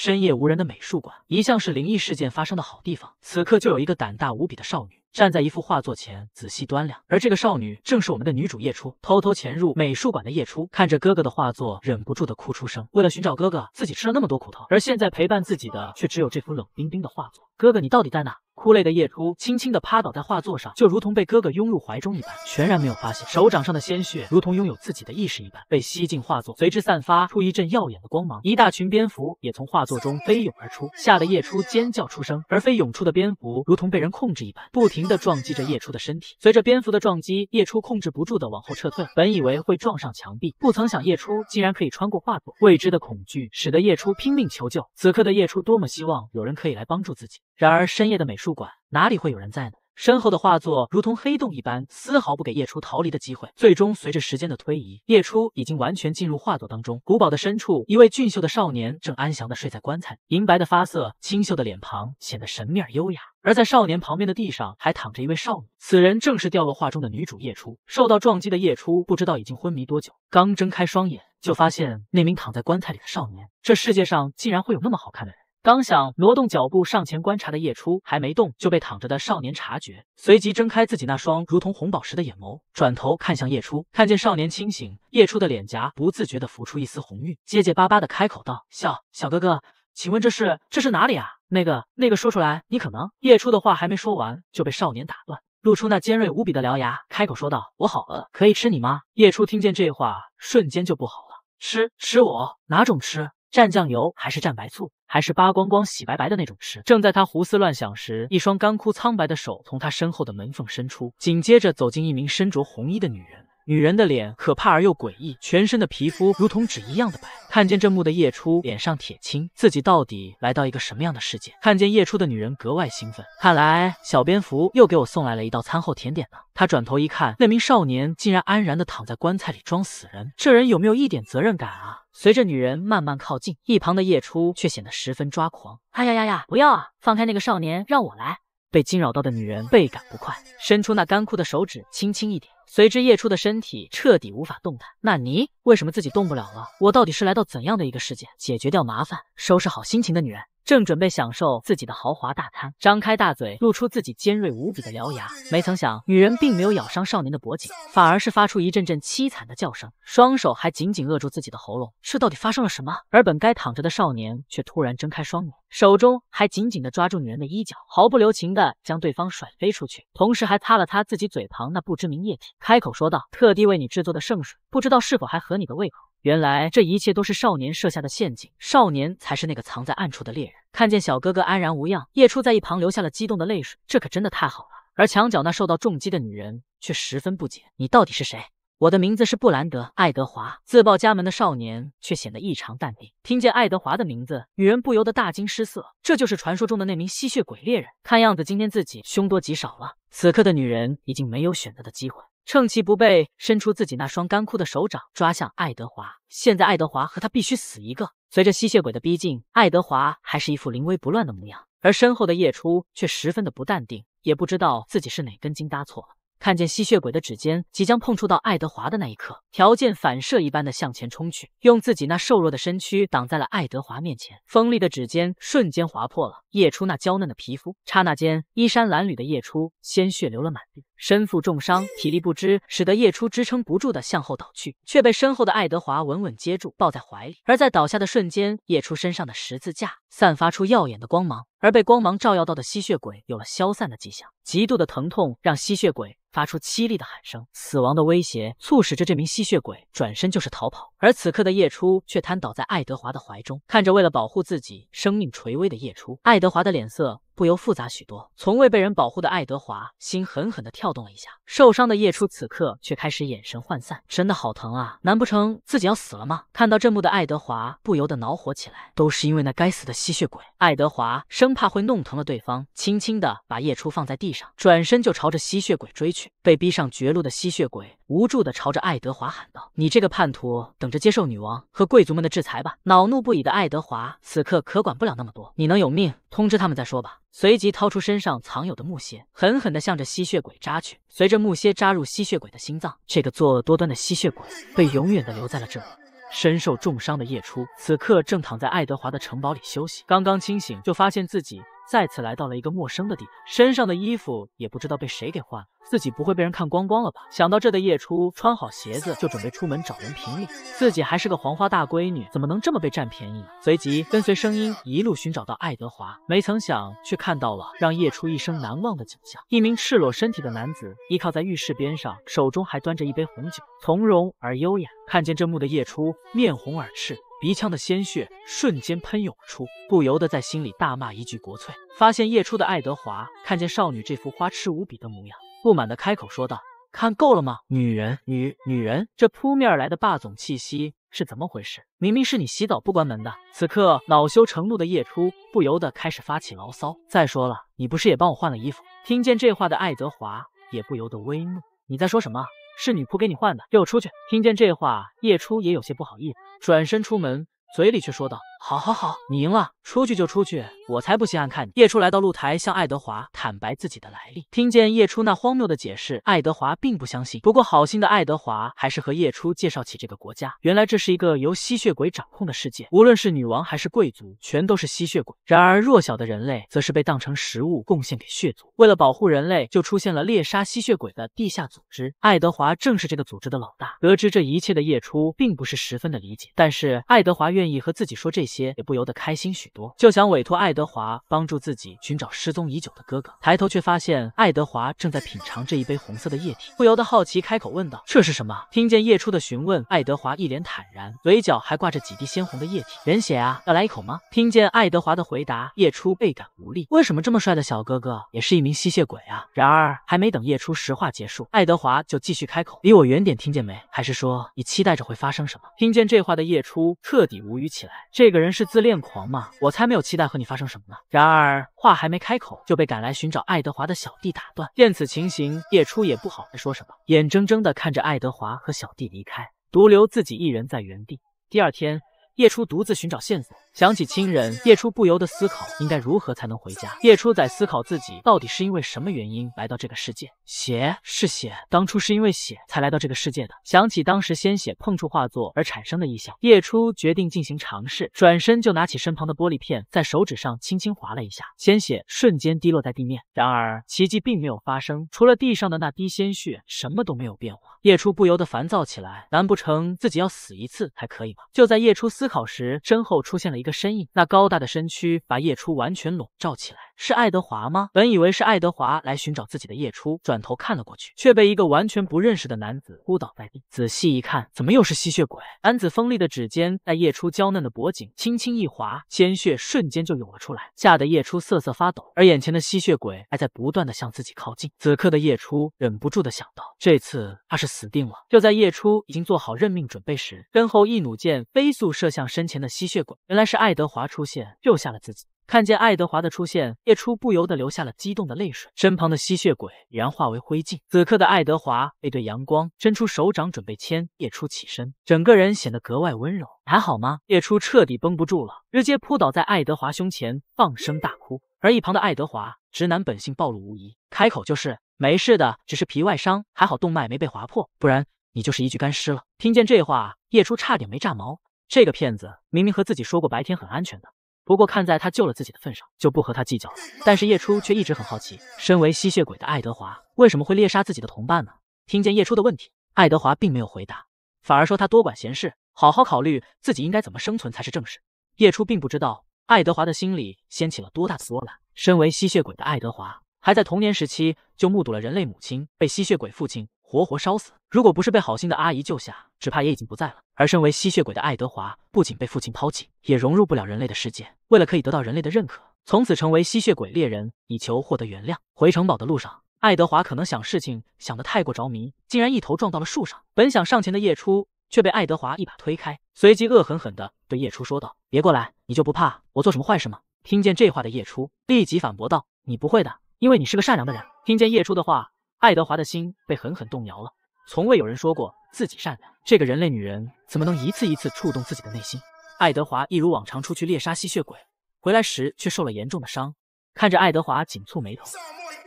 深夜无人的美术馆，一向是灵异事件发生的好地方。此刻，就有一个胆大无比的少女。站在一幅画作前，仔细端量，而这个少女正是我们的女主叶初，偷偷潜入美术馆的叶初，看着哥哥的画作，忍不住的哭出声。为了寻找哥哥，自己吃了那么多苦头，而现在陪伴自己的却只有这幅冷冰冰的画作。哥哥，你到底在哪？哭累的叶初，轻轻的趴倒在画作上，就如同被哥哥拥入怀中一般，全然没有发现手掌上的鲜血，如同拥有自己的意识一般，被吸进画作，随之散发出一阵耀眼的光芒，一大群蝙蝠也从画作中飞涌而出，吓得叶初尖叫出声。而飞涌出的蝙蝠，如同被人控制一般，不停。不停地撞击着叶初的身体，随着蝙蝠的撞击，叶初控制不住地往后撤退。本以为会撞上墙壁，不曾想叶初竟然可以穿过画作。未知的恐惧使得叶初拼命求救。此刻的叶初多么希望有人可以来帮助自己，然而深夜的美术馆哪里会有人在呢？身后的画作如同黑洞一般，丝毫不给叶初逃离的机会。最终，随着时间的推移，叶初已经完全进入画作当中。古堡的深处，一位俊秀的少年正安详的睡在棺材里，银白的发色，清秀的脸庞，显得神秘而优雅。而在少年旁边的地上，还躺着一位少女，此人正是掉落画中的女主叶初。受到撞击的叶初不知道已经昏迷多久，刚睁开双眼，就发现那名躺在棺材里的少年。这世界上竟然会有那么好看的人！刚想挪动脚步上前观察的叶初还没动就被躺着的少年察觉，随即睁开自己那双如同红宝石的眼眸，转头看向叶初，看见少年清醒，叶初的脸颊不自觉的浮出一丝红晕，结结巴巴的开口道：“笑小哥哥，请问这是这是哪里啊？那个那个说出来你可能……”叶初的话还没说完就被少年打断，露出那尖锐无比的獠牙，开口说道：“我好饿，可以吃你吗？”叶初听见这话，瞬间就不好了，吃吃我？哪种吃？蘸酱油还是蘸白醋？还是扒光光洗白白的那种吃。正在他胡思乱想时，一双干枯苍白的手从他身后的门缝伸出，紧接着走进一名身着红衣的女人。女人的脸可怕而又诡异，全身的皮肤如同纸一样的白。看见这幕的叶初脸上铁青，自己到底来到一个什么样的世界？看见叶初的女人格外兴奋，看来小蝙蝠又给我送来了一道餐后甜点呢。他转头一看，那名少年竟然安然地躺在棺材里装死人，这人有没有一点责任感啊？随着女人慢慢靠近，一旁的叶初却显得十分抓狂。哎呀呀呀，不要啊，放开那个少年，让我来。被惊扰到的女人倍感不快，伸出那干枯的手指轻轻一点，随之叶初的身体彻底无法动弹。纳尼，为什么自己动不了了？我到底是来到怎样的一个世界？解决掉麻烦，收拾好心情的女人。正准备享受自己的豪华大餐，张开大嘴，露出自己尖锐无比的獠牙。没曾想，女人并没有咬伤少年的脖颈，反而是发出一阵阵凄惨的叫声，双手还紧紧扼住自己的喉咙。这到底发生了什么？而本该躺着的少年却突然睁开双眼，手中还紧紧地抓住女人的衣角，毫不留情地将对方甩飞出去，同时还擦了擦自己嘴旁那不知名液体，开口说道：“特地为你制作的圣水，不知道是否还合你的胃口。”原来这一切都是少年设下的陷阱，少年才是那个藏在暗处的猎人。看见小哥哥安然无恙，叶初在一旁流下了激动的泪水。这可真的太好了。而墙角那受到重击的女人却十分不解：“你到底是谁？”我的名字是布兰德·爱德华。自报家门的少年却显得异常淡定。听见爱德华的名字，女人不由得大惊失色。这就是传说中的那名吸血鬼猎人。看样子今天自己凶多吉少了。此刻的女人已经没有选择的机会。趁其不备，伸出自己那双干枯的手掌，抓向爱德华。现在，爱德华和他必须死一个。随着吸血鬼的逼近，爱德华还是一副临危不乱的模样，而身后的夜初却十分的不淡定，也不知道自己是哪根筋搭错了。看见吸血鬼的指尖即将碰触到爱德华的那一刻，条件反射一般的向前冲去，用自己那瘦弱的身躯挡在了爱德华面前。锋利的指尖瞬间划破了叶初那娇嫩的皮肤，刹那间，衣衫褴褛的叶初鲜血流了满地，身负重伤，体力不支，使得叶初支撑不住的向后倒去，却被身后的爱德华稳稳接住，抱在怀里。而在倒下的瞬间，叶初身上的十字架散发出耀眼的光芒。而被光芒照耀到的吸血鬼有了消散的迹象，极度的疼痛让吸血鬼发出凄厉的喊声，死亡的威胁促使着这名吸血鬼转身就是逃跑。而此刻的夜初却瘫倒在爱德华的怀中，看着为了保护自己生命垂危的夜初，爱德华的脸色。不由复杂许多，从未被人保护的爱德华心狠狠的跳动了一下。受伤的叶初此刻却开始眼神涣散，真的好疼啊！难不成自己要死了吗？看到这幕的爱德华不由得恼火起来，都是因为那该死的吸血鬼！爱德华生怕会弄疼了对方，轻轻的把叶初放在地上，转身就朝着吸血鬼追去。被逼上绝路的吸血鬼。无助的朝着爱德华喊道：“你这个叛徒，等着接受女王和贵族们的制裁吧！”恼怒不已的爱德华此刻可管不了那么多，你能有命，通知他们再说吧。随即掏出身上藏有的木楔，狠狠的向着吸血鬼扎去。随着木楔扎入吸血鬼的心脏，这个作恶多端的吸血鬼被永远的留在了这里。身受重伤的夜初此刻正躺在爱德华的城堡里休息，刚刚清醒就发现自己。再次来到了一个陌生的地方，身上的衣服也不知道被谁给换了，自己不会被人看光光了吧？想到这的叶初穿好鞋子就准备出门找人评理，自己还是个黄花大闺女，怎么能这么被占便宜呢？随即跟随声音一路寻找到爱德华，没曾想却看到了让叶初一生难忘的景象：一名赤裸身体的男子依靠在浴室边上，手中还端着一杯红酒，从容而优雅。看见这幕的叶初面红耳赤。鼻腔的鲜血瞬间喷涌而出，不由得在心里大骂一句“国粹”。发现夜出的爱德华看见少女这副花痴无比的模样，不满的开口说道：“看够了吗？女人，女女人，这扑面而来的霸总气息是怎么回事？明明是你洗澡不关门的。”此刻恼羞成怒的夜出不由得开始发起牢骚：“再说了，你不是也帮我换了衣服？”听见这话的爱德华也不由得微怒：“你在说什么？”是女仆给你换的，给我出去！听见这话，叶初也有些不好意思，转身出门，嘴里却说道。好，好，好，你赢了，出去就出去，我才不稀罕看你。叶初来到露台，向爱德华坦白自己的来历。听见叶初那荒谬的解释，爱德华并不相信。不过好心的爱德华还是和叶初介绍起这个国家。原来这是一个由吸血鬼掌控的世界，无论是女王还是贵族，全都是吸血鬼。然而弱小的人类则是被当成食物贡献给血族。为了保护人类，就出现了猎杀吸血鬼的地下组织。爱德华正是这个组织的老大。得知这一切的叶初并不是十分的理解，但是爱德华愿意和自己说这。些也不由得开心许多，就想委托爱德华帮助自己寻找失踪已久的哥哥。抬头却发现爱德华正在品尝这一杯红色的液体，不由得好奇开口问道：“这是什么？”听见叶初的询问，爱德华一脸坦然，嘴角还挂着几滴鲜红的液体。人血啊，要来一口吗？听见爱德华的回答，叶初倍感无力。为什么这么帅的小哥哥也是一名吸血鬼啊？然而还没等叶初实话结束，爱德华就继续开口：“离我远点，听见没？还是说你期待着会发生什么？”听见这话的叶初彻底无语起来。这个。人是自恋狂吗？我才没有期待和你发生什么呢？然而话还没开口，就被赶来寻找爱德华的小弟打断。见此情形，叶初也不好再说什么，眼睁睁的看着爱德华和小弟离开，独留自己一人在原地。第二天。叶初独自寻找线索，想起亲人，叶初不由得思考应该如何才能回家。叶初在思考自己到底是因为什么原因来到这个世界。血是血，当初是因为血才来到这个世界的。想起当时鲜血碰触画作而产生的异象，叶初决定进行尝试，转身就拿起身旁的玻璃片，在手指上轻轻划了一下，鲜血瞬间滴落在地面。然而奇迹并没有发生，除了地上的那滴鲜血，什么都没有变化。叶初不由得烦躁起来，难不成自己要死一次才可以吗？就在叶初思。考时，身后出现了一个身影，那高大的身躯把叶初完全笼罩起来。是爱德华吗？本以为是爱德华来寻找自己的夜初，转头看了过去，却被一个完全不认识的男子扑倒在地。仔细一看，怎么又是吸血鬼？男子锋利的指尖在夜初娇嫩的脖颈轻轻一划，鲜血瞬间就涌了出来，吓得夜初瑟瑟发抖。而眼前的吸血鬼还在不断的向自己靠近。此刻的夜初忍不住的想到，这次他是死定了。就在夜初已经做好认命准备时，身后一弩箭飞速射向身前的吸血鬼。原来是爱德华出现救下了自己。看见爱德华的出现，叶初不由得流下了激动的泪水。身旁的吸血鬼已然化为灰烬。此刻的爱德华背对阳光，伸出手掌准备牵叶初起身，整个人显得格外温柔。还好吗？叶初彻底绷不住了，直接扑倒在爱德华胸前，放声大哭。而一旁的爱德华，直男本性暴露无遗，开口就是：“没事的，只是皮外伤，还好动脉没被划破，不然你就是一具干尸了。”听见这话，叶初差点没炸毛。这个骗子明明和自己说过白天很安全的。不过看在他救了自己的份上，就不和他计较了。但是叶初却一直很好奇，身为吸血鬼的爱德华为什么会猎杀自己的同伴呢？听见叶初的问题，爱德华并没有回答，反而说他多管闲事，好好考虑自己应该怎么生存才是正事。叶初并不知道，爱德华的心里掀起了多大的波澜。身为吸血鬼的爱德华，还在童年时期就目睹了人类母亲被吸血鬼父亲活活烧死。如果不是被好心的阿姨救下，只怕也已经不在了。而身为吸血鬼的爱德华，不仅被父亲抛弃，也融入不了人类的世界。为了可以得到人类的认可，从此成为吸血鬼猎人，以求获得原谅。回城堡的路上，爱德华可能想事情想得太过着迷，竟然一头撞到了树上。本想上前的叶初却被爱德华一把推开，随即恶狠狠地对叶初说道：“别过来，你就不怕我做什么坏事吗？”听见这话的叶初立即反驳道：“你不会的，因为你是个善良的人。”听见叶初的话，爱德华的心被狠狠动摇了。从未有人说过自己善良，这个人类女人怎么能一次一次触动自己的内心？爱德华一如往常出去猎杀吸血鬼，回来时却受了严重的伤。看着爱德华紧蹙眉头，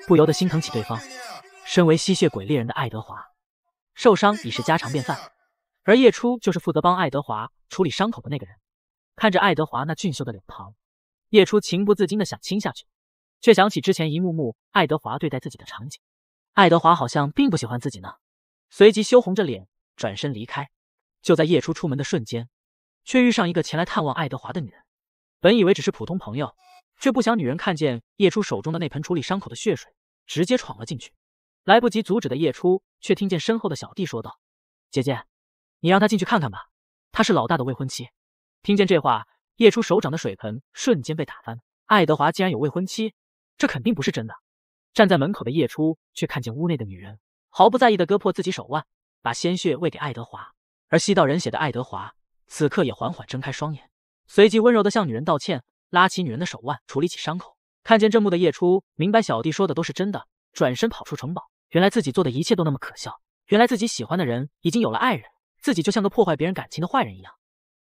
不由得心疼起对方。身为吸血鬼猎人的爱德华，受伤已是家常便饭。而夜初就是负责帮爱德华处理伤口的那个人。看着爱德华那俊秀的脸庞，夜初情不自禁的想亲下去，却想起之前一幕幕爱德华对待自己的场景，爱德华好像并不喜欢自己呢。随即羞红着脸转身离开。就在叶初出门的瞬间，却遇上一个前来探望爱德华的女人。本以为只是普通朋友，却不想女人看见叶初手中的那盆处理伤口的血水，直接闯了进去。来不及阻止的叶初，却听见身后的小弟说道：“姐姐，你让他进去看看吧，他是老大的未婚妻。”听见这话，叶初手掌的水盆瞬间被打翻。爱德华竟然有未婚妻，这肯定不是真的。站在门口的叶初，却看见屋内的女人。毫不在意的割破自己手腕，把鲜血喂给爱德华，而吸到人血的爱德华此刻也缓缓睁开双眼，随即温柔的向女人道歉，拉起女人的手腕处理起伤口。看见这幕的夜初明白小弟说的都是真的，转身跑出城堡。原来自己做的一切都那么可笑，原来自己喜欢的人已经有了爱人，自己就像个破坏别人感情的坏人一样。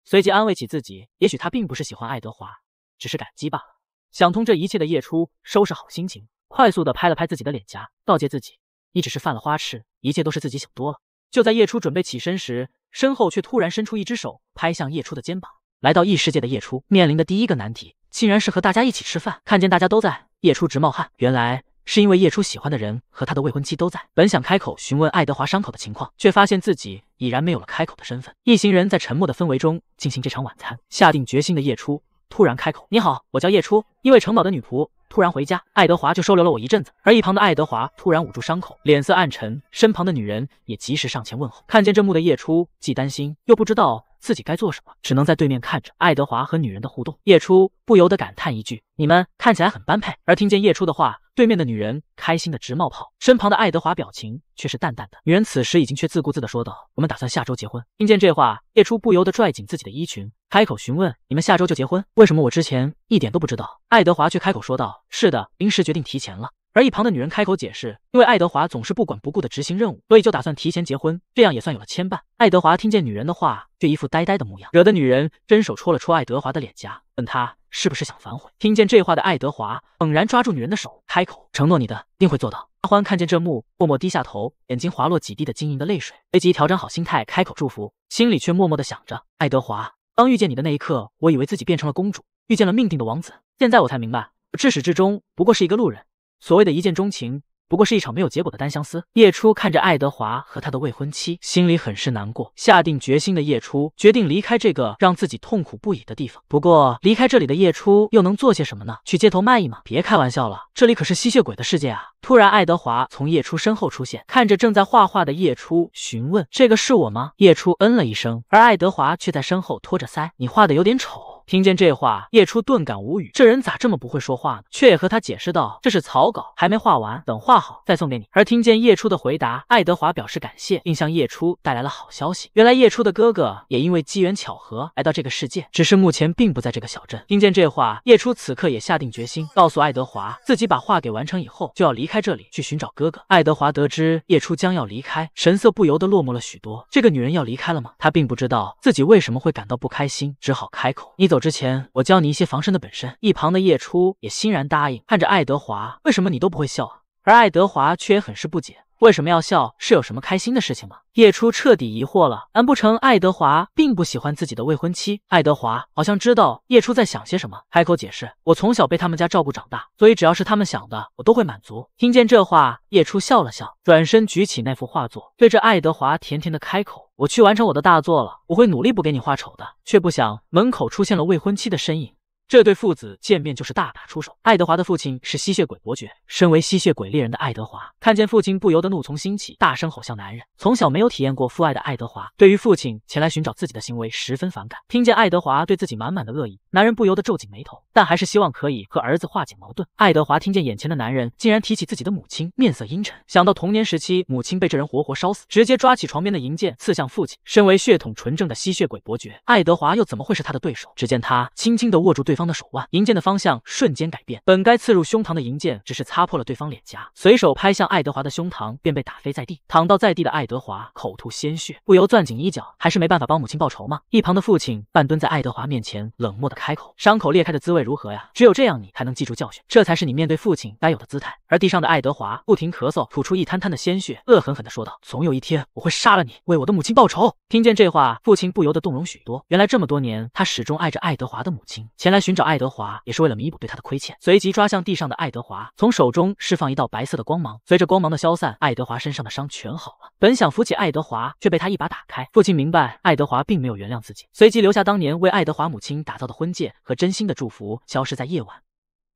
随即安慰起自己，也许他并不是喜欢爱德华，只是感激罢了。想通这一切的夜初收拾好心情，快速的拍了拍自己的脸颊，告诫自己。你只是犯了花痴，一切都是自己想多了。就在叶初准备起身时，身后却突然伸出一只手拍向叶初的肩膀。来到异世界的叶初面临的第一个难题，竟然是和大家一起吃饭。看见大家都在，叶初直冒汗。原来是因为叶初喜欢的人和他的未婚妻都在。本想开口询问爱德华伤口的情况，却发现自己已然没有了开口的身份。一行人在沉默的氛围中进行这场晚餐。下定决心的叶初突然开口：“你好，我叫叶初，因为城堡的女仆。”突然回家，爱德华就收留了我一阵子。而一旁的爱德华突然捂住伤口，脸色暗沉，身旁的女人也及时上前问候。看见这幕的叶初既担心又不知道自己该做什么，只能在对面看着爱德华和女人的互动。叶初不由得感叹一句：“你们看起来很般配。”而听见叶初的话，对面的女人开心的直冒泡，身旁的爱德华表情却是淡淡的。女人此时已经却自顾自的说道：“我们打算下周结婚。”听见这话，叶初不由得拽紧自己的衣裙。开口询问：“你们下周就结婚，为什么我之前一点都不知道？”爱德华却开口说道：“是的，临时决定提前了。”而一旁的女人开口解释：“因为爱德华总是不管不顾的执行任务，所以就打算提前结婚，这样也算有了牵绊。”爱德华听见女人的话，却一副呆呆的模样，惹得女人伸手戳了戳爱德华的脸颊，问他是不是想反悔。听见这话的爱德华猛然抓住女人的手，开口承诺：“你的一定会做到。”阿欢看见这幕，默默低下头，眼睛滑落几滴的晶莹的泪水，随即调整好心态，开口祝福，心里却默默的想着爱德华。当遇见你的那一刻，我以为自己变成了公主，遇见了命定的王子。现在我才明白，至始至终不过是一个路人。所谓的一见钟情。不过是一场没有结果的单相思。夜初看着爱德华和他的未婚妻，心里很是难过。下定决心的夜初决定离开这个让自己痛苦不已的地方。不过离开这里的夜初又能做些什么呢？去街头卖艺吗？别开玩笑了，这里可是吸血鬼的世界啊！突然，爱德华从夜初身后出现，看着正在画画的夜初，询问：“这个是我吗？”夜初嗯了一声，而爱德华却在身后托着腮：“你画的有点丑。”听见这话，叶初顿感无语，这人咋这么不会说话呢？却也和他解释道，这是草稿，还没画完，等画好再送给你。而听见叶初的回答，爱德华表示感谢，并向叶初带来了好消息，原来叶初的哥哥也因为机缘巧合来到这个世界，只是目前并不在这个小镇。听见这话，叶初此刻也下定决心，告诉爱德华自己把画给完成以后，就要离开这里去寻找哥哥。爱德华得知叶初将要离开，神色不由得落寞了许多。这个女人要离开了吗？他并不知道自己为什么会感到不开心，只好开口，你走。走之前，我教你一些防身的本事。一旁的叶初也欣然答应，看着爱德华，为什么你都不会笑啊？而爱德华却也很是不解，为什么要笑？是有什么开心的事情吗？叶初彻底疑惑了，难不成爱德华并不喜欢自己的未婚妻？爱德华好像知道叶初在想些什么，开口解释，我从小被他们家照顾长大，所以只要是他们想的，我都会满足。听见这话，叶初笑了笑，转身举起那幅画作，对着爱德华甜甜的开口。我去完成我的大作了，我会努力不给你画丑的。却不想门口出现了未婚妻的身影，这对父子见面就是大打出手。爱德华的父亲是吸血鬼伯爵，身为吸血鬼猎人的爱德华看见父亲不由得怒从心起，大声吼向男人。从小没有体验过父爱的爱德华，对于父亲前来寻找自己的行为十分反感。听见爱德华对自己满满的恶意。男人不由得皱紧眉头，但还是希望可以和儿子化解矛盾。爱德华听见眼前的男人竟然提起自己的母亲，面色阴沉，想到童年时期母亲被这人活活烧死，直接抓起床边的银剑刺向父亲。身为血统纯正的吸血鬼伯爵，爱德华又怎么会是他的对手？只见他轻轻的握住对方的手腕，银剑的方向瞬间改变，本该刺入胸膛的银剑只是擦破了对方脸颊，随手拍向爱德华的胸膛便被打飞在地。躺到在地的爱德华口吐鲜血，不由攥紧衣角，还是没办法帮母亲报仇吗？一旁的父亲半蹲在爱德华面前，冷漠的看。开口，伤口裂开的滋味如何呀？只有这样，你才能记住教训，这才是你面对父亲该有的姿态。而地上的爱德华不停咳嗽，吐出一滩滩的鲜血，恶狠狠地说道：“总有一天，我会杀了你，为我的母亲报仇。”听见这话，父亲不由得动容许多。原来这么多年，他始终爱着爱德华的母亲，前来寻找爱德华也是为了弥补对他的亏欠。随即抓向地上的爱德华，从手中释放一道白色的光芒。随着光芒的消散，爱德华身上的伤全好了。本想扶起爱德华，却被他一把打开。父亲明白爱德华并没有原谅自己，随即留下当年为爱德华母亲打造的婚。和真心的祝福消失在夜晚。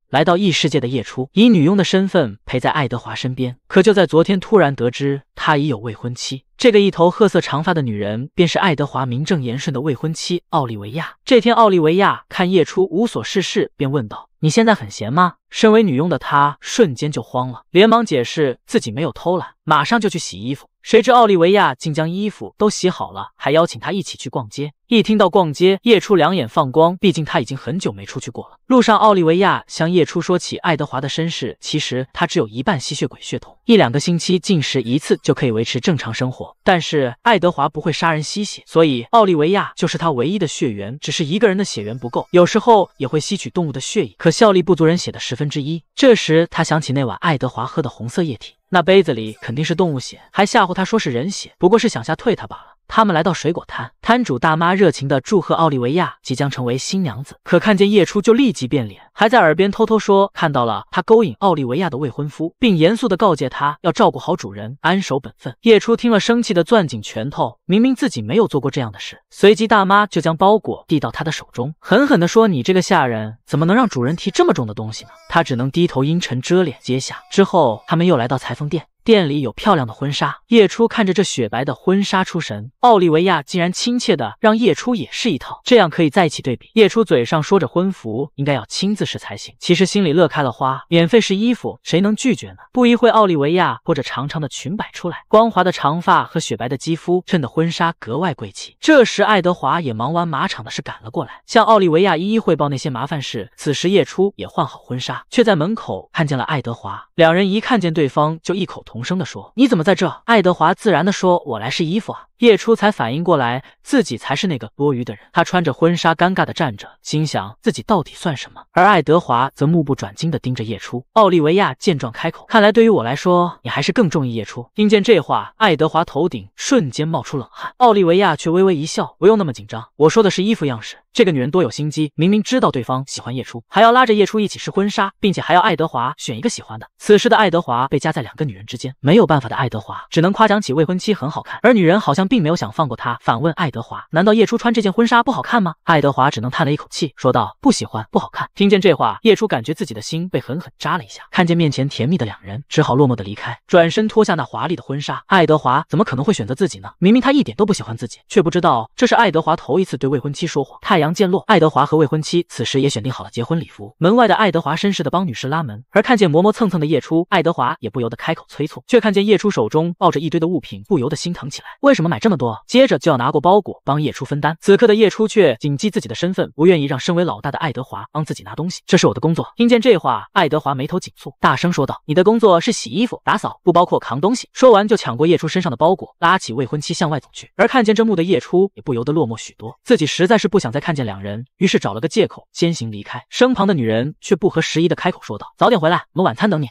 来到异世界的夜初，以女佣的身份陪在爱德华身边。可就在昨天，突然得知他已有未婚妻。这个一头褐色长发的女人，便是爱德华名正言顺的未婚妻奥利维亚。这天，奥利维亚看夜初无所事事，便问道：“你现在很闲吗？”身为女佣的她，瞬间就慌了，连忙解释自己没有偷懒，马上就去洗衣服。谁知奥利维亚竟将衣服都洗好了，还邀请他一起去逛街。一听到逛街，叶初两眼放光，毕竟他已经很久没出去过了。路上，奥利维亚向叶初说起爱德华的身世，其实他只有一半吸血鬼血统，一两个星期进食一次就可以维持正常生活。但是爱德华不会杀人吸血，所以奥利维亚就是他唯一的血缘。只是一个人的血缘不够，有时候也会吸取动物的血液，可效力不足人血的十分之一。这时他想起那晚爱德华喝的红色液体。那杯子里肯定是动物血，还吓唬他说是人血，不过是想吓退他罢了。他们来到水果摊，摊主大妈热情地祝贺奥利维亚即将成为新娘子，可看见叶初就立即变脸，还在耳边偷偷说看到了他勾引奥利维亚的未婚夫，并严肃地告诫他要照顾好主人，安守本分。叶初听了生气地攥紧拳头，明明自己没有做过这样的事。随即大妈就将包裹递到他的手中，狠狠地说：“你这个下人怎么能让主人提这么重的东西呢？”他只能低头阴沉遮脸。接下之后，他们又来到裁缝店。店里有漂亮的婚纱，叶初看着这雪白的婚纱出神。奥利维亚竟然亲切的让叶初也试一套，这样可以在一起对比。叶初嘴上说着婚服应该要亲自试才行，其实心里乐开了花，免费试衣服谁能拒绝呢？不一会，奥利维亚拖着长长的裙摆出来，光滑的长发和雪白的肌肤衬得婚纱格外贵气。这时，爱德华也忙完马场的事赶了过来，向奥利维亚一一汇报那些麻烦事。此时，叶初也换好婚纱，却在门口看见了爱德华，两人一看见对方就一口。同声地说：“你怎么在这？”爱德华自然地说：“我来试衣服啊。”叶初才反应过来，自己才是那个多余的人。他穿着婚纱，尴尬的站着，心想自己到底算什么？而爱德华则目不转睛的盯着叶初。奥利维亚见状开口：“看来对于我来说，你还是更中意叶初。”听见这话，爱德华头顶瞬间冒出冷汗。奥利维亚却微微一笑：“不用那么紧张，我说的是衣服样式。”这个女人多有心机，明明知道对方喜欢叶初，还要拉着叶初一起试婚纱，并且还要爱德华选一个喜欢的。此时的爱德华被夹在两个女人之间，没有办法的爱德华只能夸奖起未婚妻很好看，而女人好像。并没有想放过他，反问爱德华：“难道叶初穿这件婚纱不好看吗？”爱德华只能叹了一口气，说道：“不喜欢，不好看。”听见这话，叶初感觉自己的心被狠狠扎了一下。看见面前甜蜜的两人，只好落寞的离开，转身脱下那华丽的婚纱。爱德华怎么可能会选择自己呢？明明他一点都不喜欢自己，却不知道这是爱德华头一次对未婚妻说谎。太阳渐落，爱德华和未婚妻此时也选定好了结婚礼服。门外的爱德华绅士的帮女士拉门，而看见磨磨蹭蹭的叶初，爱德华也不由得开口催促，却看见叶初手中抱着一堆的物品，不由得心疼起来。为什么买？这么多，接着就要拿过包裹帮叶初分担。此刻的叶初却谨记自己的身份，不愿意让身为老大的爱德华帮自己拿东西，这是我的工作。听见这话，爱德华眉头紧蹙，大声说道：“你的工作是洗衣服、打扫，不包括扛东西。”说完就抢过叶初身上的包裹，拉起未婚妻向外走去。而看见这幕的叶初也不由得落寞许多，自己实在是不想再看见两人，于是找了个借口先行离开。身旁的女人却不合时宜的开口说道：“早点回来，我们晚餐等你。”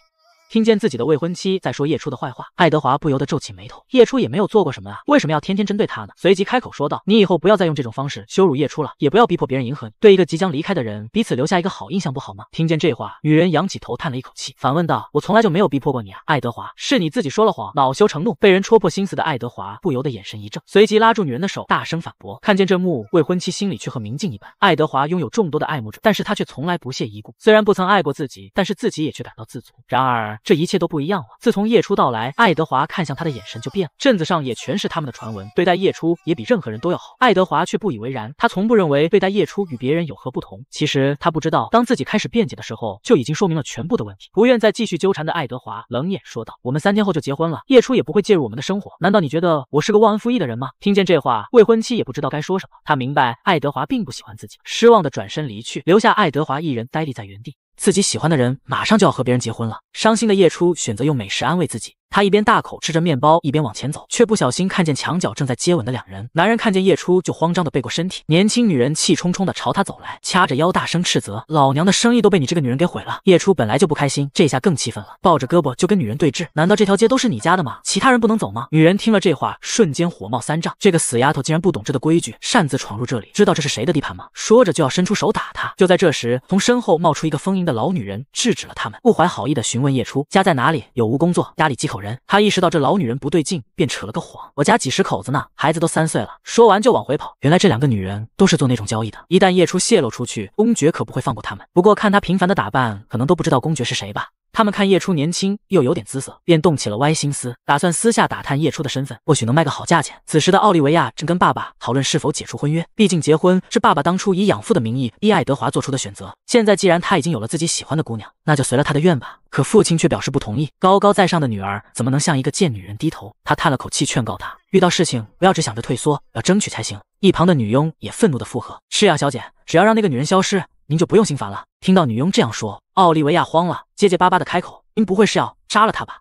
听见自己的未婚妻在说叶初的坏话，爱德华不由得皱起眉头。叶初也没有做过什么啊，为什么要天天针对他呢？随即开口说道：“你以后不要再用这种方式羞辱叶初了，也不要逼迫别人迎合。你。对一个即将离开的人，彼此留下一个好印象不好吗？”听见这话，女人仰起头叹了一口气，反问道：“我从来就没有逼迫过你啊！”爱德华是你自己说了谎，恼羞成怒，被人戳破心思的爱德华不由得眼神一怔，随即拉住女人的手，大声反驳。看见这幕，未婚妻心里却和明镜一般。爱德华拥有众多的爱慕者，但是他却从来不屑一顾。虽然不曾爱过自己，但是自己也却感到自足。然而。这一切都不一样了。自从叶初到来，爱德华看向他的眼神就变了。镇子上也全是他们的传闻，对待叶初也比任何人都要好。爱德华却不以为然，他从不认为对待叶初与别人有何不同。其实他不知道，当自己开始辩解的时候，就已经说明了全部的问题。不愿再继续纠缠的爱德华冷眼说道：“我们三天后就结婚了，叶初也不会介入我们的生活。难道你觉得我是个忘恩负义的人吗？”听见这话，未婚妻也不知道该说什么。他明白爱德华并不喜欢自己，失望的转身离去，留下爱德华一人呆立在原地。自己喜欢的人马上就要和别人结婚了，伤心的叶初选择用美食安慰自己。他一边大口吃着面包，一边往前走，却不小心看见墙角正在接吻的两人。男人看见叶初就慌张的背过身体，年轻女人气冲冲的朝他走来，掐着腰大声斥责：“老娘的生意都被你这个女人给毁了！”叶初本来就不开心，这下更气愤了，抱着胳膊就跟女人对峙：“难道这条街都是你家的吗？其他人不能走吗？”女人听了这话，瞬间火冒三丈：“这个死丫头竟然不懂这的规矩，擅自闯入这里，知道这是谁的地盘吗？”说着就要伸出手打他。就在这时，从身后冒出一个丰盈的老女人，制止了他们，不怀好意的询问叶初家在哪里，有无工作，家里几口。人，他意识到这老女人不对劲，便扯了个谎：“我家几十口子呢，孩子都三岁了。”说完就往回跑。原来这两个女人都是做那种交易的，一旦叶初泄露出去，公爵可不会放过他们。不过看他平凡的打扮，可能都不知道公爵是谁吧。他们看叶初年轻又有点姿色，便动起了歪心思，打算私下打探叶初的身份，或许能卖个好价钱。此时的奥利维亚正跟爸爸讨论是否解除婚约，毕竟结婚是爸爸当初以养父的名义逼爱德华做出的选择。现在既然他已经有了自己喜欢的姑娘，那就随了他的愿吧。可父亲却表示不同意，高高在上的女儿怎么能向一个贱女人低头？他叹了口气，劝告他遇到事情不要只想着退缩，要争取才行。一旁的女佣也愤怒地附和：“是呀，小姐，只要让那个女人消失。”您就不用心烦了。听到女佣这样说，奥利维亚慌了，结结巴巴的开口：“您不会是要杀了他吧？”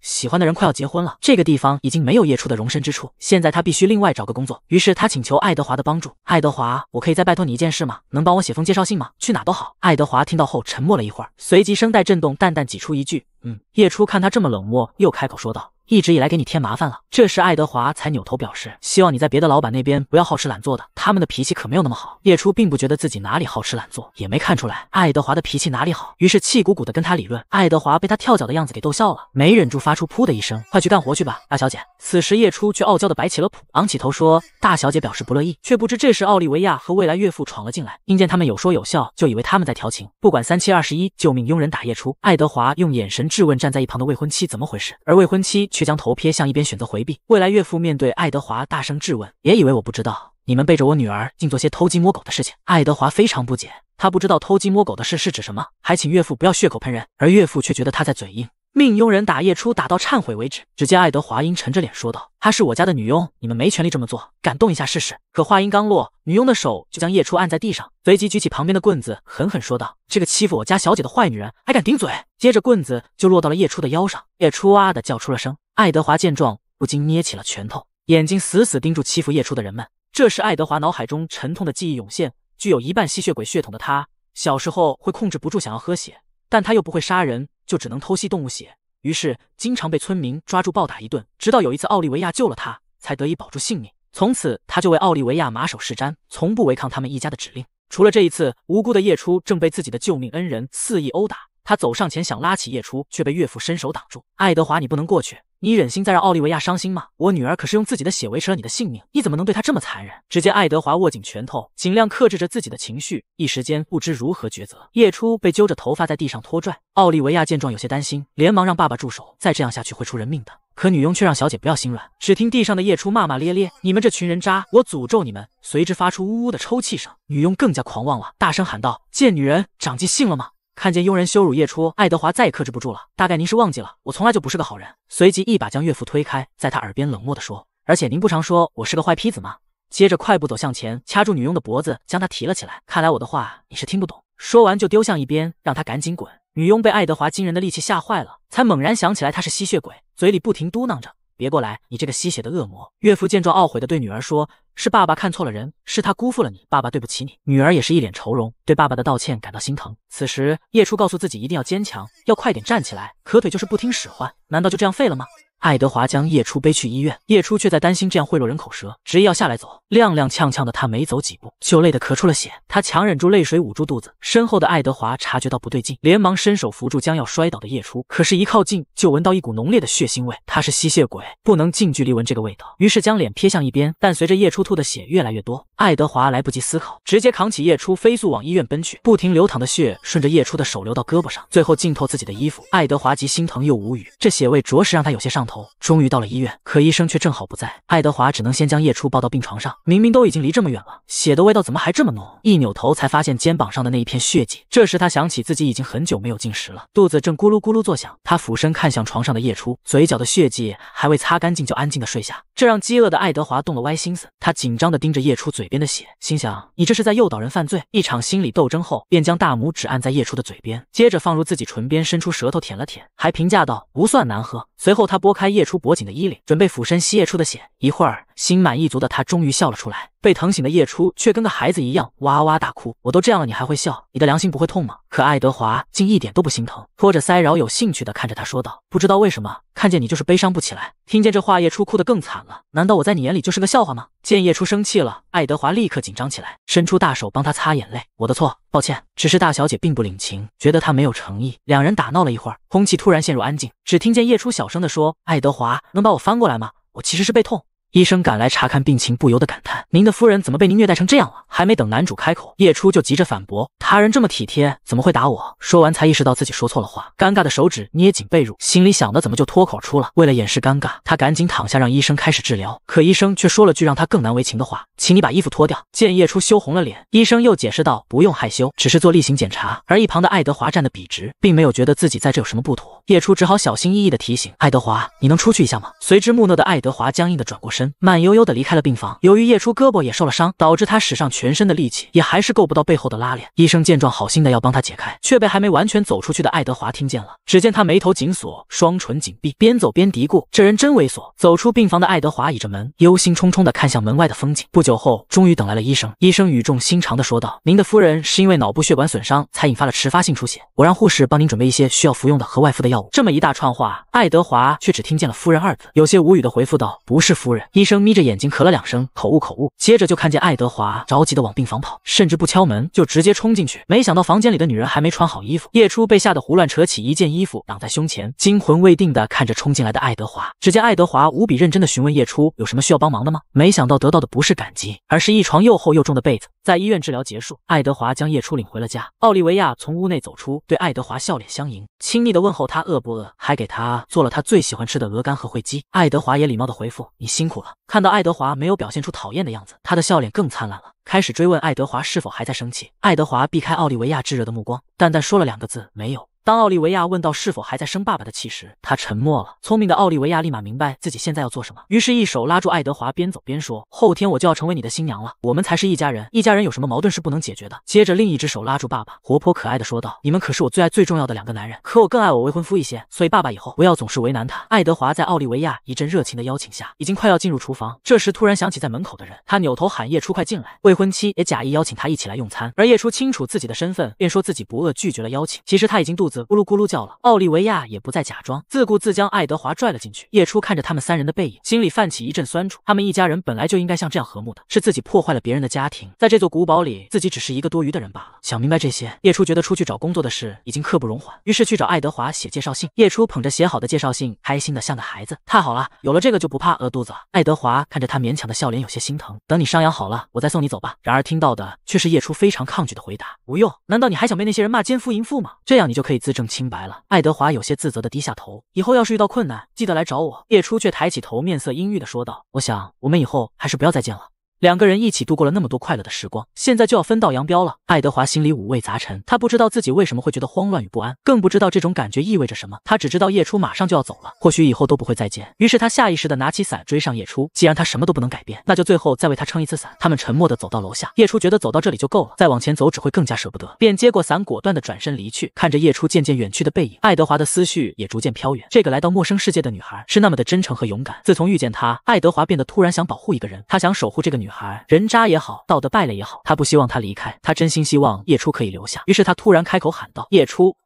喜欢的人快要结婚了，这个地方已经没有夜出的容身之处，现在他必须另外找个工作。于是他请求爱德华的帮助。爱德华，我可以再拜托你一件事吗？能帮我写封介绍信吗？去哪都好。爱德华听到后沉默了一会儿，随即声带震动，淡淡挤出一句。嗯，叶初看他这么冷漠，又开口说道：“一直以来给你添麻烦了。”这时爱德华才扭头表示：“希望你在别的老板那边不要好吃懒做的，他们的脾气可没有那么好。”叶初并不觉得自己哪里好吃懒做，也没看出来爱德华的脾气哪里好，于是气鼓鼓的跟他理论。爱德华被他跳脚的样子给逗笑了，没忍住发出噗的一声：“快去干活去吧，大小姐。”此时叶初却傲娇的摆起了谱，昂起头说：“大小姐表示不乐意。”却不知这时奥利维亚和未来岳父闯了进来，听见他们有说有笑，就以为他们在调情，不管三七二十一，救命佣人打叶初。爱德华用眼神。质问站在一旁的未婚妻怎么回事，而未婚妻却将头撇向一边，选择回避。未来岳父面对爱德华大声质问：“别以为我不知道，你们背着我女儿竟做些偷鸡摸狗的事情。”爱德华非常不解，他不知道偷鸡摸狗的事是指什么，还请岳父不要血口喷人。而岳父却觉得他在嘴硬。命佣人打叶初，打到忏悔为止。只见爱德华阴沉着脸说道：“她是我家的女佣，你们没权利这么做，敢动一下试试。”可话音刚落，女佣的手就将叶初按在地上，随即举起旁边的棍子，狠狠说道：“这个欺负我家小姐的坏女人，还敢顶嘴！”接着棍子就落到了叶初的腰上，叶初啊的叫出了声。爱德华见状，不禁捏起了拳头，眼睛死死盯住欺负叶初的人们。这时，爱德华脑海中沉痛的记忆涌现：具有一半吸血鬼血统的他，小时候会控制不住想要喝血，但他又不会杀人。就只能偷吸动物血，于是经常被村民抓住暴打一顿，直到有一次奥利维亚救了他，才得以保住性命。从此他就为奥利维亚马首是瞻，从不违抗他们一家的指令。除了这一次，无辜的夜初正被自己的救命恩人肆意殴打。他走上前想拉起叶初，却被岳父伸手挡住。爱德华，你不能过去，你忍心再让奥利维亚伤心吗？我女儿可是用自己的血维持了你的性命，你怎么能对她这么残忍？只见爱德华握紧拳头，尽量克制着自己的情绪，一时间不知如何抉择。叶初被揪着头发在地上拖拽，奥利维亚见状有些担心，连忙让爸爸住手，再这样下去会出人命的。可女佣却让小姐不要心软。只听地上的叶初骂骂咧咧：“你们这群人渣，我诅咒你们！”随之发出呜呜的抽泣声。女佣更加狂妄了，大声喊道：“贱女人，长记性了吗？”看见佣人羞辱叶初，爱德华再也克制不住了。大概您是忘记了，我从来就不是个好人。随即一把将岳父推开，在他耳边冷漠地说：“而且您不常说我是个坏坯子吗？”接着快步走向前，掐住女佣的脖子，将她提了起来。看来我的话你是听不懂。说完就丢向一边，让他赶紧滚。女佣被爱德华惊人的力气吓坏了，才猛然想起来他是吸血鬼，嘴里不停嘟囔着。别过来，你这个吸血的恶魔！岳父见状懊悔的对女儿说：“是爸爸看错了人，是他辜负了你，爸爸对不起你。”女儿也是一脸愁容，对爸爸的道歉感到心疼。此时，叶初告诉自己一定要坚强，要快点站起来，可腿就是不听使唤，难道就这样废了吗？爱德华将叶初背去医院，叶初却在担心这样会落人口舌，执意要下来走。踉踉跄跄的他没走几步，就累得咳出了血。他强忍住泪水，捂住肚子。身后的爱德华察觉到不对劲，连忙伸手扶住将要摔倒的叶初。可是，一靠近就闻到一股浓烈的血腥味。他是吸血鬼，不能近距离闻这个味道，于是将脸撇向一边。但随着叶初吐的血越来越多，爱德华来不及思考，直接扛起叶初，飞速往医院奔去。不停流淌的血顺着叶初的手流到胳膊上，最后浸透自己的衣服。爱德华既心疼又无语，这血味着实让他有些上头。终于到了医院，可医生却正好不在，爱德华只能先将叶初抱到病床上。明明都已经离这么远了，血的味道怎么还这么浓？一扭头才发现肩膀上的那一片血迹。这时他想起自己已经很久没有进食了，肚子正咕噜咕噜作响。他俯身看向床上的叶初，嘴角的血迹还未擦干净，就安静的睡下。这让饥饿的爱德华动了歪心思。他紧张的盯着叶初嘴边的血，心想你这是在诱导人犯罪。一场心理斗争后，便将大拇指按在叶初的嘴边，接着放入自己唇边，伸出舌头舔了舔，还评价道不算难喝。随后他拨。开叶初脖颈的衣领，准备俯身吸叶初的血。一会儿。心满意足的他终于笑了出来，被疼醒的叶初却跟个孩子一样哇哇大哭。我都这样了，你还会笑？你的良心不会痛吗？可爱德华竟一点都不心疼，拖着腮饶有兴趣地看着他说道：“不知道为什么，看见你就是悲伤不起来。”听见这话，叶初哭得更惨了。难道我在你眼里就是个笑话吗？见叶初生气了，爱德华立刻紧张起来，伸出大手帮他擦眼泪。我的错，抱歉。只是大小姐并不领情，觉得他没有诚意。两人打闹了一会儿，空气突然陷入安静，只听见叶初小声地说：“爱德华，能把我翻过来吗？我其实是被痛。”医生赶来查看病情，不由得感叹：“您的夫人怎么被您虐待成这样了？”还没等男主开口，叶初就急着反驳：“他人这么体贴，怎么会打我？”说完才意识到自己说错了话，尴尬的手指捏紧被褥，心里想的怎么就脱口出了？为了掩饰尴尬，他赶紧躺下，让医生开始治疗。可医生却说了句让他更难为情的话：“请你把衣服脱掉。”见叶初羞红了脸，医生又解释道：“不用害羞，只是做例行检查。”而一旁的爱德华站得笔直，并没有觉得自己在这有什么不妥。叶初只好小心翼翼的提醒爱德华：“你能出去一下吗？”随之木讷的爱德华僵硬的转过身，慢悠悠的离开了病房。由于叶初胳膊也受了伤，导致他使上全身的力气，也还是够不到背后的拉链。医生见状，好心的要帮他解开，却被还没完全走出去的爱德华听见了。只见他眉头紧锁，双唇紧闭，边走边嘀咕：“这人真猥琐。”走出病房的爱德华倚着门，忧心忡忡的看向门外的风景。不久后，终于等来了医生。医生语重心长的说道：“您的夫人是因为脑部血管损伤，才引发了迟发性出血。我让护士帮您准备一些需要服用的和外敷的药。”这么一大串话，爱德华却只听见了“夫人”二字，有些无语的回复道：“不是夫人。”医生眯着眼睛，咳了两声，口误口误。接着就看见爱德华着急的往病房跑，甚至不敲门就直接冲进去。没想到房间里的女人还没穿好衣服，叶初被吓得胡乱扯起一件衣服挡在胸前，惊魂未定的看着冲进来的爱德华。只见爱德华无比认真的询问叶初有什么需要帮忙的吗？没想到得到的不是感激，而是一床又厚又重的被子。在医院治疗结束，爱德华将叶初领回了家。奥利维亚从屋内走出，对爱德华笑脸相迎，亲昵的问候他。饿不饿？还给他做了他最喜欢吃的鹅肝和烩鸡。爱德华也礼貌的回复：“你辛苦了。”看到爱德华没有表现出讨厌的样子，他的笑脸更灿烂了，开始追问爱德华是否还在生气。爱德华避开奥利维亚炙热的目光，淡淡说了两个字：“没有。”当奥利维亚问到是否还在生爸爸的气时，他沉默了。聪明的奥利维亚立马明白自己现在要做什么，于是，一手拉住爱德华，边走边说：“后天我就要成为你的新娘了，我们才是一家人。一家人有什么矛盾是不能解决的。”接着，另一只手拉住爸爸，活泼可爱的说道：“你们可是我最爱最重要的两个男人，可我更爱我未婚夫一些，所以爸爸以后不要总是为难他。”爱德华在奥利维亚一阵热情的邀请下，已经快要进入厨房，这时突然想起在门口的人，他扭头喊叶初快进来。未婚妻也假意邀请他一起来用餐，而叶初清楚自己的身份，便说自己不饿，拒绝了邀请。其实他已经肚子。咕噜咕噜叫了，奥利维亚也不再假装，自顾自将爱德华拽了进去。叶初看着他们三人的背影，心里泛起一阵酸楚。他们一家人本来就应该像这样和睦的，是自己破坏了别人的家庭。在这座古堡里，自己只是一个多余的人罢了。想明白这些，叶初觉得出去找工作的事已经刻不容缓，于是去找爱德华写介绍信。叶初捧着写好的介绍信，开心的像个孩子。太好了，有了这个就不怕饿肚子了。爱德华看着他勉强的笑脸，有些心疼。等你伤养好了，我再送你走吧。然而听到的却是叶初非常抗拒的回答：不用，难道你还想被那些人骂奸夫淫妇吗？这样你就可以。自证清白了，爱德华有些自责的低下头。以后要是遇到困难，记得来找我。叶初却抬起头，面色阴郁的说道：“我想，我们以后还是不要再见了。”两个人一起度过了那么多快乐的时光，现在就要分道扬镳了。爱德华心里五味杂陈，他不知道自己为什么会觉得慌乱与不安，更不知道这种感觉意味着什么。他只知道叶初马上就要走了，或许以后都不会再见。于是他下意识的拿起伞追上叶初。既然他什么都不能改变，那就最后再为他撑一次伞。他们沉默的走到楼下，叶初觉得走到这里就够了，再往前走只会更加舍不得，便接过伞，果断的转身离去。看着叶初渐渐远去的背影，爱德华的思绪也逐渐飘远。这个来到陌生世界的女孩是那么的真诚和勇敢。自从遇见她，爱德华变得突然想保护一个人，他想守护这个女。女孩，人渣也好，道德败类也好，他不希望她离开，他真心希望叶初可以留下。于是他突然开口喊道：“叶初。”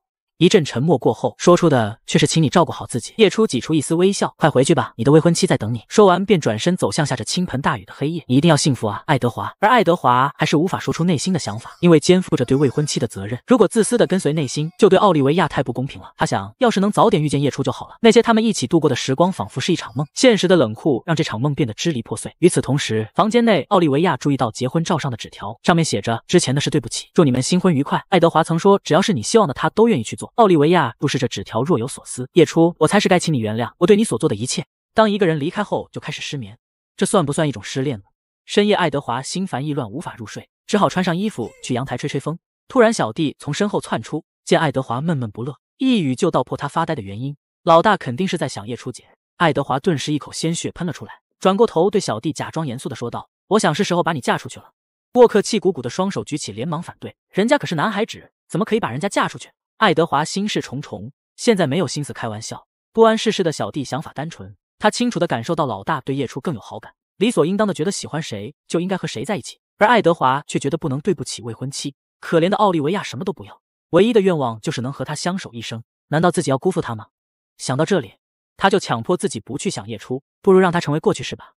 一阵沉默过后，说出的却是“请你照顾好自己”。叶初挤出一丝微笑，快回去吧，你的未婚妻在等你。说完便转身走向下着倾盆大雨的黑夜。你一定要幸福啊，爱德华。而爱德华还是无法说出内心的想法，因为肩负着对未婚妻的责任。如果自私的跟随内心，就对奥利维亚太不公平了。他想，要是能早点遇见叶初就好了。那些他们一起度过的时光，仿佛是一场梦。现实的冷酷让这场梦变得支离破碎。与此同时，房间内奥利维亚注意到结婚照上的纸条，上面写着：“之前的事对不起，祝你们新婚愉快。”爱德华曾说，只要是你希望的，他都愿意去做。奥利维亚注视着纸条，若有所思。叶初，我才是该请你原谅我对你所做的一切。当一个人离开后，就开始失眠，这算不算一种失恋呢？深夜，爱德华心烦意乱，无法入睡，只好穿上衣服去阳台吹吹风。突然，小弟从身后窜出，见爱德华闷闷不乐，一语就道破他发呆的原因：老大肯定是在想叶初姐。爱德华顿时一口鲜血喷了出来，转过头对小弟假装严肃的说道：“我想是时候把你嫁出去了。”沃克气鼓鼓的双手举起，连忙反对：“人家可是男孩纸，怎么可以把人家嫁出去？”爱德华心事重重，现在没有心思开玩笑。不谙世事的小弟想法单纯，他清楚的感受到老大对叶初更有好感，理所应当的觉得喜欢谁就应该和谁在一起。而爱德华却觉得不能对不起未婚妻，可怜的奥利维亚什么都不要，唯一的愿望就是能和他相守一生。难道自己要辜负他吗？想到这里，他就强迫自己不去想叶初，不如让他成为过去式吧。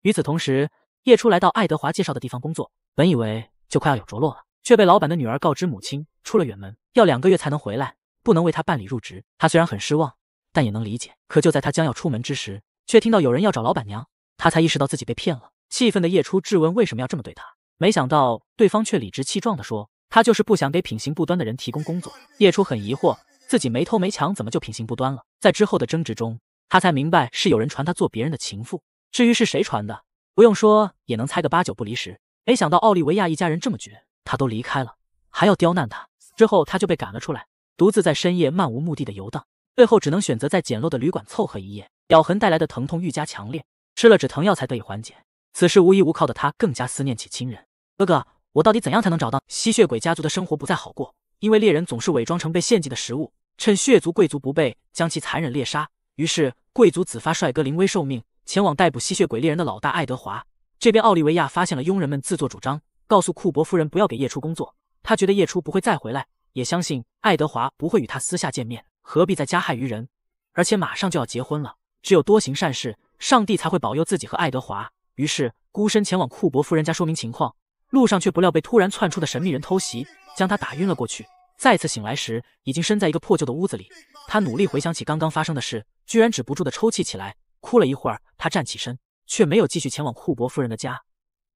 与此同时，叶初来到爱德华介绍的地方工作，本以为就快要有着落了，却被老板的女儿告知母亲出了远门。要两个月才能回来，不能为他办理入职。他虽然很失望，但也能理解。可就在他将要出门之时，却听到有人要找老板娘，他才意识到自己被骗了。气愤的叶初质问为什么要这么对他，没想到对方却理直气壮地说：“他就是不想给品行不端的人提供工作。”叶初很疑惑，自己没偷没抢，怎么就品行不端了？在之后的争执中，他才明白是有人传他做别人的情妇。至于是谁传的，不用说也能猜个八九不离十。没想到奥利维亚一家人这么绝，他都离开了，还要刁难他。之后他就被赶了出来，独自在深夜漫无目的的游荡，最后只能选择在简陋的旅馆凑合一夜。咬痕带来的疼痛愈加强烈，吃了止疼药才得以缓解。此时无依无靠的他更加思念起亲人。哥哥，我到底怎样才能找到？吸血鬼家族的生活不再好过，因为猎人总是伪装成被献祭的食物，趁血族贵族不备将其残忍猎杀。于是贵族子发帅哥临危受命，前往逮捕吸血鬼猎人的老大爱德华。这边奥利维亚发现了佣人们自作主张，告诉库伯夫人不要给夜初工作。他觉得叶初不会再回来，也相信爱德华不会与他私下见面，何必再加害于人？而且马上就要结婚了，只有多行善事，上帝才会保佑自己和爱德华。于是孤身前往库伯夫人家说明情况，路上却不料被突然窜出的神秘人偷袭，将他打晕了过去。再次醒来时，已经身在一个破旧的屋子里。他努力回想起刚刚发生的事，居然止不住的抽泣起来。哭了一会儿，他站起身，却没有继续前往库伯夫人的家，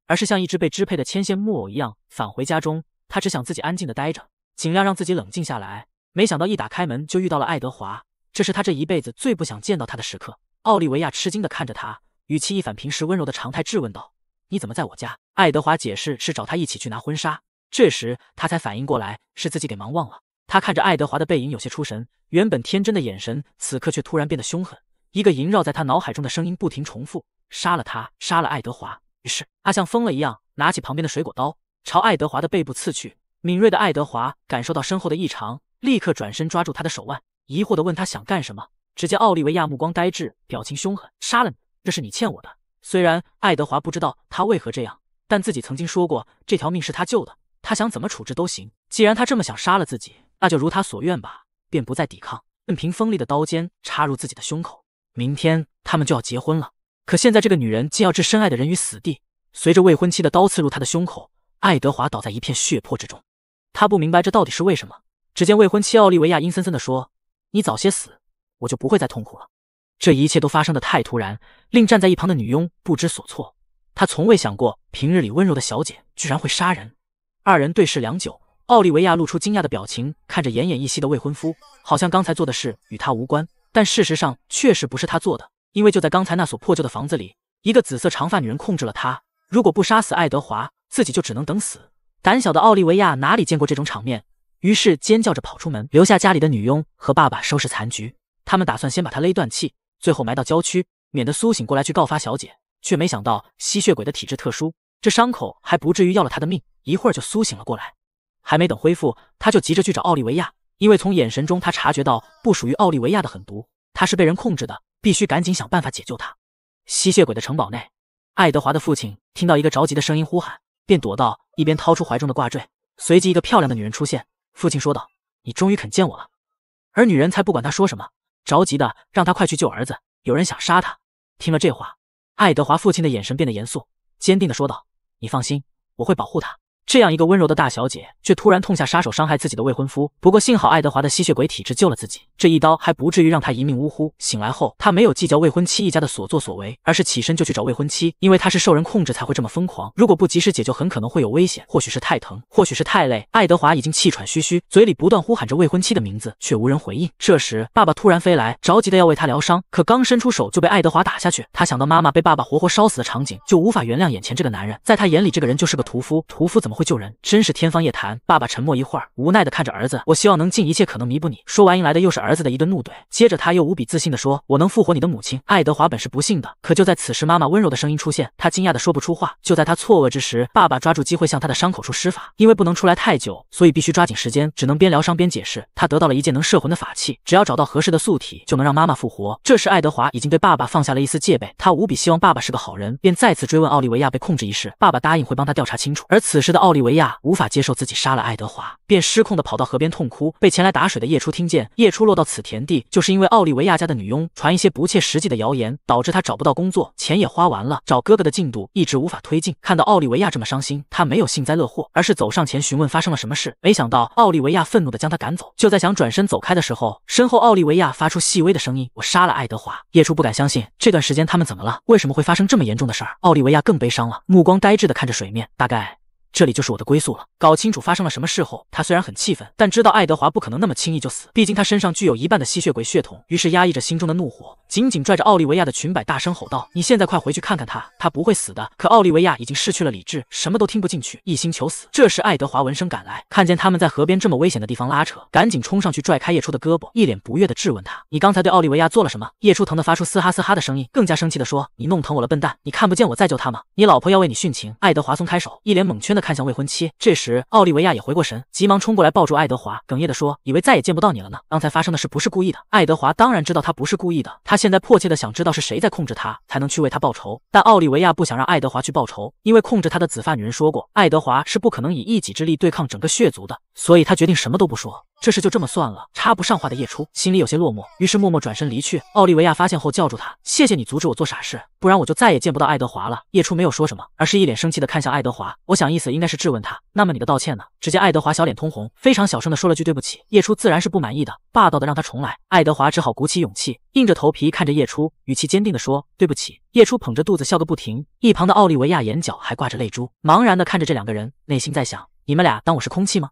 而是像一只被支配的牵线木偶一样返回家中。他只想自己安静的待着，尽量让自己冷静下来。没想到一打开门就遇到了爱德华，这是他这一辈子最不想见到他的时刻。奥利维亚吃惊的看着他，语气一反平时温柔的常态，质问道：“你怎么在我家？”爱德华解释是找他一起去拿婚纱。这时他才反应过来是自己给忙忘了。他看着爱德华的背影，有些出神。原本天真的眼神，此刻却突然变得凶狠。一个萦绕在他脑海中的声音不停重复：“杀了他，杀了爱德华。”于是他像疯了一样拿起旁边的水果刀。朝爱德华的背部刺去，敏锐的爱德华感受到身后的异常，立刻转身抓住他的手腕，疑惑地问他想干什么。只见奥利维亚目光呆滞，表情凶狠：“杀了你，这是你欠我的。”虽然爱德华不知道他为何这样，但自己曾经说过这条命是他救的，他想怎么处置都行。既然他这么想杀了自己，那就如他所愿吧，便不再抵抗，任凭锋利的刀尖插入自己的胸口。明天他们就要结婚了，可现在这个女人竟要置深爱的人于死地。随着未婚妻的刀刺入他的胸口。爱德华倒在一片血泊之中，他不明白这到底是为什么。只见未婚妻奥利维亚阴森森地说：“你早些死，我就不会再痛苦了。”这一切都发生的太突然，令站在一旁的女佣不知所措。她从未想过，平日里温柔的小姐居然会杀人。二人对视良久，奥利维亚露出惊讶的表情，看着奄奄一息的未婚夫，好像刚才做的事与她无关。但事实上确实不是她做的，因为就在刚才那所破旧的房子里，一个紫色长发女人控制了她。如果不杀死爱德华，自己就只能等死。胆小的奥利维亚哪里见过这种场面，于是尖叫着跑出门，留下家里的女佣和爸爸收拾残局。他们打算先把他勒断气，最后埋到郊区，免得苏醒过来去告发小姐。却没想到吸血鬼的体质特殊，这伤口还不至于要了他的命，一会儿就苏醒了过来。还没等恢复，他就急着去找奥利维亚，因为从眼神中他察觉到不属于奥利维亚的狠毒，他是被人控制的，必须赶紧想办法解救他。吸血鬼的城堡内，爱德华的父亲听到一个着急的声音呼喊。便躲到一边，掏出怀中的挂坠，随即一个漂亮的女人出现。父亲说道：“你终于肯见我了。”而女人才不管他说什么，着急的让他快去救儿子，有人想杀他。听了这话，爱德华父亲的眼神变得严肃，坚定的说道：“你放心，我会保护他。”这样一个温柔的大小姐，却突然痛下杀手，伤害自己的未婚夫。不过幸好爱德华的吸血鬼体质救了自己。这一刀还不至于让他一命呜呼。醒来后，他没有计较未婚妻一家的所作所为，而是起身就去找未婚妻，因为他是受人控制才会这么疯狂。如果不及时解救，很可能会有危险。或许是太疼，或许是太累，爱德华已经气喘吁吁，嘴里不断呼喊着未婚妻的名字，却无人回应。这时，爸爸突然飞来，着急的要为他疗伤，可刚伸出手就被爱德华打下去。他想到妈妈被爸爸活活烧死的场景，就无法原谅眼前这个男人。在他眼里，这个人就是个屠夫，屠夫怎么会救人？真是天方夜谭。爸爸沉默一会儿，无奈的看着儿子：“我希望能尽一切可能弥补你。”说完，迎来的又是儿。儿子的一顿怒怼，接着他又无比自信地说：“我能复活你的母亲。”爱德华本是不信的，可就在此时，妈妈温柔的声音出现，他惊讶地说不出话。就在他错愕之时，爸爸抓住机会向他的伤口处施法。因为不能出来太久，所以必须抓紧时间，只能边疗伤边解释。他得到了一件能摄魂的法器，只要找到合适的素体，就能让妈妈复活。这时，爱德华已经对爸爸放下了一丝戒备，他无比希望爸爸是个好人，便再次追问奥利维亚被控制一事。爸爸答应会帮他调查清楚。而此时的奥利维亚无法接受自己杀了爱德华，便失控的跑到河边痛哭，被前来打水的夜初听见。夜初落到。到此田地，就是因为奥利维亚家的女佣传一些不切实际的谣言，导致他找不到工作，钱也花完了，找哥哥的进度一直无法推进。看到奥利维亚这么伤心，他没有幸灾乐祸，而是走上前询问发生了什么事。没想到奥利维亚愤怒的将他赶走。就在想转身走开的时候，身后奥利维亚发出细微的声音：“我杀了爱德华。”叶初不敢相信，这段时间他们怎么了？为什么会发生这么严重的事儿？奥利维亚更悲伤了，目光呆滞的看着水面，大概。这里就是我的归宿了。搞清楚发生了什么事后，他虽然很气愤，但知道爱德华不可能那么轻易就死，毕竟他身上具有一半的吸血鬼血统。于是压抑着心中的怒火，紧紧拽着奥利维亚的裙摆，大声吼道：“你现在快回去看看他，他不会死的。”可奥利维亚已经失去了理智，什么都听不进去，一心求死。这时爱德华闻声赶来，看见他们在河边这么危险的地方拉扯，赶紧冲上去拽开叶初的胳膊，一脸不悦的质问他：“你刚才对奥利维亚做了什么？”叶初疼得发出嘶哈嘶哈的声音，更加生气的说：“你弄疼我了，笨蛋！你看不见我在救他吗？你老婆要为你殉情！”爱德华松开手，一脸懵圈的。看向未婚妻，这时奥利维亚也回过神，急忙冲过来抱住爱德华，哽咽的说：“以为再也见不到你了呢。刚才发生的事不是故意的。”爱德华当然知道他不是故意的，他现在迫切的想知道是谁在控制他，才能去为他报仇。但奥利维亚不想让爱德华去报仇，因为控制他的紫发女人说过，爱德华是不可能以一己之力对抗整个血族的，所以他决定什么都不说。这事就这么算了。插不上话的叶初心里有些落寞，于是默默转身离去。奥利维亚发现后叫住他：“谢谢你阻止我做傻事，不然我就再也见不到爱德华了。”叶初没有说什么，而是一脸生气的看向爱德华。我想意思应该是质问他。那么你的道歉呢？只见爱德华小脸通红，非常小声的说了句对不起。叶初自然是不满意的，霸道的让他重来。爱德华只好鼓起勇气，硬着头皮看着叶初，语气坚定的说：“对不起。”叶初捧着肚子笑个不停。一旁的奥利维亚眼角还挂着泪珠，茫然的看着这两个人，内心在想：你们俩当我是空气吗？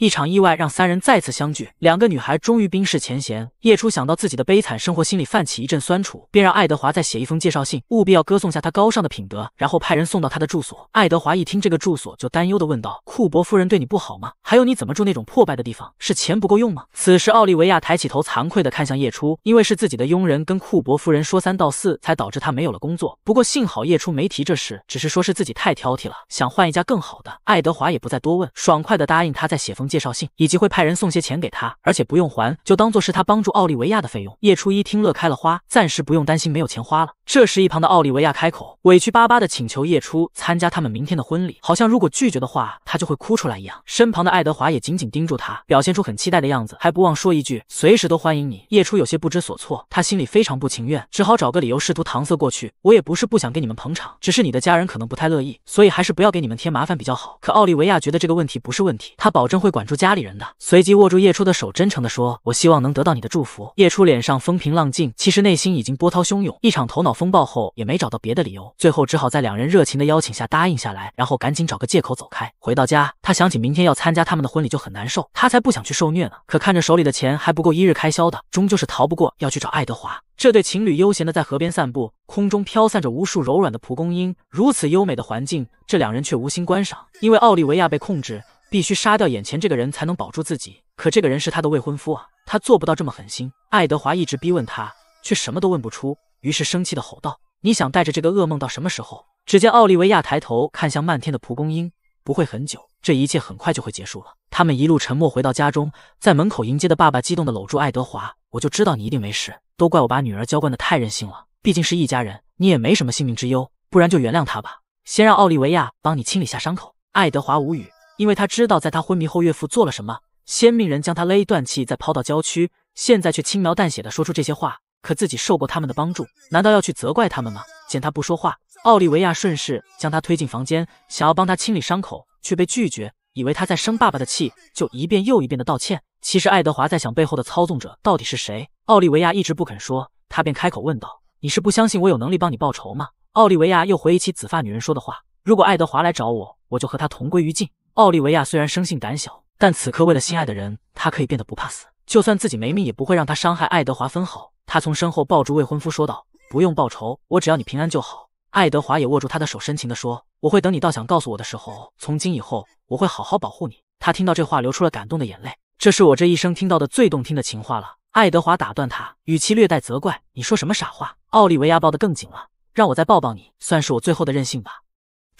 一场意外让三人再次相聚，两个女孩终于冰释前嫌。叶初想到自己的悲惨生活，心里泛起一阵酸楚，便让爱德华再写一封介绍信，务必要歌颂下他高尚的品德，然后派人送到他的住所。爱德华一听这个住所，就担忧的问道：“库伯夫人对你不好吗？还有你怎么住那种破败的地方？是钱不够用吗？”此时，奥利维亚抬起头，惭愧的看向叶初，因为是自己的佣人跟库伯夫人说三道四，才导致他没有了工作。不过幸好叶初没提这事，只是说是自己太挑剔了，想换一家更好的。爱德华也不再多问，爽快的答应他再写封。介绍信，以及会派人送些钱给他，而且不用还，就当做是他帮助奥利维亚的费用。叶初一听乐开了花，暂时不用担心没有钱花了。这时，一旁的奥利维亚开口，委屈巴巴的请求叶初参加他们明天的婚礼，好像如果拒绝的话，他就会哭出来一样。身旁的爱德华也紧紧盯住他，表现出很期待的样子，还不忘说一句：随时都欢迎你。叶初有些不知所措，他心里非常不情愿，只好找个理由试图搪塞过去。我也不是不想给你们捧场，只是你的家人可能不太乐意，所以还是不要给你们添麻烦比较好。可奥利维亚觉得这个问题不是问题，他保证会。管住家里人的，随即握住叶初的手，真诚的说：“我希望能得到你的祝福。”叶初脸上风平浪静，其实内心已经波涛汹涌。一场头脑风暴后，也没找到别的理由，最后只好在两人热情的邀请下答应下来，然后赶紧找个借口走开。回到家，他想起明天要参加他们的婚礼，就很难受。他才不想去受虐呢，可看着手里的钱还不够一日开销的，终究是逃不过要去找爱德华。这对情侣悠闲的在河边散步，空中飘散着无数柔软的蒲公英。如此优美的环境，这两人却无心观赏，因为奥利维亚被控制。必须杀掉眼前这个人才能保住自己，可这个人是他的未婚夫啊，他做不到这么狠心。爱德华一直逼问他，却什么都问不出，于是生气的吼道：“你想带着这个噩梦到什么时候？”只见奥利维亚抬头看向漫天的蒲公英，不会很久，这一切很快就会结束了。他们一路沉默回到家中，在门口迎接的爸爸激动的搂住爱德华：“我就知道你一定没事，都怪我把女儿娇惯的太任性了。毕竟是一家人，你也没什么性命之忧，不然就原谅他吧。先让奥利维亚帮你清理下伤口。”爱德华无语。因为他知道，在他昏迷后，岳父做了什么，先命人将他勒断气，再抛到郊区。现在却轻描淡写的说出这些话，可自己受过他们的帮助，难道要去责怪他们吗？见他不说话，奥利维亚顺势将他推进房间，想要帮他清理伤口，却被拒绝。以为他在生爸爸的气，就一遍又一遍的道歉。其实爱德华在想背后的操纵者到底是谁。奥利维亚一直不肯说，他便开口问道：“你是不相信我有能力帮你报仇吗？”奥利维亚又回忆起紫发女人说的话：“如果爱德华来找我，我就和他同归于尽。”奥利维亚虽然生性胆小，但此刻为了心爱的人，她可以变得不怕死。就算自己没命，也不会让他伤害爱德华分毫。他从身后抱住未婚夫，说道：“不用报仇，我只要你平安就好。”爱德华也握住他的手，深情的说：“我会等你到想告诉我的时候。从今以后，我会好好保护你。”他听到这话，流出了感动的眼泪。这是我这一生听到的最动听的情话了。爱德华打断他，语气略带责怪：“你说什么傻话？”奥利维亚抱得更紧了：“让我再抱抱你，算是我最后的任性吧。”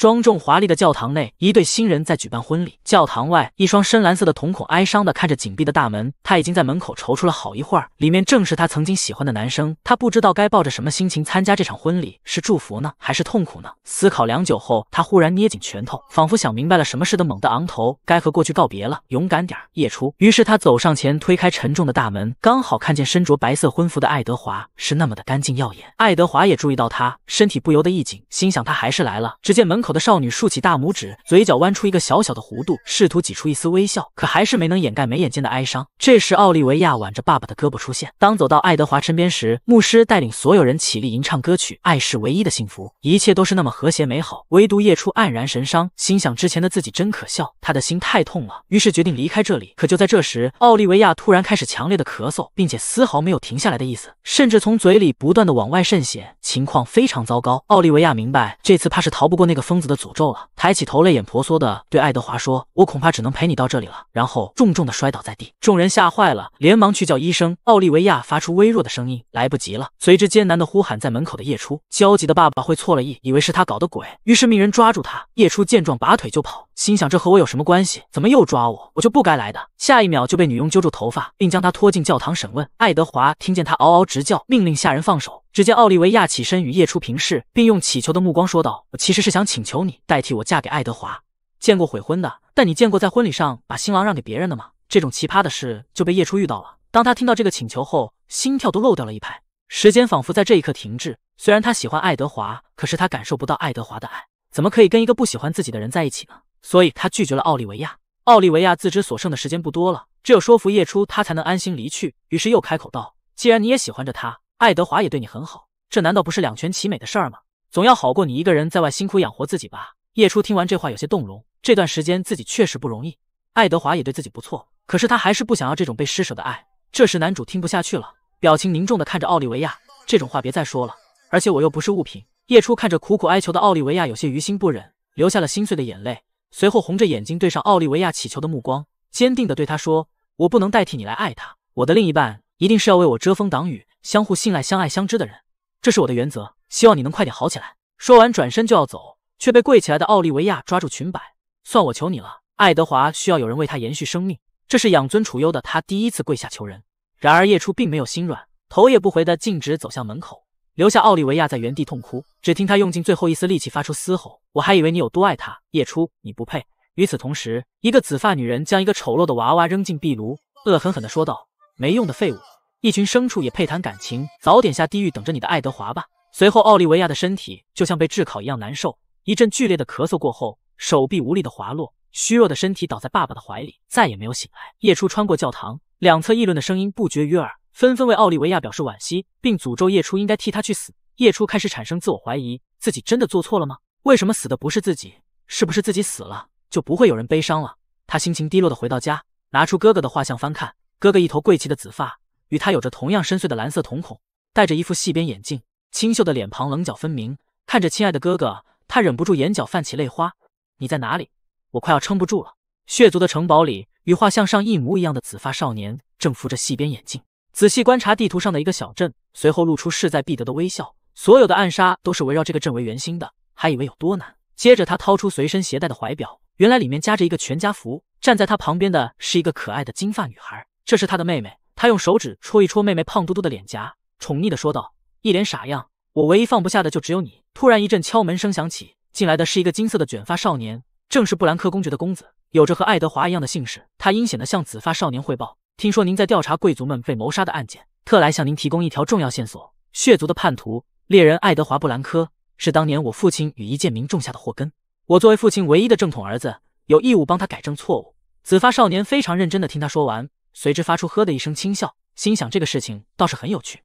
庄重华丽的教堂内，一对新人在举办婚礼。教堂外，一双深蓝色的瞳孔哀伤的看着紧闭的大门。他已经在门口踌躇了好一会儿，里面正是他曾经喜欢的男生。他不知道该抱着什么心情参加这场婚礼，是祝福呢，还是痛苦呢？思考良久后，他忽然捏紧拳头，仿佛想明白了什么似的，猛地昂头：“该和过去告别了，勇敢点，夜初。”于是他走上前，推开沉重的大门，刚好看见身着白色婚服的爱德华，是那么的干净耀眼。爱德华也注意到他，身体不由得一紧，心想他还是来了。只见门口。的少女竖起大拇指，嘴角弯出一个小小的弧度，试图挤出一丝微笑，可还是没能掩盖眉眼间的哀伤。这时，奥利维亚挽着爸爸的胳膊出现。当走到爱德华身边时，牧师带领所有人起立，吟唱歌曲：“爱是唯一的幸福，一切都是那么和谐美好。”唯独夜初黯然神伤，心想之前的自己真可笑，他的心太痛了，于是决定离开这里。可就在这时，奥利维亚突然开始强烈的咳嗽，并且丝毫没有停下来的意思，甚至从嘴里不断的往外渗血，情况非常糟糕。奥利维亚明白，这次怕是逃不过那个疯。子的诅咒了，抬起头泪眼婆娑的对爱德华说：“我恐怕只能陪你到这里了。”然后重重的摔倒在地，众人吓坏了，连忙去叫医生。奥利维亚发出微弱的声音：“来不及了！”随之艰难的呼喊。在门口的叶初焦急的爸爸会错了意，以为是他搞的鬼，于是命人抓住他。叶初见状，拔腿就跑，心想这和我有什么关系？怎么又抓我？我就不该来的。下一秒就被女佣揪住头发，并将他拖进教堂审问。爱德华听见他嗷嗷直叫，命令下人放手。只见奥利维亚起身与叶初平视，并用乞求的目光说道：“我其实是想请求你代替我嫁给爱德华。见过悔婚的，但你见过在婚礼上把新郎让给别人的吗？这种奇葩的事就被叶初遇到了。当他听到这个请求后，心跳都漏掉了一拍，时间仿佛在这一刻停滞。虽然他喜欢爱德华，可是他感受不到爱德华的爱，怎么可以跟一个不喜欢自己的人在一起呢？所以，他拒绝了奥利维亚。奥利维亚自知所剩的时间不多了，只有说服叶初，他才能安心离去。于是又开口道：既然你也喜欢着他。”爱德华也对你很好，这难道不是两全其美的事儿吗？总要好过你一个人在外辛苦养活自己吧。叶初听完这话有些动容，这段时间自己确实不容易。爱德华也对自己不错，可是他还是不想要这种被施舍的爱。这时男主听不下去了，表情凝重的看着奥利维亚，这种话别再说了。而且我又不是物品。叶初看着苦苦哀求的奥利维亚，有些于心不忍，流下了心碎的眼泪。随后红着眼睛对上奥利维亚乞求的目光，坚定的对他说：“我不能代替你来爱他，我的另一半一定是要为我遮风挡雨。”相互信赖、相爱相知的人，这是我的原则。希望你能快点好起来。说完，转身就要走，却被跪起来的奥利维亚抓住裙摆。算我求你了，爱德华需要有人为他延续生命。这是养尊处优的他第一次跪下求人。然而叶初并没有心软，头也不回的径直走向门口，留下奥利维亚在原地痛哭。只听他用尽最后一丝力气发出嘶吼：“我还以为你有多爱他，叶初，你不配！”与此同时，一个紫发女人将一个丑陋的娃娃扔进壁炉，恶狠狠地说道：“没用的废物。”一群牲畜也配谈感情？早点下地狱，等着你的爱德华吧！随后，奥利维亚的身体就像被炙烤一样难受，一阵剧烈的咳嗽过后，手臂无力的滑落，虚弱的身体倒在爸爸的怀里，再也没有醒来。夜初穿过教堂，两侧议论的声音不绝于耳，纷纷为奥利维亚表示惋惜，并诅咒夜初应该替他去死。夜初开始产生自我怀疑，自己真的做错了吗？为什么死的不是自己？是不是自己死了就不会有人悲伤了？他心情低落的回到家，拿出哥哥的画像翻看，哥哥一头贵气的紫发。与他有着同样深邃的蓝色瞳孔，戴着一副细边眼镜，清秀的脸庞棱角分明。看着亲爱的哥哥，他忍不住眼角泛起泪花。你在哪里？我快要撑不住了。血族的城堡里，与画像上一模一样的紫发少年正扶着细边眼镜，仔细观察地图上的一个小镇，随后露出势在必得的微笑。所有的暗杀都是围绕这个镇为圆心的，还以为有多难。接着他掏出随身携带的怀表，原来里面夹着一个全家福。站在他旁边的是一个可爱的金发女孩，这是他的妹妹。他用手指戳一戳妹妹胖嘟嘟的脸颊，宠溺的说道，一脸傻样。我唯一放不下的就只有你。突然一阵敲门声响起，进来的是一个金色的卷发少年，正是布兰克公爵的公子，有着和爱德华一样的姓氏。他阴险的向紫发少年汇报：“听说您在调查贵族们被谋杀的案件，特来向您提供一条重要线索。血族的叛徒猎人爱德华·布兰科，是当年我父亲与一剑明种下的祸根。我作为父亲唯一的正统儿子，有义务帮他改正错误。”紫发少年非常认真的听他说完。随之发出“呵”的一声轻笑，心想这个事情倒是很有趣。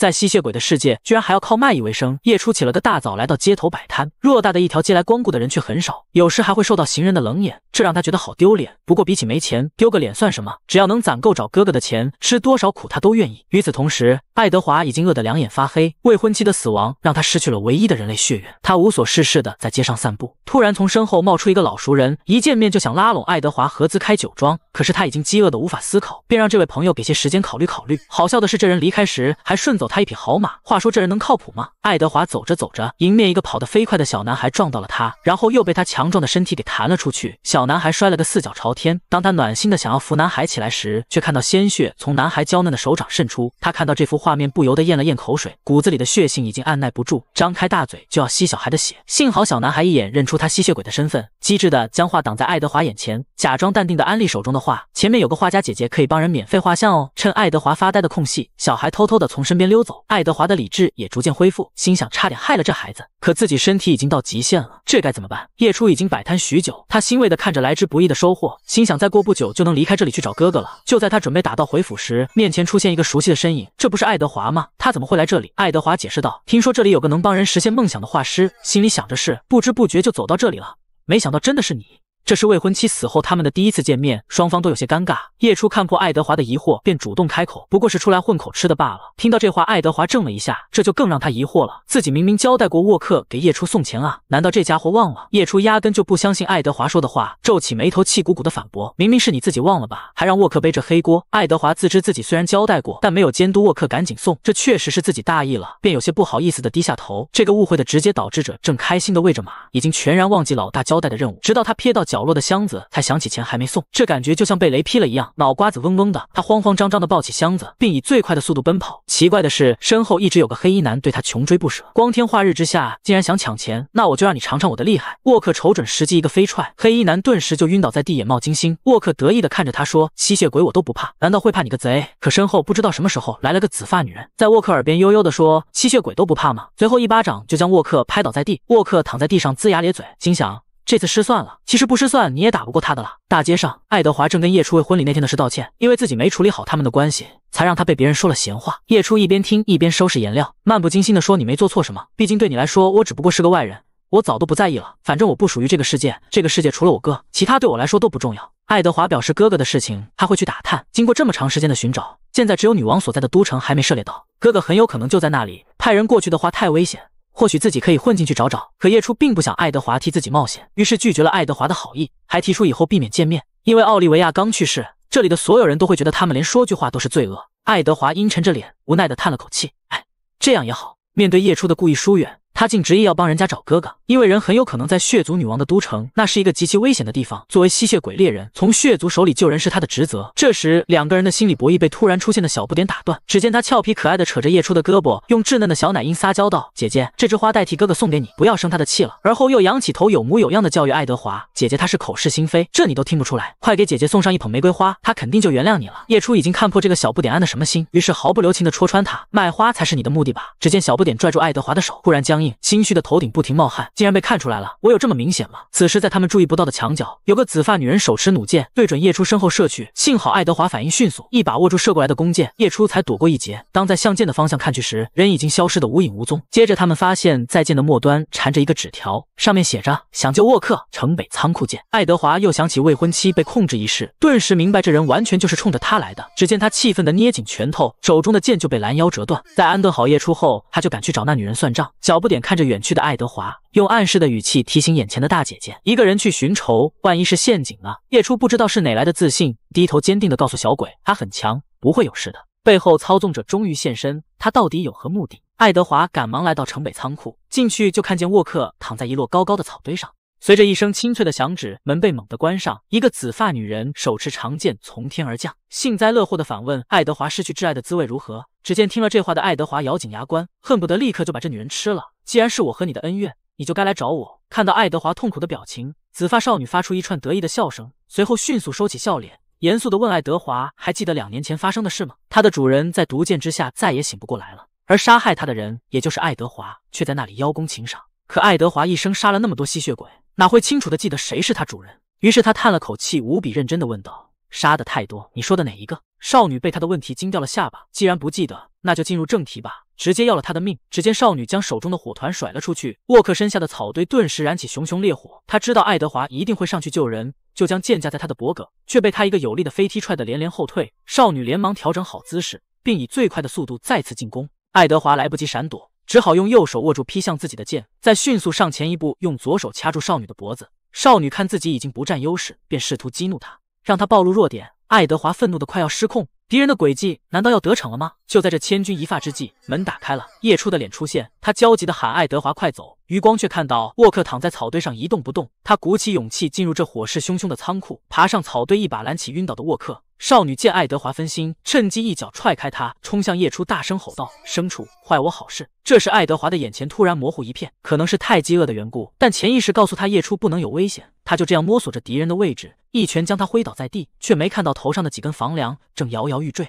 在吸血鬼的世界，居然还要靠卖艺为生。夜初起了个大早，来到街头摆摊。偌大的一条街，来光顾的人却很少，有时还会受到行人的冷眼，这让他觉得好丢脸。不过比起没钱，丢个脸算什么？只要能攒够找哥哥的钱，吃多少苦他都愿意。与此同时，爱德华已经饿得两眼发黑。未婚妻的死亡让他失去了唯一的人类血缘，他无所事事的在街上散步。突然从身后冒出一个老熟人，一见面就想拉拢爱德华合资开酒庄。可是他已经饥饿的无法思考，便让这位朋友给些时间考虑考虑。好笑的是，这人离开时还顺走。他一匹好马。话说这人能靠谱吗？爱德华走着走着，迎面一个跑得飞快的小男孩撞到了他，然后又被他强壮的身体给弹了出去。小男孩摔了个四脚朝天。当他暖心的想要扶男孩起来时，却看到鲜血从男孩娇嫩的手掌渗出。他看到这幅画面，不由得咽了咽口水，骨子里的血性已经按耐不住，张开大嘴就要吸小孩的血。幸好小男孩一眼认出他吸血鬼的身份，机智的将画挡在爱德华眼前，假装淡定的安利手中的画。前面有个画家姐姐可以帮人免费画像哦。趁爱德华发呆的空隙，小孩偷偷的从身边溜。走，爱德华的理智也逐渐恢复，心想差点害了这孩子，可自己身体已经到极限了，这该怎么办？叶初已经摆摊许久，他欣慰的看着来之不易的收获，心想再过不久就能离开这里去找哥哥了。就在他准备打道回府时，面前出现一个熟悉的身影，这不是爱德华吗？他怎么会来这里？爱德华解释道，听说这里有个能帮人实现梦想的画师，心里想着是，不知不觉就走到这里了，没想到真的是你。这是未婚妻死后他们的第一次见面，双方都有些尴尬。叶初看破爱德华的疑惑，便主动开口，不过是出来混口吃的罢了。听到这话，爱德华怔了一下，这就更让他疑惑了。自己明明交代过沃克给叶初送钱啊，难道这家伙忘了？叶初压根就不相信爱德华说的话，皱起眉头，气鼓鼓的反驳：“明明是你自己忘了吧，还让沃克背着黑锅。”爱德华自知自己虽然交代过，但没有监督沃克赶紧送，这确实是自己大意了，便有些不好意思的低下头。这个误会的直接导致者正开心的喂着马，已经全然忘记老大交代的任务，直到他瞥到。角落的箱子，才想起钱还没送，这感觉就像被雷劈了一样，脑瓜子嗡嗡的。他慌慌张张的抱起箱子，并以最快的速度奔跑。奇怪的是，身后一直有个黑衣男对他穷追不舍。光天化日之下，竟然想抢钱，那我就让你尝尝我的厉害！沃克瞅准时机，一个飞踹，黑衣男顿时就晕倒在地，眼冒金星。沃克得意的看着他说：“吸血鬼我都不怕，难道会怕你个贼？”可身后不知道什么时候来了个紫发女人，在沃克耳边悠悠的说：“吸血鬼都不怕吗？”随后一巴掌就将沃克拍倒在地。沃克躺在地上龇牙咧嘴，心想。这次失算了，其实不失算你也打不过他的了。大街上，爱德华正跟叶初为婚礼那天的事道歉，因为自己没处理好他们的关系，才让他被别人说了闲话。叶初一边听一边收拾颜料，漫不经心地说：“你没做错什么，毕竟对你来说，我只不过是个外人，我早都不在意了。反正我不属于这个世界，这个世界除了我哥，其他对我来说都不重要。”爱德华表示：“哥哥的事情他会去打探，经过这么长时间的寻找，现在只有女王所在的都城还没涉猎到，哥哥很有可能就在那里。派人过去的话太危险。”或许自己可以混进去找找，可叶初并不想爱德华替自己冒险，于是拒绝了爱德华的好意，还提出以后避免见面，因为奥利维亚刚去世，这里的所有人都会觉得他们连说句话都是罪恶。爱德华阴沉着脸，无奈地叹了口气：“哎，这样也好。”面对叶初的故意疏远。他竟执意要帮人家找哥哥，因为人很有可能在血族女王的都城，那是一个极其危险的地方。作为吸血鬼猎人，从血族手里救人是他的职责。这时，两个人的心理博弈被突然出现的小不点打断。只见他俏皮可爱的扯着叶初的胳膊，用稚嫩的小奶音撒娇道：“姐姐，这枝花代替哥哥送给你，不要生他的气了。”而后又仰起头，有模有样的教育爱德华：“姐姐，他是口是心非，这你都听不出来。快给姐姐送上一捧玫瑰花，他肯定就原谅你了。”叶初已经看破这个小不点安的什么心，于是毫不留情的戳穿他：“卖花才是你的目的吧？”只见小不点拽住爱德华的手，忽然僵硬。心虚的头顶不停冒汗，竟然被看出来了，我有这么明显吗？此时在他们注意不到的墙角，有个紫发女人手持弩箭对准叶初身后射去，幸好爱德华反应迅速，一把握住射过来的弓箭，叶初才躲过一劫。当在向箭的方向看去时，人已经消失的无影无踪。接着他们发现，在箭的末端缠着一个纸条，上面写着想救沃克，城北仓库见。爱德华又想起未婚妻被控制一事，顿时明白这人完全就是冲着他来的。只见他气愤的捏紧拳头，手中的剑就被拦腰折断。在安顿好叶初后，他就赶去找那女人算账，小不点。看着远去的爱德华，用暗示的语气提醒眼前的大姐姐，一个人去寻仇，万一是陷阱呢？叶初不知道是哪来的自信，低头坚定的告诉小鬼，他很强，不会有事的。背后操纵者终于现身，他到底有何目的？爱德华赶忙来到城北仓库，进去就看见沃克躺在一摞高高的草堆上。随着一声清脆的响指，门被猛地关上。一个紫发女人手持长剑从天而降，幸灾乐祸的反问爱德华失去挚爱的滋味如何？只见听了这话的爱德华咬紧牙关，恨不得立刻就把这女人吃了。既然是我和你的恩怨，你就该来找我。看到爱德华痛苦的表情，紫发少女发出一串得意的笑声，随后迅速收起笑脸，严肃的问爱德华：“还记得两年前发生的事吗？他的主人在毒箭之下再也醒不过来了，而杀害他的人，也就是爱德华，却在那里邀功请赏。可爱德华一生杀了那么多吸血鬼，哪会清楚的记得谁是他主人？于是他叹了口气，无比认真的问道。”杀的太多，你说的哪一个？少女被他的问题惊掉了下巴。既然不记得，那就进入正题吧，直接要了他的命。只见少女将手中的火团甩了出去，沃克身下的草堆顿时燃起熊熊烈火。他知道爱德华一定会上去救人，就将剑架在他的脖颈，却被他一个有力的飞踢踹得连连后退。少女连忙调整好姿势，并以最快的速度再次进攻。爱德华来不及闪躲，只好用右手握住劈向自己的剑，再迅速上前一步，用左手掐住少女的脖子。少女看自己已经不占优势，便试图激怒他。让他暴露弱点，爱德华愤怒的快要失控，敌人的诡计难道要得逞了吗？就在这千钧一发之际，门打开了，夜初的脸出现，他焦急的喊：“爱德华，快走！”余光却看到沃克躺在草堆上一动不动，他鼓起勇气进入这火势汹汹的仓库，爬上草堆，一把揽起晕倒的沃克。少女见爱德华分心，趁机一脚踹开他，冲向夜初，大声吼道：“牲畜，坏我好事！”这时，爱德华的眼前突然模糊一片，可能是太饥饿的缘故。但潜意识告诉他，夜初不能有危险。他就这样摸索着敌人的位置，一拳将他挥倒在地，却没看到头上的几根房梁正摇摇欲坠。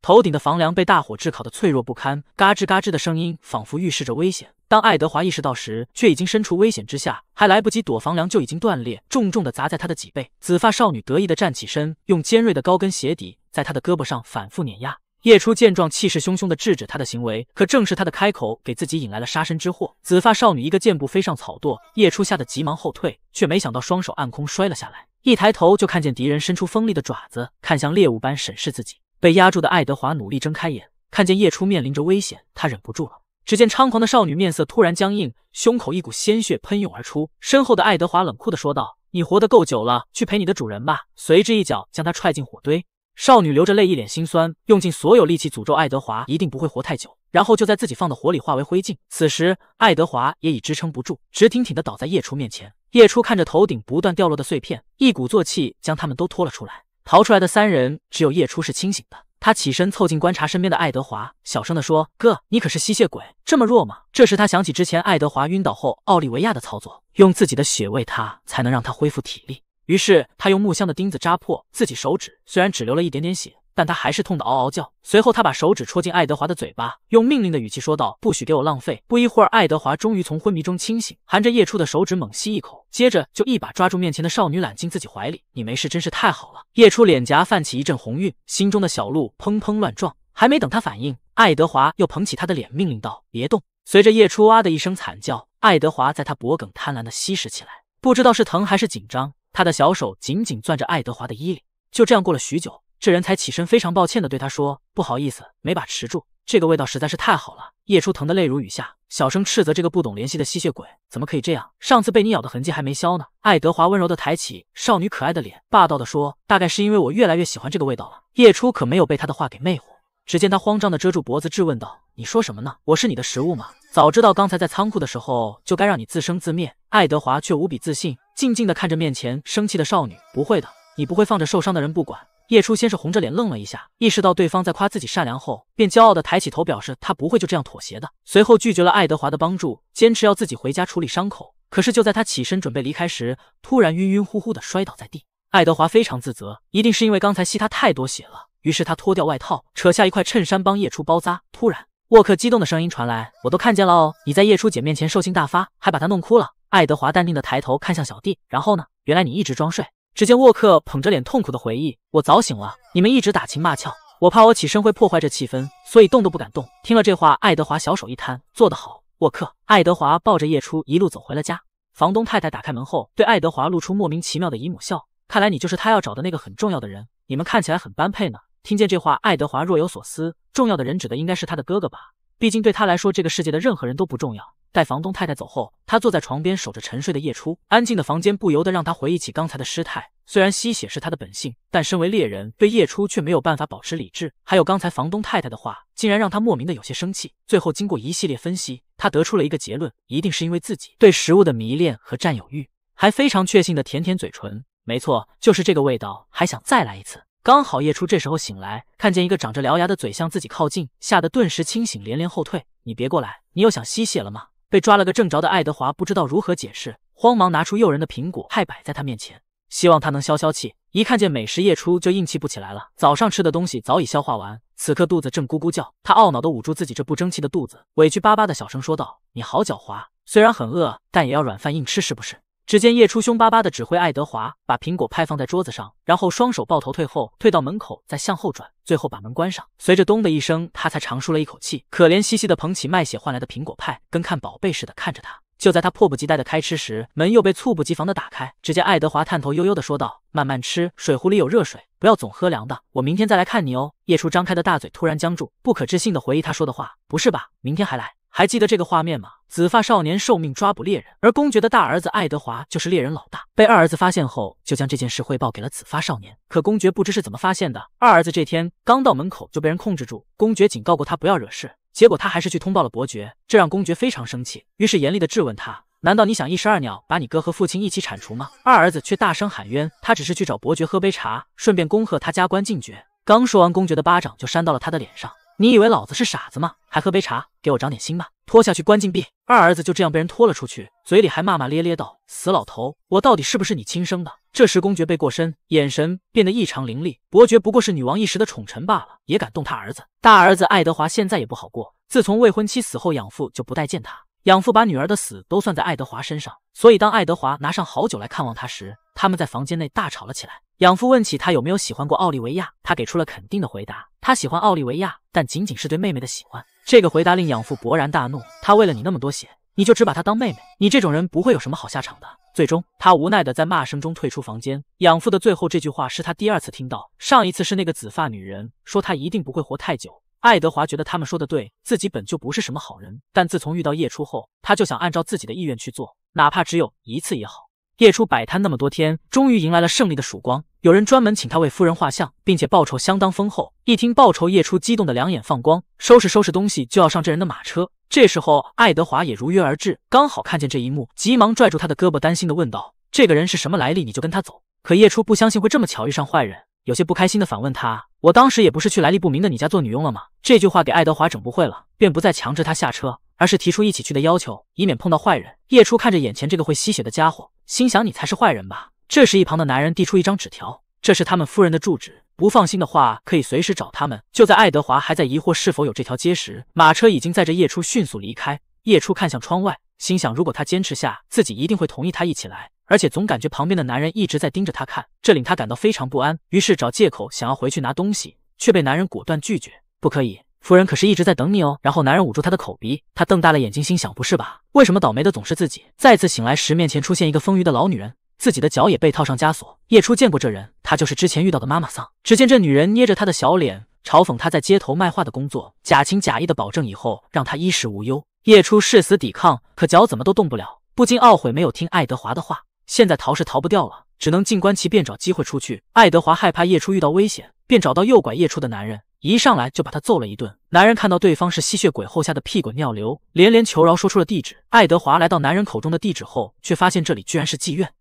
头顶的房梁被大火炙烤的脆弱不堪，嘎吱嘎吱的声音仿佛预示着危险。当爱德华意识到时，却已经身处危险之下，还来不及躲，房梁就已经断裂，重重的砸在他的脊背。紫发少女得意的站起身，用尖锐的高跟鞋底在他的胳膊上反复碾压。叶初见状，气势汹汹地制止他的行为，可正是他的开口，给自己引来了杀身之祸。紫发少女一个箭步飞上草垛，叶初吓得急忙后退，却没想到双手按空摔了下来。一抬头就看见敌人伸出锋利的爪子，看向猎物般审视自己。被压住的爱德华努力睁开眼，看见叶初面临着危险，他忍不住了。只见猖狂的少女面色突然僵硬，胸口一股鲜血喷涌而出，身后的爱德华冷酷的说道：“你活得够久了，去陪你的主人吧。”随之一脚将她踹进火堆。少女流着泪，一脸心酸，用尽所有力气诅咒爱德华一定不会活太久，然后就在自己放的火里化为灰烬。此时爱德华也已支撑不住，直挺挺的倒在叶初面前。叶初看着头顶不断掉落的碎片，一鼓作气将他们都拖了出来。逃出来的三人只有叶初是清醒的。他起身凑近观察身边的爱德华，小声的说：“哥，你可是吸血鬼，这么弱吗？”这时他想起之前爱德华晕倒后，奥利维亚的操作，用自己的血喂他才能让他恢复体力。于是他用木箱的钉子扎破自己手指，虽然只流了一点点血。但他还是痛得嗷嗷叫。随后，他把手指戳进爱德华的嘴巴，用命令的语气说道：“不许给我浪费。”不一会儿，爱德华终于从昏迷中清醒，含着叶初的手指猛吸一口，接着就一把抓住面前的少女，揽进自己怀里：“你没事真是太好了。”叶初脸颊泛起一阵红晕，心中的小鹿砰砰乱撞。还没等他反应，爱德华又捧起他的脸，命令道：“别动！”随着叶初哇的一声惨叫，爱德华在他脖梗贪婪的吸食起来。不知道是疼还是紧张，他的小手紧紧攥着爱德华的衣领。就这样过了许久。这人才起身，非常抱歉的对他说：“不好意思，没把持住，这个味道实在是太好了。”叶初疼得泪如雨下，小声斥责这个不懂怜惜的吸血鬼：“怎么可以这样？上次被你咬的痕迹还没消呢。”爱德华温柔的抬起少女可爱的脸，霸道的说：“大概是因为我越来越喜欢这个味道了。”叶初可没有被他的话给魅惑，只见他慌张的遮住脖子，质问道：“你说什么呢？我是你的食物吗？早知道刚才在仓库的时候就该让你自生自灭。”爱德华却无比自信，静静的看着面前生气的少女：“不会的，你不会放着受伤的人不管。”叶初先是红着脸愣了一下，意识到对方在夸自己善良后，便骄傲地抬起头，表示他不会就这样妥协的。随后拒绝了爱德华的帮助，坚持要自己回家处理伤口。可是就在他起身准备离开时，突然晕晕乎乎地摔倒在地。爱德华非常自责，一定是因为刚才吸他太多血了。于是他脱掉外套，扯下一块衬衫帮叶初包扎。突然，沃克激动的声音传来：“我都看见了哦，你在叶初姐面前兽性大发，还把她弄哭了。”爱德华淡定的抬头看向小弟，然后呢？原来你一直装睡。只见沃克捧着脸，痛苦的回忆。我早醒了，你们一直打情骂俏，我怕我起身会破坏这气氛，所以动都不敢动。听了这话，爱德华小手一摊，做得好，沃克。爱德华抱着叶初一路走回了家。房东太太打开门后，对爱德华露出莫名其妙的姨母笑。看来你就是他要找的那个很重要的人，你们看起来很般配呢。听见这话，爱德华若有所思。重要的人指的应该是他的哥哥吧。毕竟对他来说，这个世界的任何人都不重要。待房东太太走后，他坐在床边守着沉睡的夜初。安静的房间不由得让他回忆起刚才的失态。虽然吸血是他的本性，但身为猎人，对夜初却没有办法保持理智。还有刚才房东太太的话，竟然让他莫名的有些生气。最后经过一系列分析，他得出了一个结论：一定是因为自己对食物的迷恋和占有欲。还非常确信的舔舔嘴唇，没错，就是这个味道，还想再来一次。刚好叶初这时候醒来，看见一个长着獠牙的嘴向自己靠近，吓得顿时清醒，连连后退。你别过来，你又想吸血了吗？被抓了个正着的爱德华不知道如何解释，慌忙拿出诱人的苹果派摆在他面前，希望他能消消气。一看见美食，叶初就硬气不起来了。早上吃的东西早已消化完，此刻肚子正咕咕叫。他懊恼地捂住自己这不争气的肚子，委屈巴巴的小声说道：“你好狡猾，虽然很饿，但也要软饭硬吃，是不是？”只见叶初凶巴巴的指挥爱德华把苹果派放在桌子上，然后双手抱头退后，退到门口，再向后转，最后把门关上。随着咚的一声，他才长舒了一口气，可怜兮兮的捧起卖血换来的苹果派，跟看宝贝似的看着他。就在他迫不及待的开吃时，门又被猝不及防的打开。只见爱德华探头悠悠的说道：“慢慢吃，水壶里有热水，不要总喝凉的。我明天再来看你哦。”叶初张开的大嘴突然僵住，不可置信的回忆他说的话：“不是吧，明天还来？”还记得这个画面吗？紫发少年受命抓捕猎人，而公爵的大儿子爱德华就是猎人老大。被二儿子发现后，就将这件事汇报给了紫发少年。可公爵不知是怎么发现的，二儿子这天刚到门口就被人控制住。公爵警告过他不要惹事，结果他还是去通报了伯爵，这让公爵非常生气，于是严厉的质问他：难道你想一石二鸟，把你哥和父亲一起铲除吗？二儿子却大声喊冤，他只是去找伯爵喝杯茶，顺便恭贺他加官进爵。刚说完，公爵的巴掌就扇到了他的脸上。你以为老子是傻子吗？还喝杯茶？给我长点心吧！拖下去关禁闭！二儿子就这样被人拖了出去，嘴里还骂骂咧咧道：“死老头，我到底是不是你亲生的？”这时公爵背过身，眼神变得异常凌厉。伯爵不过是女王一时的宠臣罢了，也敢动他儿子？大儿子爱德华现在也不好过，自从未婚妻死后，养父就不待见他。养父把女儿的死都算在爱德华身上，所以当爱德华拿上好酒来看望他时，他们在房间内大吵了起来。养父问起他有没有喜欢过奥利维亚，他给出了肯定的回答。他喜欢奥利维亚，但仅仅是对妹妹的喜欢。这个回答令养父勃然大怒。他为了你那么多血，你就只把他当妹妹？你这种人不会有什么好下场的。最终，他无奈的在骂声中退出房间。养父的最后这句话是他第二次听到，上一次是那个紫发女人说他一定不会活太久。爱德华觉得他们说的对，自己本就不是什么好人，但自从遇到叶初后，他就想按照自己的意愿去做，哪怕只有一次也好。叶初摆摊那么多天，终于迎来了胜利的曙光。有人专门请他为夫人画像，并且报酬相当丰厚。一听报酬，叶初激动的两眼放光，收拾收拾东西就要上这人的马车。这时候，爱德华也如约而至，刚好看见这一幕，急忙拽住他的胳膊，担心的问道：“这个人是什么来历？你就跟他走。”可叶初不相信会这么巧遇上坏人。有些不开心的反问他：“我当时也不是去来历不明的你家做女佣了吗？”这句话给爱德华整不会了，便不再强制他下车，而是提出一起去的要求，以免碰到坏人。叶初看着眼前这个会吸血的家伙，心想你才是坏人吧。这时一旁的男人递出一张纸条，这是他们夫人的住址，不放心的话可以随时找他们。就在爱德华还在疑惑是否有这条街时，马车已经载着叶初迅速离开。叶初看向窗外，心想如果他坚持下，自己一定会同意他一起来。而且总感觉旁边的男人一直在盯着他看，这令他感到非常不安。于是找借口想要回去拿东西，却被男人果断拒绝：“不可以，夫人可是一直在等你哦。”然后男人捂住他的口鼻，他瞪大了眼睛，心想：“不是吧？为什么倒霉的总是自己？”再次醒来时，面前出现一个丰腴的老女人，自己的脚也被套上枷锁。叶初见过这人，她就是之前遇到的妈妈桑。只见这女人捏着他的小脸，嘲讽他在街头卖画的工作，假情假意的保证以后让他衣食无忧。叶初誓死抵抗，可脚怎么都动不了，不禁懊悔没有听爱德华的话。现在逃是逃不掉了，只能静观其变，找机会出去。爱德华害怕叶初遇到危险，便找到诱拐叶初的男人，一上来就把他揍了一顿。男人看到对方是吸血鬼后，吓得屁滚尿流，连连求饶，说出了地址。爱德华来到男人口中的地址后，却发现这里居然是妓院。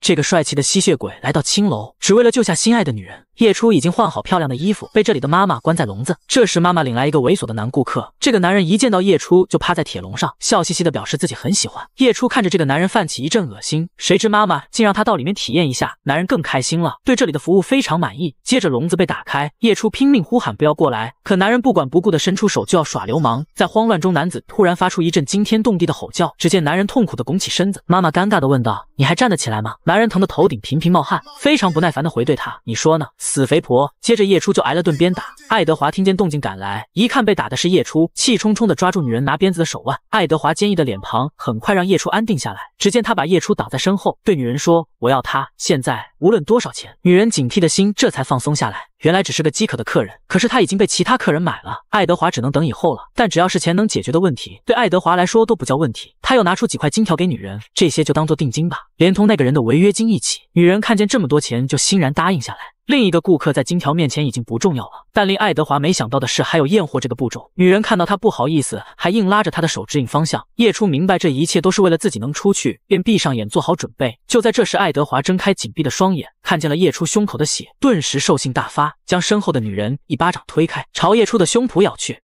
这个帅气的吸血鬼来到青楼，只为了救下心爱的女人。叶初已经换好漂亮的衣服，被这里的妈妈关在笼子。这时，妈妈领来一个猥琐的男顾客。这个男人一见到叶初，就趴在铁笼上，笑嘻嘻的表示自己很喜欢。叶初看着这个男人，泛起一阵恶心。谁知妈妈竟让他到里面体验一下。男人更开心了，对这里的服务非常满意。接着，笼子被打开，叶初拼命呼喊不要过来，可男人不管不顾的伸出手就要耍流氓。在慌乱中，男子突然发出一阵惊天动地的吼叫。只见男人痛苦的拱起身子，妈妈尴尬的问道：“你还站得起来吗？”男人疼得头顶频频冒汗，非常不耐烦的回对他：“你说呢？”死肥婆！接着叶初就挨了顿鞭打。爱德华听见动静赶来，一看被打的是叶初，气冲冲的抓住女人拿鞭子的手腕。爱德华坚毅的脸庞很快让叶初安定下来。只见他把叶初挡在身后，对女人说：“我要她，现在无论多少钱。”女人警惕的心这才放松下来。原来只是个饥渴的客人，可是他已经被其他客人买了。爱德华只能等以后了。但只要是钱能解决的问题，对爱德华来说都不叫问题。他又拿出几块金条给女人，这些就当做定金吧，连同那个人的违约金一起。女人看见这么多钱，就欣然答应下来。另一个顾客在金条面前已经不重要了，但令爱德华没想到的是，还有验货这个步骤。女人看到他不好意思，还硬拉着他的手指引方向。叶初明白这一切都是为了自己能出去，便闭上眼做好准备。就在这时，爱德华睁开紧闭的双眼，看见了叶初胸口的血，顿时兽性大发，将身后的女人一巴掌推开，朝叶初的胸脯咬去。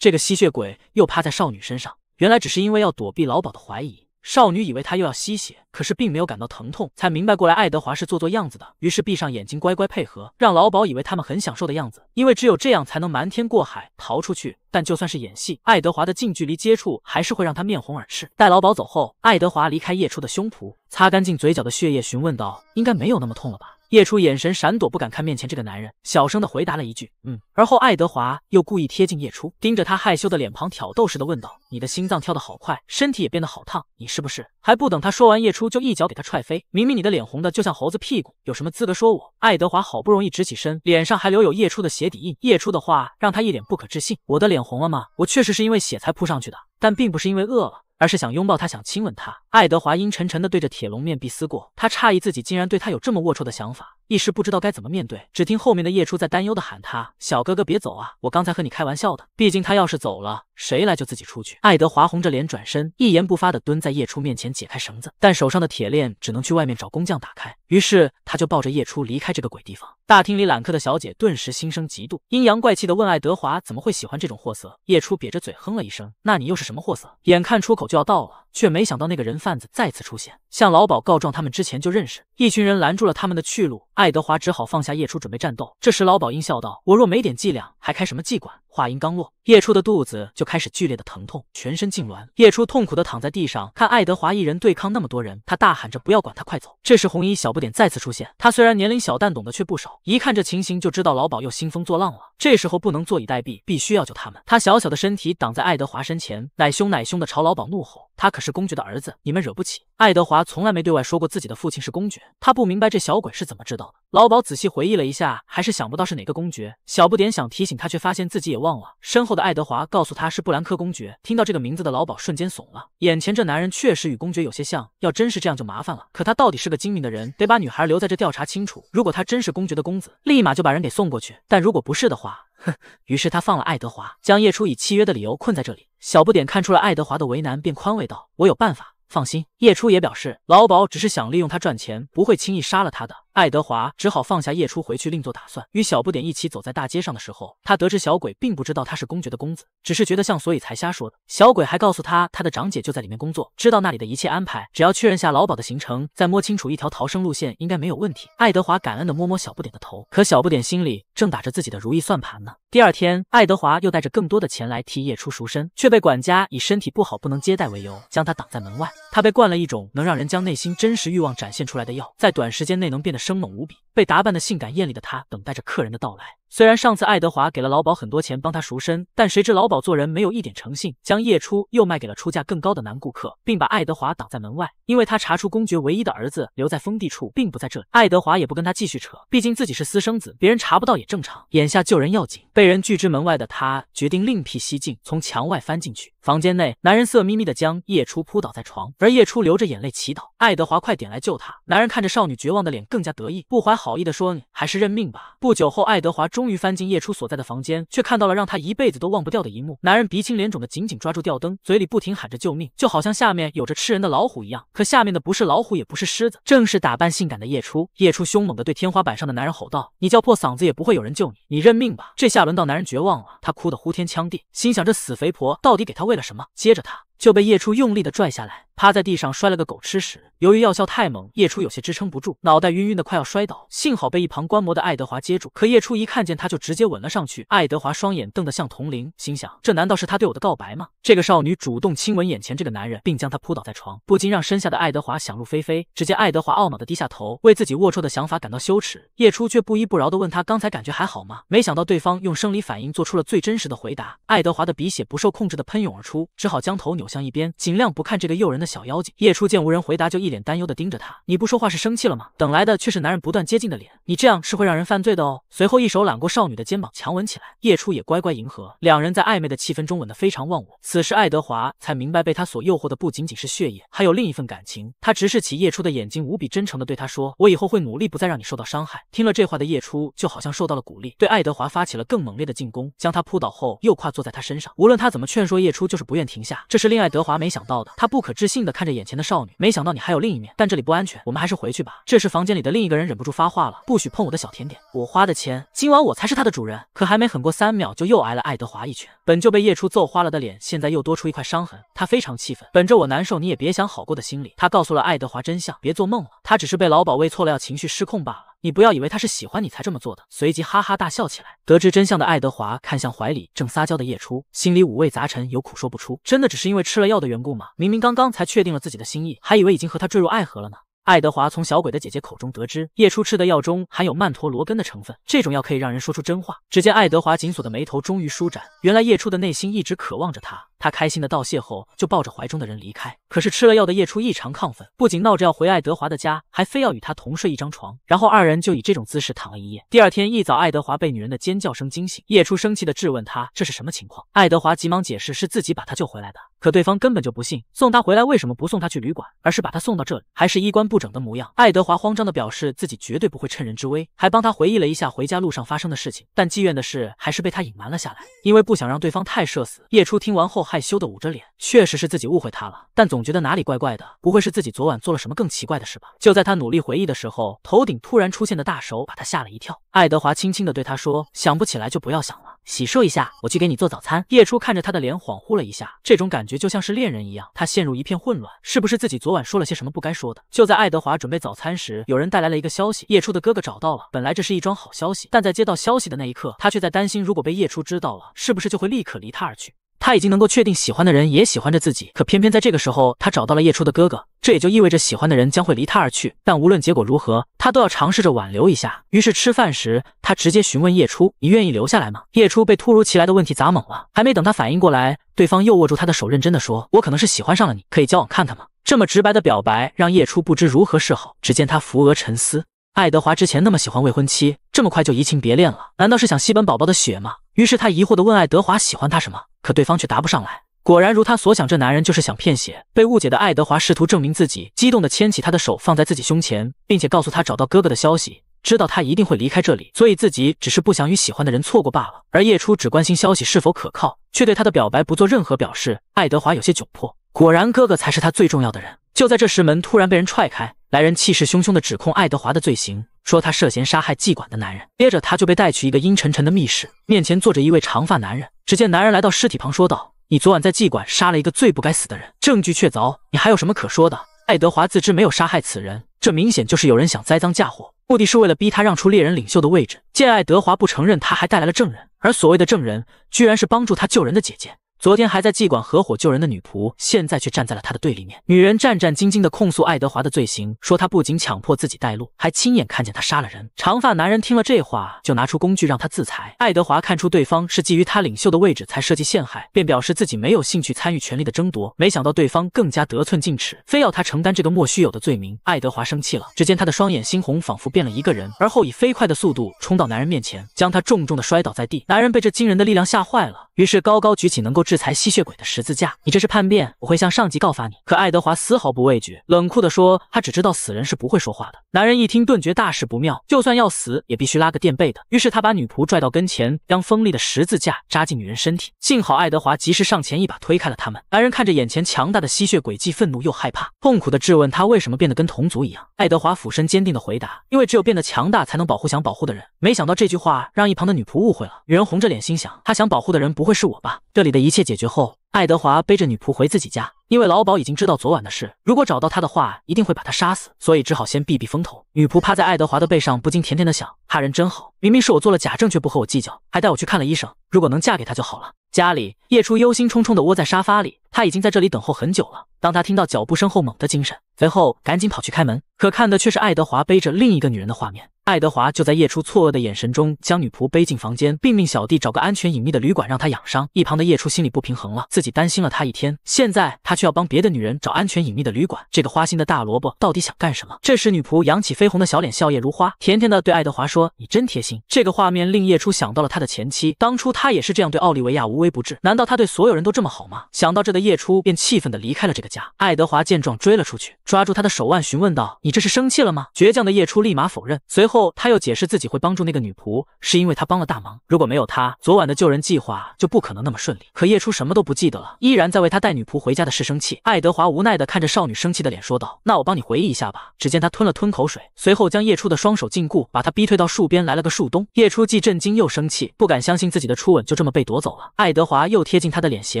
这个吸血鬼又趴在少女身上，原来只是因为要躲避老鸨的怀疑。少女以为他又要吸血，可是并没有感到疼痛，才明白过来爱德华是做做样子的，于是闭上眼睛乖乖配合，让老鸨以为他们很享受的样子，因为只有这样才能瞒天过海逃出去。但就算是演戏，爱德华的近距离接触还是会让他面红耳赤。待老鸨走后，爱德华离开夜初的胸脯，擦干净嘴角的血液，询问道：“应该没有那么痛了吧？”叶初眼神闪躲，不敢看面前这个男人，小声的回答了一句：“嗯。”而后爱德华又故意贴近叶初，盯着他害羞的脸庞，挑逗似的问道：“你的心脏跳得好快，身体也变得好烫，你是不是？”还不等他说完，叶初就一脚给他踹飞。明明你的脸红的就像猴子屁股，有什么资格说我？爱德华好不容易直起身，脸上还留有叶初的鞋底印。叶初的话让他一脸不可置信：“我的脸红了吗？我确实是因为血才扑上去的，但并不是因为饿了。”而是想拥抱他，想亲吻他。爱德华阴沉沉地对着铁笼面壁思过，他诧异自己竟然对他有这么龌龊的想法。一时不知道该怎么面对，只听后面的叶初在担忧的喊他：“小哥哥别走啊，我刚才和你开玩笑的。毕竟他要是走了，谁来救自己出去？”爱德华红着脸转身，一言不发的蹲在叶初面前解开绳子，但手上的铁链只能去外面找工匠打开。于是他就抱着叶初离开这个鬼地方。大厅里揽客的小姐顿时心生嫉妒，阴阳怪气的问爱德华：“怎么会喜欢这种货色？”叶初瘪着嘴哼了一声：“那你又是什么货色？”眼看出口就要到了。却没想到那个人贩子再次出现，向老鸨告状。他们之前就认识，一群人拦住了他们的去路。爱德华只好放下夜出准备战斗。这时老鸨阴笑道：“我若没点伎俩，还开什么妓馆？”话音刚落，叶初的肚子就开始剧烈的疼痛，全身痉挛。叶初痛苦的躺在地上，看爱德华一人对抗那么多人，他大喊着不要管他，快走。这时红衣小不点再次出现，他虽然年龄小，但懂得却不少。一看这情形就知道老鸨又兴风作浪了。这时候不能坐以待毙，必须要救他们。他小小的身体挡在爱德华身前，奶凶奶凶的朝老鸨怒吼，他可是公爵的儿子，你们惹不起。爱德华从来没对外说过自己的父亲是公爵，他不明白这小鬼是怎么知道的。老鸨仔细回忆了一下，还是想不到是哪个公爵。小不点想提醒他，却发现自己也。忘了身后的爱德华告诉他是布兰克公爵，听到这个名字的老鸨瞬间怂了。眼前这男人确实与公爵有些像，要真是这样就麻烦了。可他到底是个精明的人，得把女孩留在这调查清楚。如果他真是公爵的公子，立马就把人给送过去；但如果不是的话，哼。于是他放了爱德华，将叶初以契约的理由困在这里。小不点看出了爱德华的为难，便宽慰道：“我有办法，放心。”叶初也表示，老鸨只是想利用他赚钱，不会轻易杀了他的。爱德华只好放下叶初回去另做打算。与小不点一起走在大街上的时候，他得知小鬼并不知道他是公爵的公子，只是觉得像，所以才瞎说的。小鬼还告诉他，他的长姐就在里面工作，知道那里的一切安排。只要确认下老鸨的行程，再摸清楚一条逃生路线，应该没有问题。爱德华感恩的摸摸小不点的头，可小不点心里正打着自己的如意算盘呢。第二天，爱德华又带着更多的钱来替叶初赎身，却被管家以身体不好不能接待为由将他挡在门外。他被灌了一种能让人将内心真实欲望展现出来的药，在短时间内能变得。生猛无比，被打扮的性感艳丽的她，等待着客人的到来。虽然上次爱德华给了老鸨很多钱帮他赎身，但谁知老鸨做人没有一点诚信，将叶初又卖给了出价更高的男顾客，并把爱德华挡在门外。因为他查出公爵唯一的儿子留在封地处，并不在这里。爱德华也不跟他继续扯，毕竟自己是私生子，别人查不到也正常。眼下救人要紧，被人拒之门外的他决定另辟蹊径，从墙外翻进去。房间内，男人色眯眯的将叶初扑倒在床，而叶初流着眼泪祈祷爱德华快点来救他。男人看着少女绝望的脸，更加得意，不怀好意的说：“你还是认命吧。”不久后，爱德华住。终于翻进叶初所在的房间，却看到了让他一辈子都忘不掉的一幕。男人鼻青脸肿的紧紧抓住吊灯，嘴里不停喊着救命，就好像下面有着吃人的老虎一样。可下面的不是老虎，也不是狮子，正是打扮性感的叶初。叶初凶猛的对天花板上的男人吼道：“你叫破嗓子也不会有人救你，你认命吧！”这下轮到男人绝望了，他哭得呼天抢地，心想这死肥婆到底给他喂了什么？接着他。就被叶初用力的拽下来，趴在地上摔了个狗吃屎。由于药效太猛，叶初有些支撑不住，脑袋晕晕的快要摔倒，幸好被一旁观摩的爱德华接住。可叶初一看见他就直接吻了上去。爱德华双眼瞪得像铜铃，心想这难道是他对我的告白吗？这个少女主动亲吻眼前这个男人，并将他扑倒在床，不禁让身下的爱德华想入非非。只见爱德华懊恼的低下头，为自己龌龊的想法感到羞耻。叶初却不依不饶的问他刚才感觉还好吗？没想到对方用生理反应做出了最真实的回答。爱德华的鼻血不受控制的喷涌而出，只好将头扭。向一边，尽量不看这个诱人的小妖精。叶初见无人回答，就一脸担忧的盯着他。你不说话是生气了吗？等来的却是男人不断接近的脸。你这样是会让人犯罪的哦。随后一手揽过少女的肩膀，强吻起来。叶初也乖乖迎合，两人在暧昧的气氛中吻得非常忘我。此时爱德华才明白，被他所诱惑的不仅仅是血液，还有另一份感情。他直视起叶初的眼睛，无比真诚的对他说：“我以后会努力，不再让你受到伤害。”听了这话的叶初就好像受到了鼓励，对爱德华发起了更猛烈的进攻，将他扑倒后又跨坐在他身上。无论他怎么劝说，叶初就是不愿停下。这是恋爱德华没想到的，他不可置信的看着眼前的少女，没想到你还有另一面。但这里不安全，我们还是回去吧。这时，房间里的另一个人忍不住发话了：“不许碰我的小甜点，我花的钱，今晚我才是他的主人。”可还没狠过三秒，就又挨了爱德华一拳。本就被夜初揍花了的脸，现在又多出一块伤痕。他非常气愤，本着我难受你也别想好过的心理，他告诉了爱德华真相：别做梦了，他只是被老鸨喂错了，药，情绪失控罢了。你不要以为他是喜欢你才这么做的，随即哈哈大笑起来。得知真相的爱德华看向怀里正撒娇的叶初，心里五味杂陈，有苦说不出。真的只是因为吃了药的缘故吗？明明刚刚才确定了自己的心意，还以为已经和他坠入爱河了呢。爱德华从小鬼的姐姐口中得知，叶初吃的药中含有曼陀罗根的成分，这种药可以让人说出真话。只见爱德华紧锁的眉头终于舒展，原来叶初的内心一直渴望着他。他开心的道谢后，就抱着怀中的人离开。可是吃了药的叶初异常亢奋，不仅闹着要回爱德华的家，还非要与他同睡一张床。然后二人就以这种姿势躺了一夜。第二天一早，爱德华被女人的尖叫声惊醒，叶初生气的质问他这是什么情况。爱德华急忙解释是自己把他救回来的，可对方根本就不信。送他回来为什么不送他去旅馆，而是把他送到这里，还是衣冠不整的模样。爱德华慌张的表示自己绝对不会趁人之危，还帮他回忆了一下回家路上发生的事情，但妓院的事还是被他隐瞒了下来，因为不想让对方太社死。叶初听完后。害羞的捂着脸，确实是自己误会他了，但总觉得哪里怪怪的，不会是自己昨晚做了什么更奇怪的事吧？就在他努力回忆的时候，头顶突然出现的大手把他吓了一跳。爱德华轻轻的对他说：“想不起来就不要想了，洗漱一下，我去给你做早餐。”叶初看着他的脸，恍惚了一下，这种感觉就像是恋人一样，他陷入一片混乱，是不是自己昨晚说了些什么不该说的？就在爱德华准备早餐时，有人带来了一个消息，叶初的哥哥找到了。本来这是一桩好消息，但在接到消息的那一刻，他却在担心，如果被叶初知道了，是不是就会立刻离他而去？他已经能够确定喜欢的人也喜欢着自己，可偏偏在这个时候，他找到了叶初的哥哥，这也就意味着喜欢的人将会离他而去。但无论结果如何，他都要尝试着挽留一下。于是吃饭时，他直接询问叶初：“你愿意留下来吗？”叶初被突如其来的问题砸懵了，还没等他反应过来，对方又握住他的手，认真的说：“我可能是喜欢上了你，可以交往看看吗？”这么直白的表白让叶初不知如何是好。只见他扶额沉思，爱德华之前那么喜欢未婚妻，这么快就移情别恋了，难道是想吸本宝宝的血吗？于是他疑惑的问爱德华：“喜欢他什么？”可对方却答不上来，果然如他所想，这男人就是想骗血。被误解的爱德华试图证明自己，激动地牵起他的手放在自己胸前，并且告诉他找到哥哥的消息，知道他一定会离开这里，所以自己只是不想与喜欢的人错过罢了。而叶初只关心消息是否可靠，却对他的表白不做任何表示。爱德华有些窘迫，果然哥哥才是他最重要的人。就在这时，门突然被人踹开，来人气势汹汹地指控爱德华的罪行。说他涉嫌杀害妓馆的男人，接着他就被带去一个阴沉沉的密室，面前坐着一位长发男人。只见男人来到尸体旁，说道：“你昨晚在妓馆杀了一个最不该死的人，证据确凿，你还有什么可说的？”爱德华自知没有杀害此人，这明显就是有人想栽赃嫁祸，目的是为了逼他让出猎人领袖的位置。见爱德华不承认，他还带来了证人，而所谓的证人居然是帮助他救人的姐姐。昨天还在妓馆合伙救人的女仆，现在却站在了他的对立面。女人战战兢兢的控诉爱德华的罪行，说他不仅强迫自己带路，还亲眼看见他杀了人。长发男人听了这话，就拿出工具让他自裁。爱德华看出对方是觊觎他领袖的位置才设计陷害，便表示自己没有兴趣参与权力的争夺。没想到对方更加得寸进尺，非要他承担这个莫须有的罪名。爱德华生气了，只见他的双眼猩红，仿佛变了一个人，而后以飞快的速度冲到男人面前，将他重重的摔倒在地。男人被这惊人的力量吓坏了。于是高高举起能够制裁吸血鬼的十字架，你这是叛变，我会向上级告发你。可爱德华丝毫不畏惧，冷酷地说：“他只知道死人是不会说话的。”男人一听，顿觉大事不妙，就算要死也必须拉个垫背的。于是他把女仆拽到跟前，将锋利的十字架扎进女人身体。幸好爱德华及时上前一把推开了他们。男人看着眼前强大的吸血鬼，既愤怒又害怕，痛苦地质问他为什么变得跟同族一样。爱德华俯身坚定地回答：“因为只有变得强大，才能保护想保护的人。”没想到这句话让一旁的女仆误会了。女人红着脸心想：“他想保护的人不会。”会是我吧？这里的一切解决后，爱德华背着女仆回自己家，因为老鸨已经知道昨晚的事，如果找到他的话，一定会把他杀死，所以只好先避避风头。女仆趴在爱德华的背上，不禁甜甜的想：他人真好，明明是我做了假证，却不和我计较，还带我去看了医生。如果能嫁给他就好了。家里，叶初忧心忡忡的窝在沙发里，他已经在这里等候很久了。当他听到脚步声后，猛的精神，随后赶紧跑去开门，可看的却是爱德华背着另一个女人的画面。爱德华就在叶初错愕的眼神中，将女仆背进房间，并命小弟找个安全隐秘的旅馆让她养伤。一旁的叶初心里不平衡了，自己担心了她一天，现在他却要帮别的女人找安全隐秘的旅馆，这个花心的大萝卜到底想干什么？这时，女仆扬起绯红的小脸，笑靥如花，甜甜的对爱德华说：“你真贴心。”这个画面令叶初想到了他的前妻，当初他也是这样对奥利维亚无微不至。难道他对所有人都这么好吗？想到这的叶初便气愤的离开了这个家。爱德华见状追了出去，抓住他的手腕询问道：“你这是生气了吗？”倔强的叶初立马否认，随后。后，他又解释自己会帮助那个女仆，是因为她帮了大忙。如果没有她，昨晚的救人计划就不可能那么顺利。可叶初什么都不记得了，依然在为他带女仆回家的事生气。爱德华无奈的看着少女生气的脸，说道：“那我帮你回忆一下吧。”只见他吞了吞口水，随后将叶初的双手禁锢，把他逼退到树边，来了个树洞。叶初既震惊又生气，不敢相信自己的初吻就这么被夺走了。爱德华又贴近他的脸，邪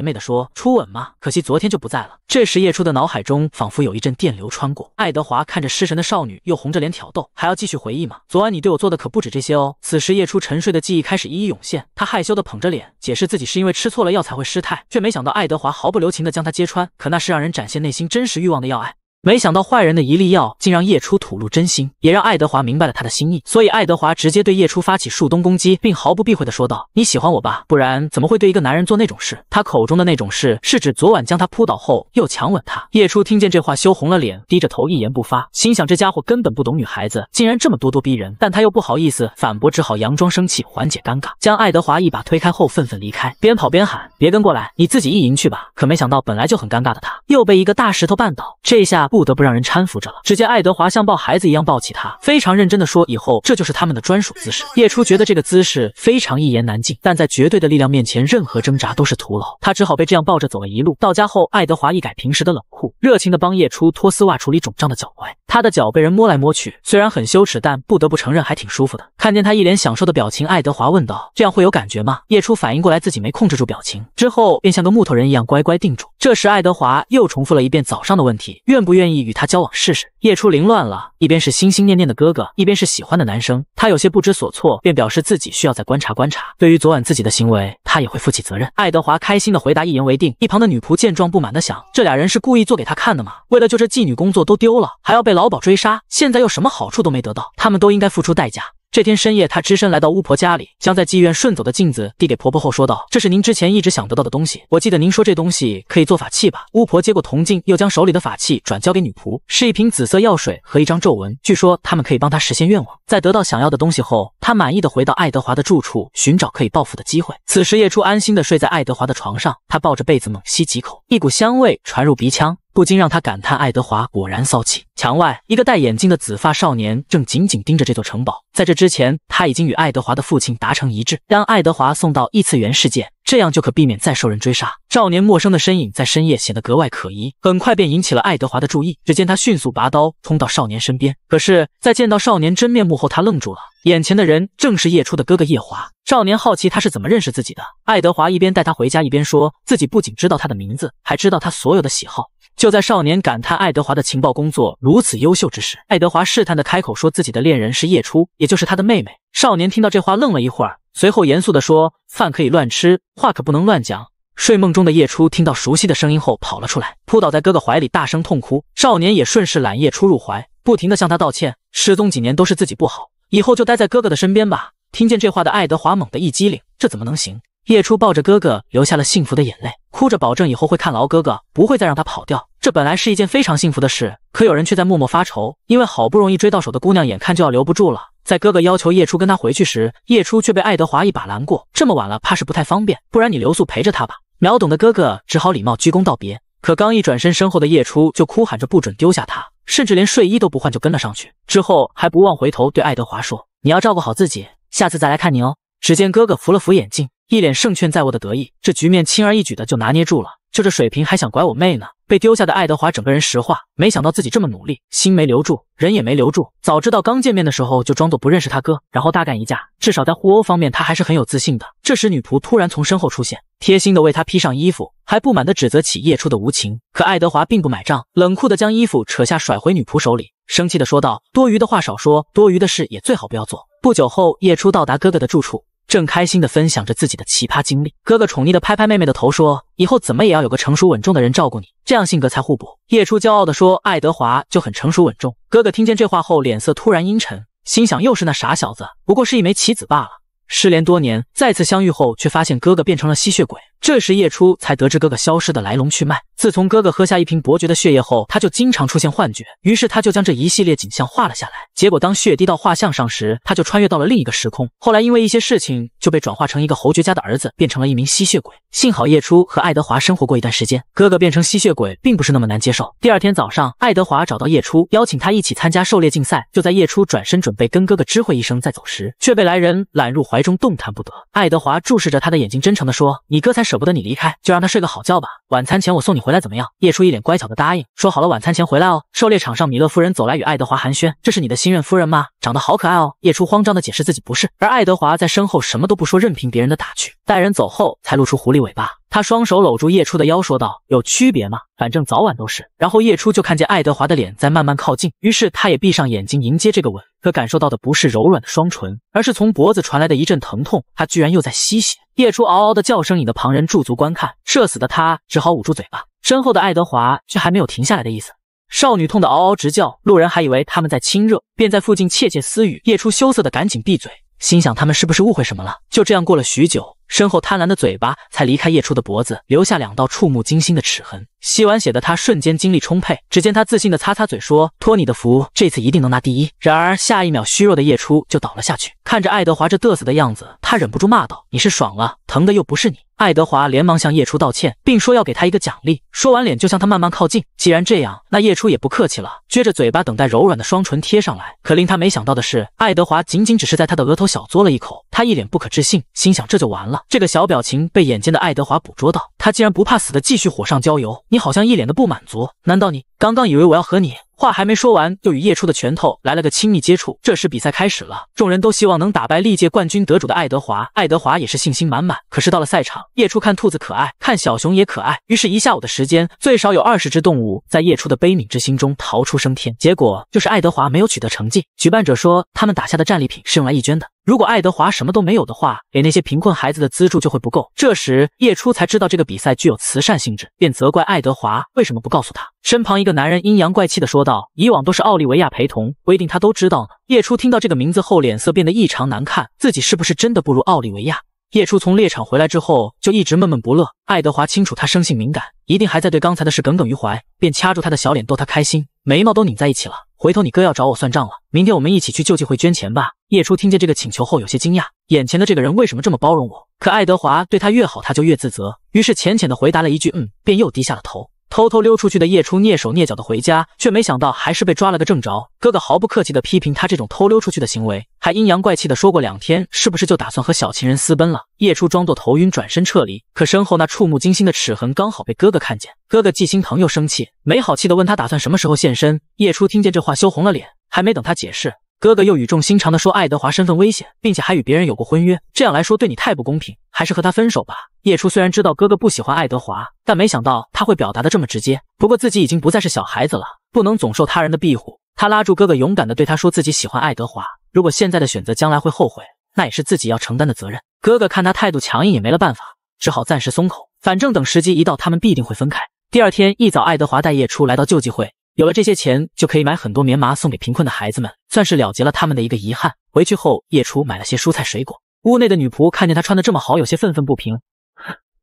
魅的说：“初吻吗？可惜昨天就不在了。”这时叶初的脑海中仿佛有一阵电流穿过。爱德华看着失神的少女，又红着脸挑逗：“还要继续回忆吗？”昨晚你对我做的可不止这些哦。此时夜初沉睡的记忆开始一一涌现，他害羞地捧着脸解释自己是因为吃错了药才会失态，却没想到爱德华毫不留情地将他揭穿。可那是让人展现内心真实欲望的药，爱。没想到坏人的一粒药竟让叶初吐露真心，也让爱德华明白了他的心意。所以爱德华直接对叶初发起树冬攻击，并毫不避讳的说道：“你喜欢我吧？不然怎么会对一个男人做那种事？”他口中的那种事是指昨晚将他扑倒后又强吻他。叶初听见这话，羞红了脸，低着头一言不发，心想这家伙根本不懂女孩子，竟然这么咄咄逼人。但他又不好意思反驳，只好佯装生气，缓解尴尬，将爱德华一把推开后愤愤离开，边跑边喊：“别跟过来，你自己意淫去吧。”可没想到，本来就很尴尬的他又被一个大石头绊倒，这下。不得不让人搀扶着了。只见爱德华像抱孩子一样抱起他，非常认真的说：“以后这就是他们的专属姿势。”叶初觉得这个姿势非常一言难尽，但在绝对的力量面前，任何挣扎都是徒劳。他只好被这样抱着走了一路。到家后，爱德华一改平时的冷。热情的帮叶初脱丝袜，处理肿胀的脚踝。他的脚被人摸来摸去，虽然很羞耻，但不得不承认还挺舒服的。看见他一脸享受的表情，爱德华问道：“这样会有感觉吗？”叶初反应过来自己没控制住表情，之后便像个木头人一样乖乖定住。这时，爱德华又重复了一遍早上的问题：“愿不愿意与他交往试试？”叶初凌乱了，一边是心心念念的哥哥，一边是喜欢的男生，他有些不知所措，便表示自己需要再观察观察。对于昨晚自己的行为，他也会负起责任。爱德华开心的回答：“一言为定。”一旁的女仆见状，不满的想：这俩人是故意。做给他看的嘛！为了救这妓女，工作都丢了，还要被老鸨追杀，现在又什么好处都没得到，他们都应该付出代价。这天深夜，他只身来到巫婆家里，将在妓院顺走的镜子递给婆婆后说道：“这是您之前一直想得到的东西。我记得您说这东西可以做法器吧？”巫婆接过铜镜，又将手里的法器转交给女仆，是一瓶紫色药水和一张皱纹，据说他们可以帮她实现愿望。在得到想要的东西后，她满意的回到爱德华的住处，寻找可以报复的机会。此时夜初安心的睡在爱德华的床上，她抱着被子猛吸几口，一股香味传入鼻腔。不禁让他感叹：“爱德华果然骚气。”墙外，一个戴眼镜的紫发少年正紧紧盯着这座城堡。在这之前，他已经与爱德华的父亲达成一致，将爱德华送到异次元世界，这样就可避免再受人追杀。少年陌生的身影在深夜显得格外可疑，很快便引起了爱德华的注意。只见他迅速拔刀冲到少年身边，可是，在见到少年真面目后，他愣住了。眼前的人正是叶初的哥哥叶华。少年好奇他是怎么认识自己的。爱德华一边带他回家，一边说自己不仅知道他的名字，还知道他所有的喜好。就在少年感叹爱德华的情报工作如此优秀之时，爱德华试探的开口说自己的恋人是夜初，也就是他的妹妹。少年听到这话愣了一会儿，随后严肃的说：“饭可以乱吃，话可不能乱讲。”睡梦中的夜初听到熟悉的声音后跑了出来，扑倒在哥哥怀里，大声痛哭。少年也顺势揽夜初入怀，不停的向他道歉：“失踪几年都是自己不好，以后就待在哥哥的身边吧。”听见这话的爱德华猛的一激灵，这怎么能行？叶初抱着哥哥，流下了幸福的眼泪，哭着保证以后会看牢哥哥，不会再让他跑掉。这本来是一件非常幸福的事，可有人却在默默发愁，因为好不容易追到手的姑娘眼看就要留不住了。在哥哥要求叶初跟他回去时，叶初却被爱德华一把拦过。这么晚了，怕是不太方便，不然你留宿陪着他吧。秒懂的哥哥只好礼貌鞠躬道别。可刚一转身，身后的叶初就哭喊着不准丢下他，甚至连睡衣都不换就跟了上去。之后还不忘回头对爱德华说：“你要照顾好自己，下次再来看你哦。”只见哥哥扶了扶眼镜。一脸胜券在握的得意，这局面轻而易举的就拿捏住了。就这水平还想拐我妹呢？被丢下的爱德华整个人石化，没想到自己这么努力，心没留住，人也没留住。早知道刚见面的时候就装作不认识他哥，然后大干一架，至少在互殴方面他还是很有自信的。这时女仆突然从身后出现，贴心的为他披上衣服，还不满的指责起夜初的无情。可爱德华并不买账，冷酷的将衣服扯下甩回女仆手里，生气的说道：“多余的话少说，多余的事也最好不要做。”不久后，夜初到达哥哥的住处。正开心地分享着自己的奇葩经历，哥哥宠溺地拍拍妹妹的头，说：“以后怎么也要有个成熟稳重的人照顾你，这样性格才互补。”叶初骄傲地说：“爱德华就很成熟稳重。”哥哥听见这话后，脸色突然阴沉，心想：又是那傻小子，不过是一枚棋子罢了。失联多年，再次相遇后，却发现哥哥变成了吸血鬼。这时叶初才得知哥哥消失的来龙去脉。自从哥哥喝下一瓶伯爵的血液后，他就经常出现幻觉。于是他就将这一系列景象画了下来。结果当血滴到画像上时，他就穿越到了另一个时空。后来因为一些事情，就被转化成一个侯爵家的儿子，变成了一名吸血鬼。幸好叶初和爱德华生活过一段时间，哥哥变成吸血鬼并不是那么难接受。第二天早上，爱德华找到叶初，邀请他一起参加狩猎竞赛。就在叶初转身准备跟哥哥知会一声再走时，却被来人揽入怀中，动弹不得。爱德华注视着他的眼睛，真诚地说：“你哥才是。”舍不得你离开，就让他睡个好觉吧。晚餐前我送你回来，怎么样？叶初一脸乖巧的答应，说好了，晚餐前回来哦。狩猎场上，米勒夫人走来，与爱德华寒暄。这是你的新任夫人吗？长得好可爱哦。叶初慌张的解释自己不是，而爱德华在身后什么都不说，任凭别人的打趣。待人走后，才露出狐狸尾巴。他双手搂住叶初的腰，说道：“有区别吗？反正早晚都是。”然后叶初就看见爱德华的脸在慢慢靠近，于是他也闭上眼睛迎接这个吻。可感受到的不是柔软的双唇，而是从脖子传来的一阵疼痛。他居然又在吸血！叶初嗷嗷的叫声引得旁人驻足观看，社死的他只好捂住嘴巴。身后的爱德华却还没有停下来的意思。少女痛得嗷嗷直叫，路人还以为他们在亲热，便在附近窃窃私语。叶初羞涩的赶紧闭嘴，心想他们是不是误会什么了？就这样过了许久。身后贪婪的嘴巴才离开叶初的脖子，留下两道触目惊心的齿痕。吸完血的他瞬间精力充沛，只见他自信的擦擦嘴说：“托你的福，这次一定能拿第一。”然而下一秒，虚弱的叶初就倒了下去。看着爱德华这嘚瑟的样子，他忍不住骂道：“你是爽了，疼的又不是你。”爱德华连忙向叶初道歉，并说要给他一个奖励。说完，脸就向他慢慢靠近。既然这样，那叶初也不客气了，撅着嘴巴等待柔软的双唇贴上来。可令他没想到的是，爱德华仅仅只是在他的额头小嘬了一口。他一脸不可置信，心想这就完了。这个小表情被眼尖的爱德华捕捉到。他竟然不怕死的继续火上浇油，你好像一脸的不满足，难道你刚刚以为我要和你？话还没说完，就与叶初的拳头来了个亲密接触。这时比赛开始了，众人都希望能打败历届冠军得主的爱德华。爱德华也是信心满满。可是到了赛场，叶初看兔子可爱，看小熊也可爱，于是一下午的时间，最少有二十只动物在叶初的悲悯之心中逃出升天。结果就是爱德华没有取得成绩。举办者说，他们打下的战利品是用来义捐的。如果爱德华什么都没有的话，给那些贫困孩子的资助就会不够。这时叶初才知道这个比赛具有慈善性质，便责怪爱德华为什么不告诉他。身旁一个男人阴阳怪气的说道。以往都是奥利维亚陪同，规定他都知道呢。叶初听到这个名字后，脸色变得异常难看，自己是不是真的不如奥利维亚？叶初从猎场回来之后，就一直闷闷不乐。爱德华清楚他生性敏感，一定还在对刚才的事耿耿于怀，便掐住他的小脸逗他开心，眉毛都拧在一起了。回头你哥要找我算账了，明天我们一起去救济会捐钱吧。叶初听见这个请求后，有些惊讶，眼前的这个人为什么这么包容我？可爱德华对他越好，他就越自责，于是浅浅的回答了一句嗯，便又低下了头。偷偷溜出去的叶初蹑手蹑脚的回家，却没想到还是被抓了个正着。哥哥毫不客气的批评他这种偷溜出去的行为，还阴阳怪气的说过两天是不是就打算和小情人私奔了。叶初装作头晕转身撤离，可身后那触目惊心的齿痕刚好被哥哥看见。哥哥既心疼又生气，没好气的问他打算什么时候现身。叶初听见这话羞红了脸，还没等他解释。哥哥又语重心长地说：“爱德华身份危险，并且还与别人有过婚约，这样来说对你太不公平，还是和他分手吧。”叶初虽然知道哥哥不喜欢爱德华，但没想到他会表达的这么直接。不过自己已经不再是小孩子了，不能总受他人的庇护。他拉住哥哥，勇敢地对他说：“自己喜欢爱德华，如果现在的选择将来会后悔，那也是自己要承担的责任。”哥哥看他态度强硬，也没了办法，只好暂时松口。反正等时机一到，他们必定会分开。第二天一早，爱德华带叶初来到救济会。有了这些钱，就可以买很多棉麻送给贫困的孩子们，算是了结了他们的一个遗憾。回去后，叶初买了些蔬菜水果。屋内的女仆看见他穿的这么好，有些愤愤不平。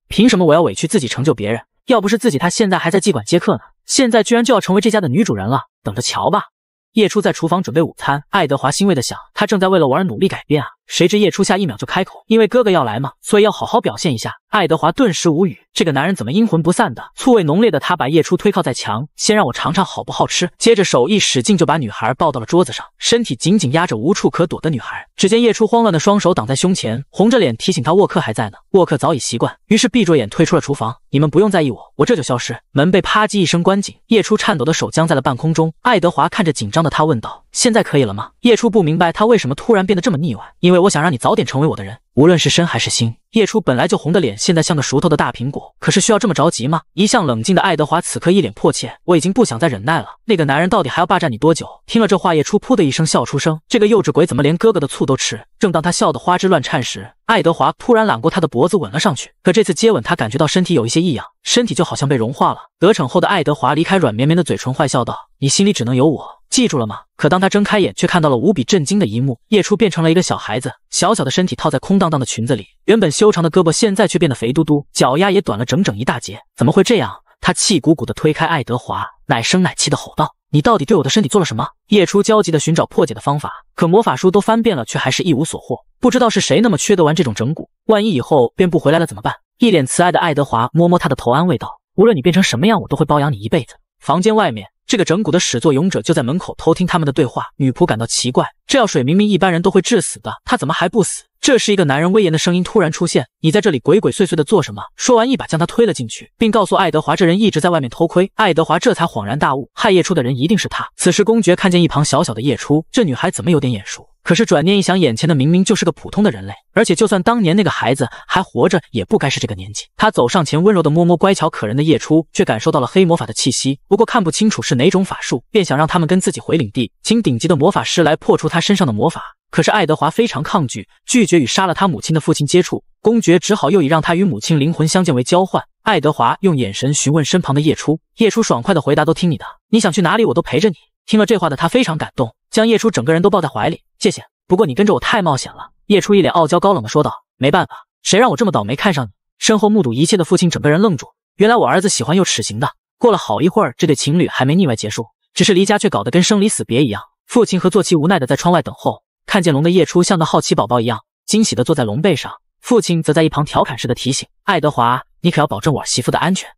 凭什么我要委屈自己成就别人？要不是自己，他现在还在妓馆接客呢。现在居然就要成为这家的女主人了，等着瞧吧。叶初在厨房准备午餐。爱德华欣慰的想，他正在为了我而努力改变啊。谁知叶初夏一秒就开口，因为哥哥要来嘛，所以要好好表现一下。爱德华顿时无语，这个男人怎么阴魂不散的？醋味浓烈的他把叶初推靠在墙，先让我尝尝好不好吃。接着手一使劲就把女孩抱到了桌子上，身体紧紧压着无处可躲的女孩。只见叶初慌乱的双手挡在胸前，红着脸提醒他沃克还在呢。沃克早已习惯，于是闭着眼退出了厨房。你们不用在意我，我这就消失。门被啪叽一声关紧，叶初颤抖的手僵在了半空中。爱德华看着紧张的他问道：“现在可以了吗？”叶初不明白他为什么突然变得这么腻歪，因为。我想让你早点成为我的人，无论是身还是心。叶初本来就红的脸，现在像个熟透的大苹果。可是需要这么着急吗？一向冷静的爱德华此刻一脸迫切。我已经不想再忍耐了。那个男人到底还要霸占你多久？听了这话，叶初噗的一声笑出声。这个幼稚鬼怎么连哥哥的醋都吃？正当他笑得花枝乱颤时，爱德华突然揽过他的脖子吻了上去。可这次接吻，他感觉到身体有一些异样，身体就好像被融化了。得逞后的爱德华离开软绵绵的嘴唇，坏笑道：“你心里只能有我。”记住了吗？可当他睁开眼，却看到了无比震惊的一幕：叶初变成了一个小孩子，小小的身体套在空荡荡的裙子里，原本修长的胳膊现在却变得肥嘟嘟，脚丫也短了整整一大截。怎么会这样？他气鼓鼓的推开爱德华，奶声奶气的吼道：“你到底对我的身体做了什么？”叶初焦急的寻找破解的方法，可魔法书都翻遍了，却还是一无所获。不知道是谁那么缺德，玩这种整蛊，万一以后变不回来了怎么办？一脸慈爱的爱德华摸摸他的头，安慰道：“无论你变成什么样，我都会包养你一辈子。”房间外面。这个整蛊的始作俑者就在门口偷听他们的对话。女仆感到奇怪，这药水明明一般人都会致死的，他怎么还不死？这时，一个男人威严的声音突然出现：“你在这里鬼鬼祟祟的做什么？”说完，一把将他推了进去，并告诉爱德华，这人一直在外面偷窥。爱德华这才恍然大悟，害叶初的人一定是他。此时，公爵看见一旁小小的叶初，这女孩怎么有点眼熟？可是转念一想，眼前的明明就是个普通的人类，而且就算当年那个孩子还活着，也不该是这个年纪。他走上前，温柔的摸摸乖巧可人的夜初，却感受到了黑魔法的气息。不过看不清楚是哪种法术，便想让他们跟自己回领地，请顶级的魔法师来破除他身上的魔法。可是爱德华非常抗拒，拒绝与杀了他母亲的父亲接触。公爵只好又以让他与母亲灵魂相见为交换。爱德华用眼神询问身旁的夜初，夜初爽快的回答：“都听你的，你想去哪里我都陪着你。”听了这话的他非常感动。将叶初整个人都抱在怀里，谢谢。不过你跟着我太冒险了。叶初一脸傲娇高冷的说道：“没办法，谁让我这么倒霉看上你。”身后目睹一切的父亲整个人愣住，原来我儿子喜欢有齿形的。过了好一会儿，这对情侣还没腻歪结束，只是离家却搞得跟生离死别一样。父亲和坐骑无奈的在窗外等候，看见龙的叶初像个好奇宝宝一样，惊喜的坐在龙背上。父亲则在一旁调侃似的提醒：“爱德华，你可要保证我儿媳妇的安全。”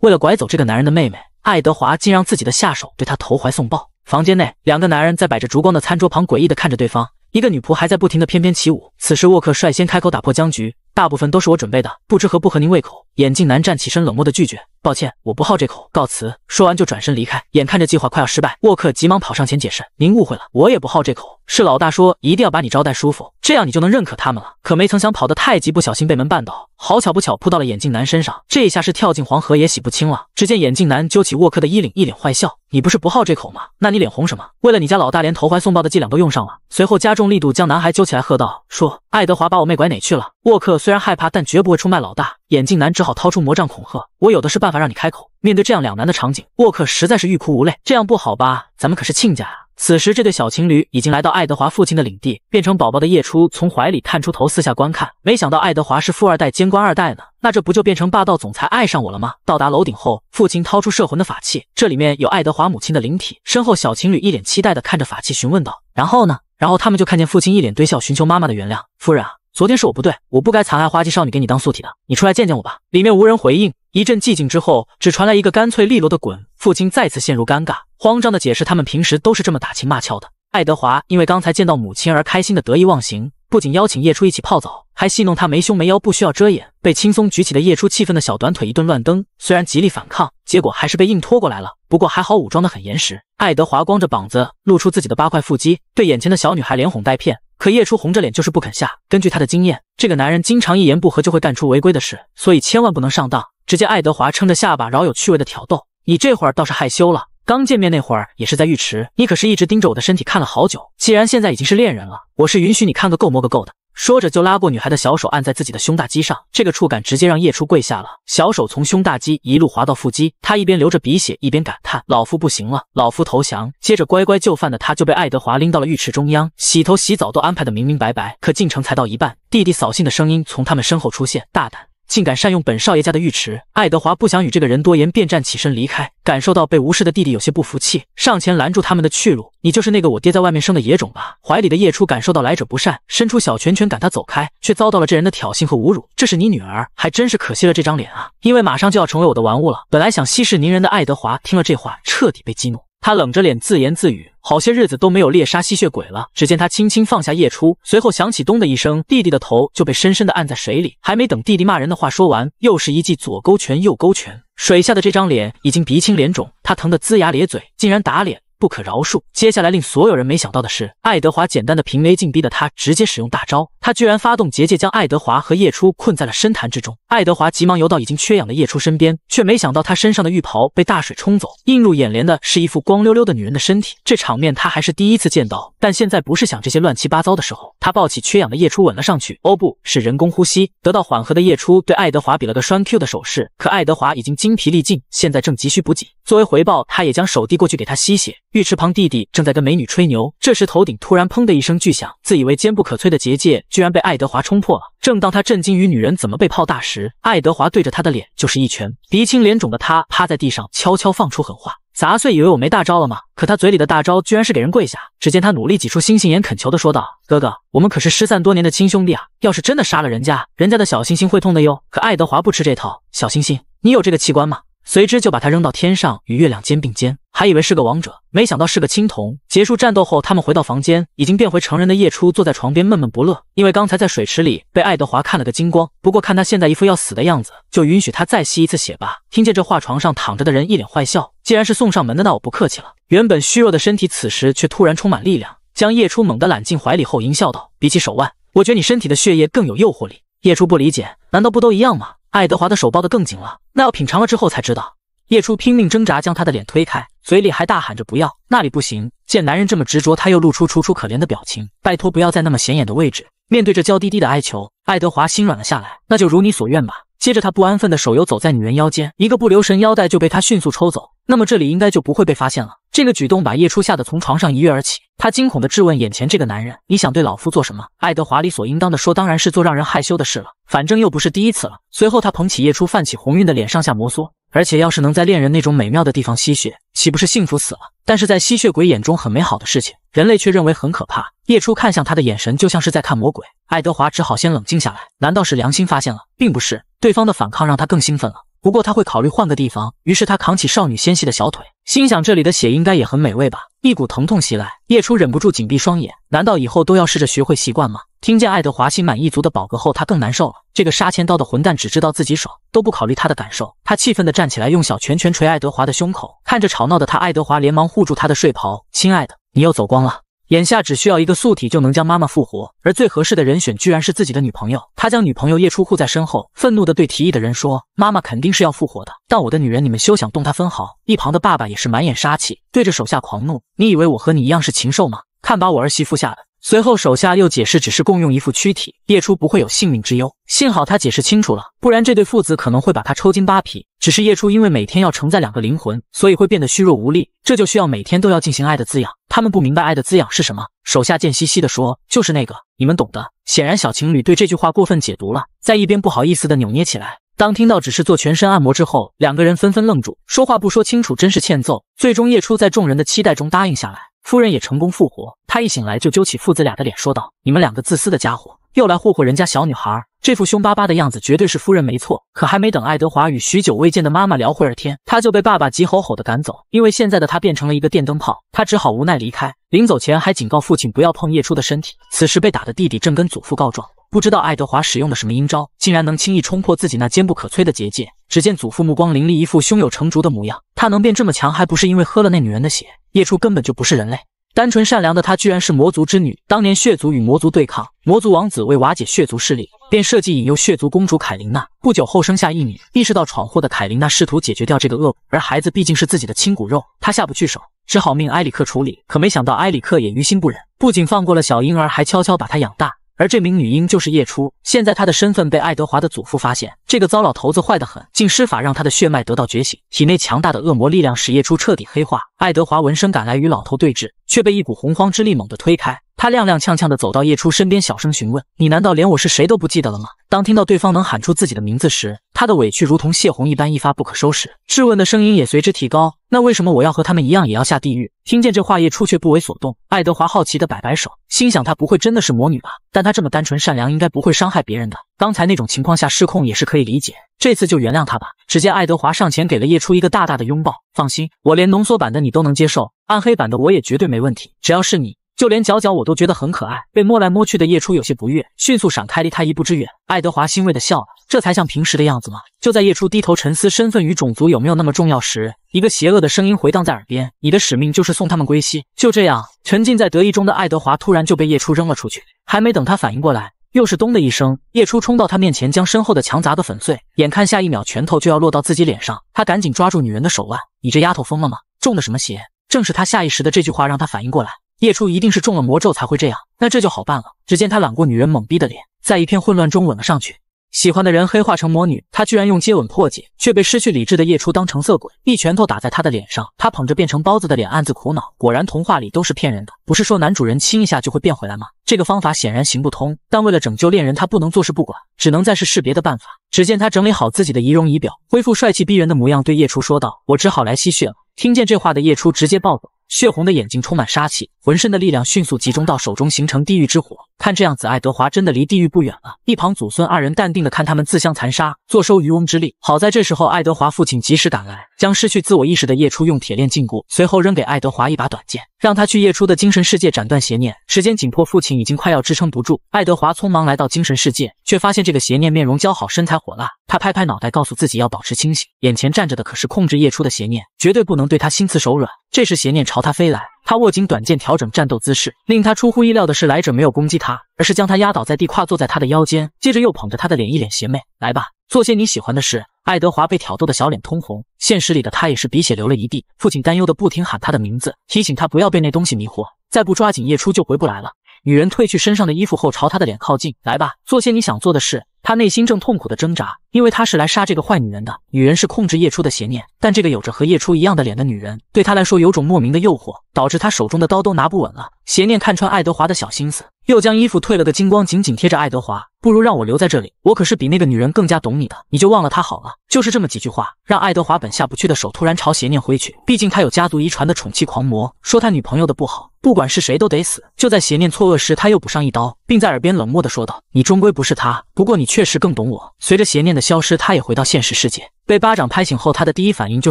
为了拐走这个男人的妹妹，爱德华竟让自己的下手对他投怀送抱。房间内，两个男人在摆着烛光的餐桌旁诡异的看着对方，一个女仆还在不停的翩翩起舞。此时，沃克率先开口打破僵局。大部分都是我准备的，不知合不合您胃口。眼镜男站起身，冷漠的拒绝：“抱歉，我不好这口，告辞。”说完就转身离开。眼看着计划快要失败，沃克急忙跑上前解释：“您误会了，我也不好这口，是老大说一定要把你招待舒服，这样你就能认可他们了。”可没曾想跑得太急，不小心被门绊倒，好巧不巧扑到了眼镜男身上，这一下是跳进黄河也洗不清了。只见眼镜男揪起沃克的衣领，一脸坏笑：“你不是不好这口吗？那你脸红什么？为了你家老大，连投怀送抱的伎俩都用上了。”随后加重力度将男孩揪起来，喝道：“说！”爱德华把我妹拐哪去了？沃克虽然害怕，但绝不会出卖老大。眼镜男只好掏出魔杖恐吓我，有的是办法让你开口。面对这样两难的场景，沃克实在是欲哭无泪。这样不好吧？咱们可是亲家。此时，这对小情侣已经来到爱德华父亲的领地。变成宝宝的夜初从怀里探出头，四下观看。没想到爱德华是富二代兼官二代呢，那这不就变成霸道总裁爱上我了吗？到达楼顶后，父亲掏出摄魂的法器，这里面有爱德华母亲的灵体。身后小情侣一脸期待地看着法器，询问道：“然后呢？”然后他们就看见父亲一脸堆笑，寻求妈妈的原谅。夫人啊，昨天是我不对，我不该残害花季少女给你当素体的，你出来见见我吧。里面无人回应，一阵寂静之后，只传来一个干脆利落的滚。父亲再次陷入尴尬，慌张的解释，他们平时都是这么打情骂俏的。爱德华因为刚才见到母亲而开心的得意忘形。不仅邀请叶初一起泡澡，还戏弄他没胸没腰不需要遮掩，被轻松举起的叶初气愤的小短腿一顿乱蹬，虽然极力反抗，结果还是被硬拖过来了。不过还好武装的很严实，爱德华光着膀子露出自己的八块腹肌，对眼前的小女孩连哄带骗。可叶初红着脸就是不肯下。根据他的经验，这个男人经常一言不合就会干出违规的事，所以千万不能上当。只见爱德华撑着下巴饶有趣味的挑逗，你这会儿倒是害羞了。刚见面那会儿也是在浴池，你可是一直盯着我的身体看了好久。既然现在已经是恋人了，我是允许你看个够摸个够的。说着就拉过女孩的小手按在自己的胸大肌上，这个触感直接让叶初跪下了。小手从胸大肌一路滑到腹肌，他一边流着鼻血一边感叹老夫不行了，老夫投降。接着乖乖就范的他就被爱德华拎到了浴池中央，洗头洗澡都安排的明明白白。可进程才到一半，弟弟扫兴的声音从他们身后出现：大胆！竟敢擅用本少爷家的浴池！爱德华不想与这个人多言，便站起身离开。感受到被无视的弟弟有些不服气，上前拦住他们的去路。你就是那个我爹在外面生的野种吧？怀里的叶初感受到来者不善，伸出小拳拳赶他走开，却遭到了这人的挑衅和侮辱。这是你女儿，还真是可惜了这张脸啊！因为马上就要成为我的玩物了。本来想息事宁人的爱德华听了这话，彻底被激怒。他冷着脸自言自语，好些日子都没有猎杀吸血鬼了。只见他轻轻放下夜初，随后响起咚的一声，弟弟的头就被深深的按在水里。还没等弟弟骂人的话说完，又是一记左勾拳右勾拳，水下的这张脸已经鼻青脸肿，他疼得龇牙咧嘴，竟然打脸不可饶恕。接下来令所有人没想到的是，爱德华简单的平 A 进逼的他直接使用大招。他居然发动结界，将爱德华和叶初困在了深潭之中。爱德华急忙游到已经缺氧的叶初身边，却没想到他身上的浴袍被大水冲走，映入眼帘的是一副光溜溜的女人的身体。这场面他还是第一次见到。但现在不是想这些乱七八糟的时候，他抱起缺氧的叶初吻了上去。哦，不是人工呼吸得到缓和的叶初对爱德华比了个栓 Q 的手势。可爱德华已经精疲力尽，现在正急需补给。作为回报，他也将手递过去给他吸血。浴池旁弟弟正在跟美女吹牛，这时头顶突然砰的一声巨响，自以为坚不可摧的结界。居然被爱德华冲破了。正当他震惊于女人怎么被泡大时，爱德华对着他的脸就是一拳，鼻青脸肿的他趴在地上，悄悄放出狠话：“杂碎，以为我没大招了吗？”可他嘴里的大招居然是给人跪下。只见他努力挤出星星眼，恳求的说道：“哥哥，我们可是失散多年的亲兄弟啊！要是真的杀了人家，人家的小星星会痛的哟。”可爱德华不吃这套，“小星星，你有这个器官吗？”随之就把他扔到天上，与月亮肩并肩。还以为是个王者，没想到是个青铜。结束战斗后，他们回到房间，已经变回成人的叶初坐在床边，闷闷不乐，因为刚才在水池里被爱德华看了个精光。不过看他现在一副要死的样子，就允许他再吸一次血吧。听见这话，床上躺着的人一脸坏笑。既然是送上门的，那我不客气了。原本虚弱的身体此时却突然充满力量，将叶初猛地揽进怀里后，淫笑道：“比起手腕，我觉得你身体的血液更有诱惑力。”叶初不理解，难道不都一样吗？爱德华的手抱得更紧了。那要品尝了之后才知道。叶初拼命挣扎，将他的脸推开，嘴里还大喊着不要，那里不行。见男人这么执着，他又露出楚楚可怜的表情，拜托不要再那么显眼的位置。面对着娇滴滴的哀求，爱德华心软了下来，那就如你所愿吧。接着他不安分的手游走在女人腰间，一个不留神，腰带就被他迅速抽走。那么这里应该就不会被发现了。这个举动把叶初吓得从床上一跃而起，他惊恐的质问眼前这个男人：“你想对老夫做什么？”爱德华理所应当的说：“当然是做让人害羞的事了，反正又不是第一次了。”随后他捧起叶初泛起红晕的脸，上下摩挲。而且要是能在恋人那种美妙的地方吸血，岂不是幸福死了？但是在吸血鬼眼中很美好的事情，人类却认为很可怕。叶初看向他的眼神就像是在看魔鬼，爱德华只好先冷静下来。难道是良心发现了？并不是，对方的反抗让他更兴奋了。不过他会考虑换个地方。于是他扛起少女纤细的小腿，心想这里的血应该也很美味吧。一股疼痛袭来，叶初忍不住紧闭双眼。难道以后都要试着学会习惯吗？听见爱德华心满意足的饱嗝后，他更难受了。这个杀千刀的混蛋只知道自己爽，都不考虑他的感受。他气愤地站起来，用小拳拳捶爱德华的胸口。看着吵闹的他，爱德华连忙护住他的睡袍。亲爱的，你又走光了。眼下只需要一个素体就能将妈妈复活，而最合适的人选居然是自己的女朋友。他将女朋友叶初护在身后，愤怒地对提议的人说：“妈妈肯定是要复活的，但我的女人你们休想动她分毫。”一旁的爸爸也是满眼杀气，对着手下狂怒：“你以为我和你一样是禽兽吗？看把我儿媳妇吓的！”随后手下又解释：“只是共用一副躯体，叶初不会有性命之忧。幸好他解释清楚了，不然这对父子可能会把他抽筋扒皮。只是叶初因为每天要承载两个灵魂，所以会变得虚弱无力，这就需要每天都要进行爱的滋养。”他们不明白爱的滋养是什么，手下贱兮兮的说，就是那个你们懂的。显然小情侣对这句话过分解读了，在一边不好意思的扭捏起来。当听到只是做全身按摩之后，两个人纷纷愣住，说话不说清楚真是欠揍。最终叶初在众人的期待中答应下来，夫人也成功复活。他一醒来就揪起父子俩的脸说道：“你们两个自私的家伙，又来霍霍人家小女孩。”这副凶巴巴的样子绝对是夫人没错，可还没等爱德华与许久未见的妈妈聊会儿天，他就被爸爸急吼吼的赶走，因为现在的他变成了一个电灯泡，他只好无奈离开。临走前还警告父亲不要碰叶初的身体。此时被打的弟弟正跟祖父告状，不知道爱德华使用的什么阴招，竟然能轻易冲破自己那坚不可摧的结界。只见祖父目光凌厉，一副胸有成竹的模样。他能变这么强，还不是因为喝了那女人的血？叶初根本就不是人类。单纯善良的她居然是魔族之女。当年血族与魔族对抗，魔族王子为瓦解血族势力，便设计引诱血族公主凯琳娜。不久后生下一女，意识到闯祸的凯琳娜试图解决掉这个恶，而孩子毕竟是自己的亲骨肉，她下不去手，只好命埃里克处理。可没想到埃里克也于心不忍，不仅放过了小婴儿，还悄悄把他养大。而这名女婴就是叶初。现在她的身份被爱德华的祖父发现，这个糟老头子坏得很，竟施法让她的血脉得到觉醒，体内强大的恶魔力量使叶初彻底黑化。爱德华闻声赶来，与老头对峙，却被一股洪荒之力猛地推开。他踉踉跄跄地走到叶初身边，小声询问：“你难道连我是谁都不记得了吗？”当听到对方能喊出自己的名字时，他的委屈如同泄洪一般一发不可收拾，质问的声音也随之提高：“那为什么我要和他们一样也要下地狱？”听见这话，叶初却不为所动。爱德华好奇地摆摆手，心想：“她不会真的是魔女吧？”但她这么单纯善良，应该不会伤害别人的。刚才那种情况下失控也是可以理解，这次就原谅她吧。只见爱德华上前给了叶初一个大大的拥抱，放心，我连浓缩版的你都能接受，暗黑版的我也绝对没问题，只要是你。就连脚脚我都觉得很可爱，被摸来摸去的叶初有些不悦，迅速闪开，离他一步之远。爱德华欣慰的笑了，这才像平时的样子吗？就在叶初低头沉思身份与种族有没有那么重要时，一个邪恶的声音回荡在耳边：“你的使命就是送他们归西。”就这样，沉浸在得意中的爱德华突然就被叶初扔了出去。还没等他反应过来，又是咚的一声，叶初冲到他面前，将身后的墙砸个粉碎。眼看下一秒拳头就要落到自己脸上，他赶紧抓住女人的手腕：“你这丫头疯了吗？中的什么邪？”正是他下意识的这句话让他反应过来。叶初一定是中了魔咒才会这样，那这就好办了。只见他揽过女人懵逼的脸，在一片混乱中吻了上去。喜欢的人黑化成魔女，他居然用接吻破解，却被失去理智的叶初当成色鬼，一拳头打在他的脸上。他捧着变成包子的脸，暗自苦恼。果然童话里都是骗人的，不是说男主人亲一下就会变回来吗？这个方法显然行不通。但为了拯救恋人，他不能坐视不管，只能再试试别的办法。只见他整理好自己的仪容仪表，恢复帅气逼人的模样，对叶初说道：“我只好来吸血了。”听见这话的叶初直接暴走，血红的眼睛充满杀气。浑身的力量迅速集中到手中，形成地狱之火。看这样子，爱德华真的离地狱不远了。一旁祖孙二人淡定的看他们自相残杀，坐收渔翁之利。好在这时候，爱德华父亲及时赶来，将失去自我意识的叶初用铁链禁锢，随后扔给爱德华一把短剑，让他去叶初的精神世界斩断邪念。时间紧迫，父亲已经快要支撑不住。爱德华匆忙来到精神世界，却发现这个邪念面容姣好，身材火辣。他拍拍脑袋，告诉自己要保持清醒，眼前站着的可是控制叶初的邪念，绝对不能对他心慈手软。这时，邪念朝他飞来。他握紧短剑，调整战斗姿势。令他出乎意料的是，来者没有攻击他，而是将他压倒在地，跨坐在他的腰间，接着又捧着他的脸，一脸邪魅：“来吧，做些你喜欢的事。”爱德华被挑逗的小脸通红，现实里的他也是鼻血流了一地。父亲担忧的不停喊他的名字，提醒他不要被那东西迷惑，再不抓紧夜初就回不来了。女人褪去身上的衣服后，朝他的脸靠近：“来吧，做些你想做的事。”他内心正痛苦的挣扎，因为他是来杀这个坏女人的。女人是控制叶初的邪念，但这个有着和叶初一样的脸的女人，对他来说有种莫名的诱惑，导致他手中的刀都拿不稳了。邪念看穿爱德华的小心思，又将衣服褪了个精光，紧紧贴着爱德华。不如让我留在这里，我可是比那个女人更加懂你的。你就忘了她好了。就是这么几句话，让爱德华本下不去的手突然朝邪念挥去。毕竟他有家族遗传的宠妻狂魔，说他女朋友的不好，不管是谁都得死。就在邪念错愕时，他又补上一刀，并在耳边冷漠的说道：“你终归不是他，不过你确实更懂我。”随着邪念的消失，他也回到现实世界。被巴掌拍醒后，他的第一反应就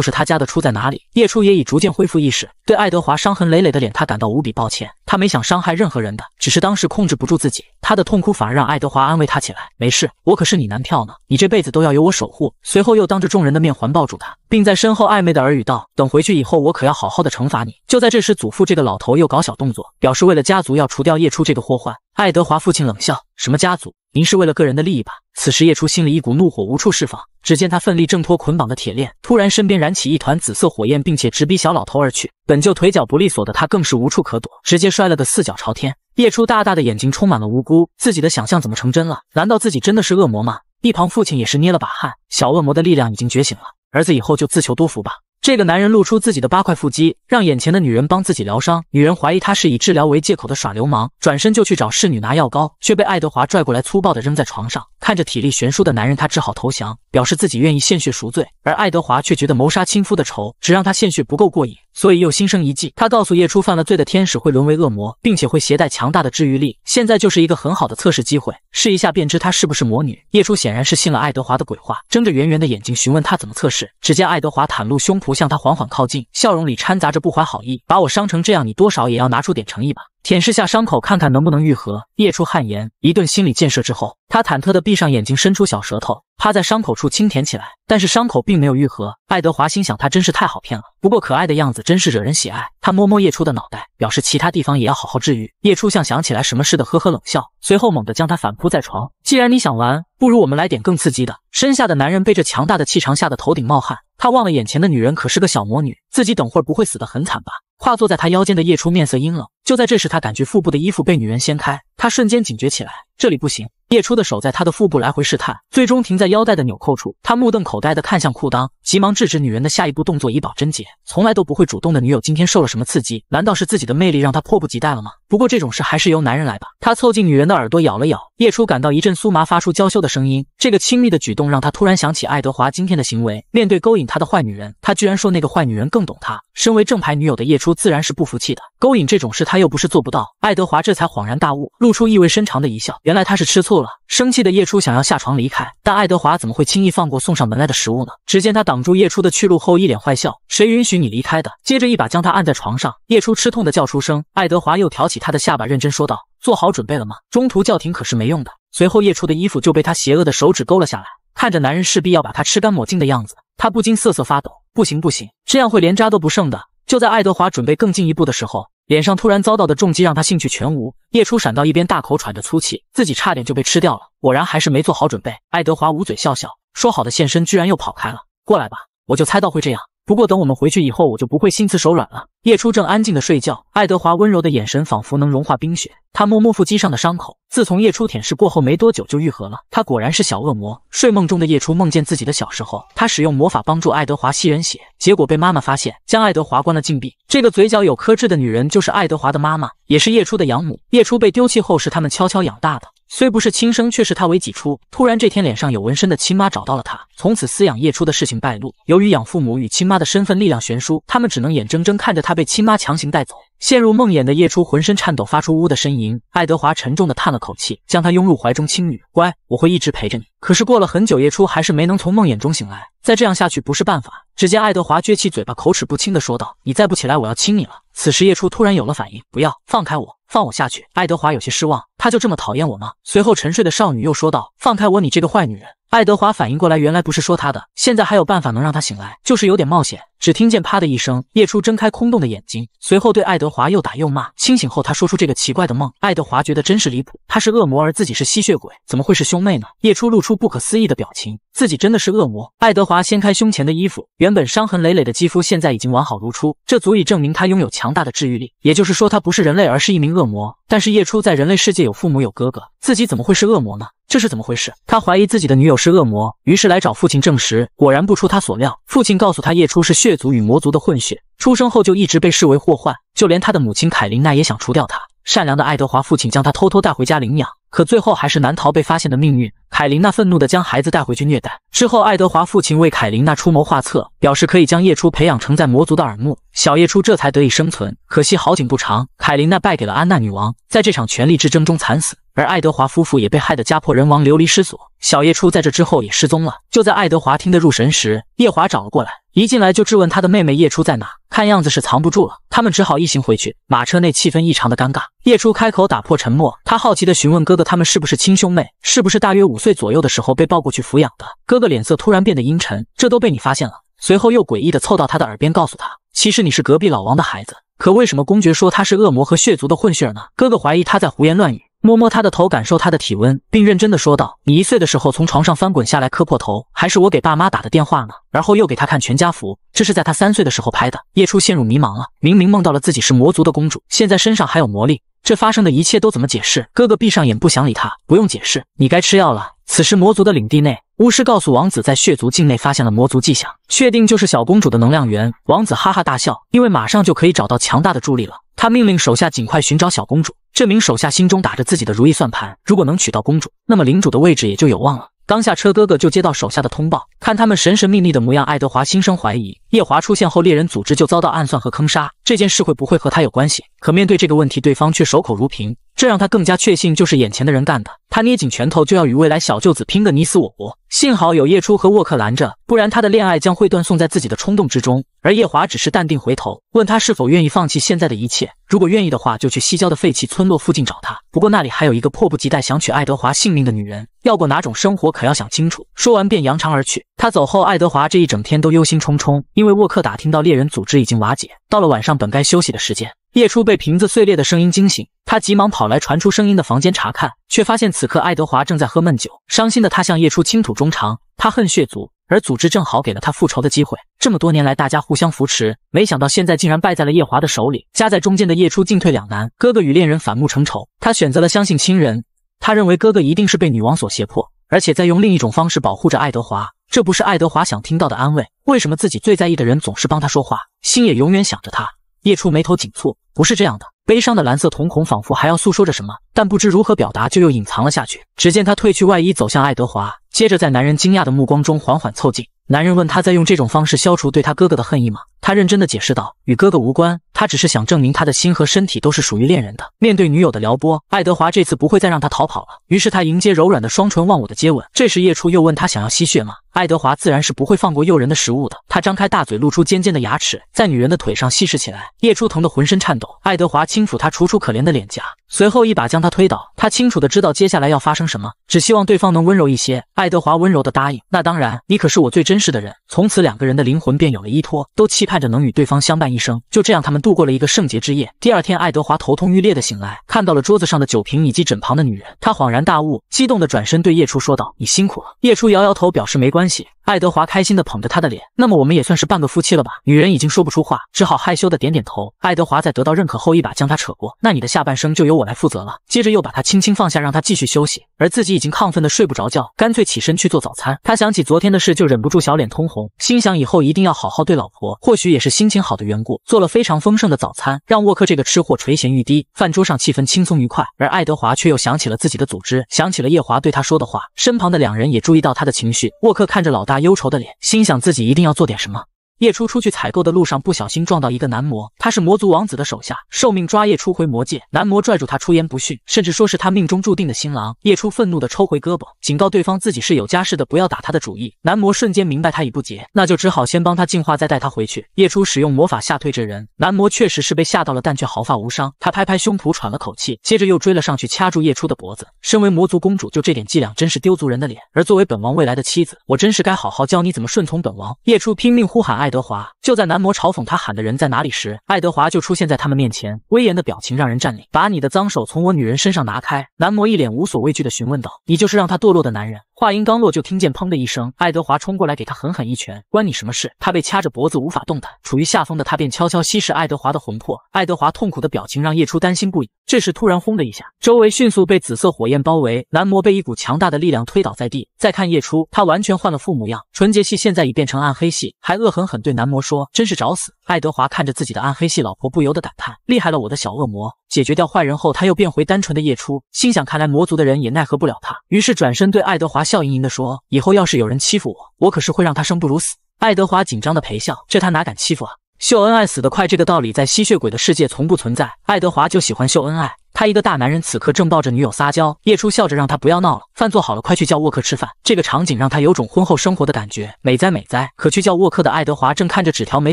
是他家的出在哪里。叶初也已逐渐恢复意识，对爱德华伤痕累累的脸，他感到无比抱歉。他没想伤害任何人的，只是当时控制不住自己，他的痛哭反而让爱德华安慰他起来：“没事，我可是你男票呢，你这辈子都要由我守护。”随后又当着众人的面环抱住他，并在身后暧昧的耳语道：“等回去以后，我可要好好的惩罚你。”就在这时，祖父这个老头又搞小动作，表示为了家族要除掉叶初这个祸患。爱德华父亲冷笑：“什么家族？”您是为了个人的利益吧？此时叶初心里一股怒火无处释放，只见他奋力挣脱捆绑的铁链，突然身边燃起一团紫色火焰，并且直逼小老头而去。本就腿脚不利索的他，更是无处可躲，直接摔了个四脚朝天。叶初大大的眼睛充满了无辜，自己的想象怎么成真了？难道自己真的是恶魔吗？一旁父亲也是捏了把汗，小恶魔的力量已经觉醒了，儿子以后就自求多福吧。这个男人露出自己的八块腹肌，让眼前的女人帮自己疗伤。女人怀疑他是以治疗为借口的耍流氓，转身就去找侍女拿药膏，却被爱德华拽过来，粗暴地扔在床上。看着体力悬殊的男人，他只好投降，表示自己愿意献血赎罪。而爱德华却觉得谋杀亲夫的仇只让他献血不够过瘾，所以又心生一计。他告诉叶初，犯了罪的天使会沦为恶魔，并且会携带强大的治愈力。现在就是一个很好的测试机会，试一下便知他是不是魔女。叶初显然是信了爱德华的鬼话，睁着圆圆的眼睛询问他怎么测试。只见爱德华袒露胸脯。向他缓缓靠近，笑容里掺杂着不怀好意，把我伤成这样，你多少也要拿出点诚意吧？舔舐下伤口，看看能不能愈合。叶初汗颜，一顿心理建设之后，他忐忑的闭上眼睛，伸出小舌头，趴在伤口处轻舔起来。但是伤口并没有愈合。爱德华心想，他真是太好骗了。不过可爱的样子真是惹人喜爱。他摸摸叶初的脑袋，表示其他地方也要好好治愈。叶初像想起来什么似的，呵呵冷笑，随后猛地将他反扑在床。既然你想玩，不如我们来点更刺激的。身下的男人被这强大的气场吓得头顶冒汗。他忘了眼前的女人可是个小魔女，自己等会不会死得很惨吧？跨坐在他腰间的叶初面色阴冷。就在这时，他感觉腹部的衣服被女人掀开，他瞬间警觉起来，这里不行。叶初的手在他的腹部来回试探，最终停在腰带的纽扣处。他目瞪口呆地看向裤裆，急忙制止女人的下一步动作，以保贞洁。从来都不会主动的女友，今天受了什么刺激？难道是自己的魅力让他迫不及待了吗？不过这种事还是由男人来吧。他凑近女人的耳朵，咬了咬。叶初感到一阵酥麻，发出娇羞的声音。这个亲密的举动让他突然想起爱德华今天的行为。面对勾引他的坏女人，他居然说那个坏女人更懂他。身为正牌女友的叶初自然是不服气的。勾引这种事，他。他又不是做不到，爱德华这才恍然大悟，露出意味深长的一笑。原来他是吃醋了，生气的叶初想要下床离开，但爱德华怎么会轻易放过送上门来的食物呢？只见他挡住叶初的去路后，一脸坏笑：“谁允许你离开的？”接着一把将他按在床上，叶初吃痛的叫出声。爱德华又挑起他的下巴，认真说道：“做好准备了吗？中途叫停可是没用的。”随后叶初的衣服就被他邪恶的手指勾了下来，看着男人势必要把他吃干抹净的样子，他不禁瑟瑟发抖。不行不行，这样会连渣都不剩的。就在爱德华准备更进一步的时候。脸上突然遭到的重击让他兴趣全无。叶初闪到一边，大口喘着粗气，自己差点就被吃掉了。果然还是没做好准备。爱德华捂嘴笑笑，说好的现身居然又跑开了。过来吧，我就猜到会这样。不过等我们回去以后，我就不会心慈手软了。夜初正安静的睡觉，爱德华温柔的眼神仿佛能融化冰雪。他摸摸腹肌上的伤口，自从夜初舔舐过后没多久就愈合了。他果然是小恶魔。睡梦中的夜初梦见自己的小时候，他使用魔法帮助爱德华吸人血，结果被妈妈发现，将爱德华关了禁闭。这个嘴角有颗痣的女人就是爱德华的妈妈，也是夜初的养母。夜初被丢弃后是他们悄悄养大的。虽不是亲生，却视他为己出。突然这天，脸上有纹身的亲妈找到了他，从此饲养叶初的事情败露。由于养父母与亲妈的身份力量悬殊，他们只能眼睁睁看着他被亲妈强行带走，陷入梦魇的叶初浑身颤抖，发出呜的呻吟。爱德华沉重地叹了口气，将他拥入怀中，轻语：“乖，我会一直陪着你。”可是过了很久，叶初还是没能从梦魇中醒来。再这样下去不是办法。只见爱德华撅起嘴巴，口齿不清地说道：“你再不起来，我要亲你了。”此时叶初突然有了反应：“不要放开我，放我下去！”爱德华有些失望。他就这么讨厌我吗？随后沉睡的少女又说道：“放开我，你这个坏女人！”爱德华反应过来，原来不是说他的。现在还有办法能让他醒来，就是有点冒险。只听见啪的一声，叶初睁开空洞的眼睛，随后对爱德华又打又骂。清醒后，他说出这个奇怪的梦。爱德华觉得真是离谱，他是恶魔，而自己是吸血鬼，怎么会是兄妹呢？叶初露出不可思议的表情，自己真的是恶魔。爱德华掀开胸前的衣服，原本伤痕累累的肌肤现在已经完好如初，这足以证明他拥有强大的治愈力，也就是说他不是人类，而是一名恶魔。但是叶初在人类世界有。父母有哥哥，自己怎么会是恶魔呢？这是怎么回事？他怀疑自己的女友是恶魔，于是来找父亲证实。果然不出他所料，父亲告诉他，叶初是血族与魔族的混血，出生后就一直被视为祸患，就连他的母亲凯琳娜也想除掉他。善良的爱德华父亲将他偷偷带回家领养。可最后还是难逃被发现的命运。凯琳娜愤怒地将孩子带回去虐待，之后爱德华父亲为凯琳娜出谋划策，表示可以将叶初培养成在魔族的耳目，小叶初这才得以生存。可惜好景不长，凯琳娜败给了安娜女王，在这场权力之争中惨死，而爱德华夫妇也被害得家破人亡，流离失所。小叶初在这之后也失踪了。就在爱德华听得入神时，叶华找了过来。一进来就质问他的妹妹叶初在哪，看样子是藏不住了，他们只好一行回去。马车内气氛异常的尴尬，叶初开口打破沉默，他好奇的询问哥哥他们是不是亲兄妹，是不是大约五岁左右的时候被抱过去抚养的？哥哥脸色突然变得阴沉，这都被你发现了。随后又诡异的凑到他的耳边告诉他，其实你是隔壁老王的孩子，可为什么公爵说他是恶魔和血族的混血儿呢？哥哥怀疑他在胡言乱语。摸摸他的头，感受他的体温，并认真的说道：“你一岁的时候从床上翻滚下来磕破头，还是我给爸妈打的电话呢。”然后又给他看全家福，这是在他三岁的时候拍的。叶初陷入迷茫了，明明梦到了自己是魔族的公主，现在身上还有魔力。这发生的一切都怎么解释？哥哥闭上眼，不想理他，不用解释，你该吃药了。此时魔族的领地内，巫师告诉王子，在血族境内发现了魔族迹象，确定就是小公主的能量源。王子哈哈大笑，因为马上就可以找到强大的助力了。他命令手下尽快寻找小公主。这名手下心中打着自己的如意算盘，如果能娶到公主，那么领主的位置也就有望了。刚下车，哥哥就接到手下的通报，看他们神神秘秘的模样，爱德华心生怀疑。夜华出现后，猎人组织就遭到暗算和坑杀，这件事会不会和他有关系？可面对这个问题，对方却守口如瓶。这让他更加确信就是眼前的人干的。他捏紧拳头，就要与未来小舅子拼个你死我活。幸好有叶初和沃克拦着，不然他的恋爱将会断送在自己的冲动之中。而叶华只是淡定回头，问他是否愿意放弃现在的一切。如果愿意的话，就去西郊的废弃村落附近找他。不过那里还有一个迫不及待想娶爱德华性命的女人，要过哪种生活可要想清楚。说完便扬长而去。他走后，爱德华这一整天都忧心忡忡，因为沃克打听到猎人组织已经瓦解。到了晚上，本该休息的时间。叶初被瓶子碎裂的声音惊醒，他急忙跑来传出声音的房间查看，却发现此刻爱德华正在喝闷酒。伤心的他向叶初倾吐衷肠：他恨血族，而组织正好给了他复仇的机会。这么多年来，大家互相扶持，没想到现在竟然败在了叶华的手里。夹在中间的叶初进退两难。哥哥与恋人反目成仇，他选择了相信亲人。他认为哥哥一定是被女王所胁迫，而且在用另一种方式保护着爱德华。这不是爱德华想听到的安慰。为什么自己最在意的人总是帮他说话？心也永远想着他。叶初眉头紧蹙，不是这样的。悲伤的蓝色瞳孔仿佛还要诉说着什么，但不知如何表达，就又隐藏了下去。只见他褪去外衣，走向爱德华。接着，在男人惊讶的目光中，缓缓凑近。男人问他在用这种方式消除对他哥哥的恨意吗？他认真的解释道，与哥哥无关，他只是想证明他的心和身体都是属于恋人的。面对女友的撩拨，爱德华这次不会再让他逃跑了。于是他迎接柔软的双唇，忘我的接吻。这时叶初又问他想要吸血吗？爱德华自然是不会放过诱人的食物的。他张开大嘴，露出尖尖的牙齿，在女人的腿上吸食起来。叶初疼得浑身颤抖。爱德华轻抚他楚楚可怜的脸颊。随后一把将他推倒，他清楚的知道接下来要发生什么，只希望对方能温柔一些。爱德华温柔的答应，那当然，你可是我最珍视的人。从此两个人的灵魂便有了依托，都期盼着能与对方相伴一生。就这样，他们度过了一个圣洁之夜。第二天，爱德华头痛欲裂的醒来，看到了桌子上的酒瓶以及枕旁的女人，他恍然大悟，激动的转身对叶初说道：“你辛苦了。”叶初摇摇头，表示没关系。爱德华开心地捧着她的脸，那么我们也算是半个夫妻了吧？女人已经说不出话，只好害羞地点点头。爱德华在得到认可后，一把将她扯过，那你的下半生就由我来负责了。接着又把她轻轻放下，让她继续休息，而自己已经亢奋的睡不着觉，干脆起身去做早餐。他想起昨天的事，就忍不住小脸通红，心想以后一定要好好对老婆。或许也是心情好的缘故，做了非常丰盛的早餐，让沃克这个吃货垂涎欲滴。饭桌上气氛轻松愉快，而爱德华却又想起了自己的组织，想起了夜华对他说的话。身旁的两人也注意到他的情绪。沃克看着老大。忧愁的脸，心想自己一定要做点什么。叶初出去采购的路上，不小心撞到一个男魔，他是魔族王子的手下，受命抓叶初回魔界。男魔拽住他，出言不逊，甚至说是他命中注定的新郎。叶初愤怒地抽回胳膊，警告对方自己是有家室的，不要打他的主意。男魔瞬间明白他已不结，那就只好先帮他进化，再带他回去。叶初使用魔法吓退这人，男魔确实是被吓到了，但却毫发无伤。他拍拍胸脯，喘了口气，接着又追了上去，掐住叶初的脖子。身为魔族公主，就这点伎俩，真是丢族人的脸。而作为本王未来的妻子，我真是该好好教你怎么顺从本王。叶初拼命呼喊爱。德华就在男模嘲讽他喊的人在哪里时，爱德华就出现在他们面前，威严的表情让人占领。把你的脏手从我女人身上拿开！男模一脸无所畏惧的询问道：“你就是让他堕落的男人。”话音刚落，就听见砰的一声，爱德华冲过来给他狠狠一拳，关你什么事？他被掐着脖子无法动弹，处于下风的他便悄悄吸食爱德华的魂魄。爱德华痛苦的表情让叶初担心不已。这时突然轰的一下，周围迅速被紫色火焰包围，男魔被一股强大的力量推倒在地。再看叶初，他完全换了副模样，纯洁系现在已变成暗黑系，还恶狠狠对男魔说：“真是找死！”爱德华看着自己的暗黑系老婆，不由得感叹：“厉害了，我的小恶魔！”解决掉坏人后，他又变回单纯的叶初，心想：看来魔族的人也奈何不了他。于是转身对爱德华。笑盈盈地说：“以后要是有人欺负我，我可是会让他生不如死。”爱德华紧张地陪笑：“这他哪敢欺负啊？秀恩爱死得快，这个道理在吸血鬼的世界从不存在。爱德华就喜欢秀恩爱。”他一个大男人，此刻正抱着女友撒娇。叶初笑着让他不要闹了，饭做好了，快去叫沃克吃饭。这个场景让他有种婚后生活的感觉，美哉美哉。可去叫沃克的爱德华正看着纸条，眉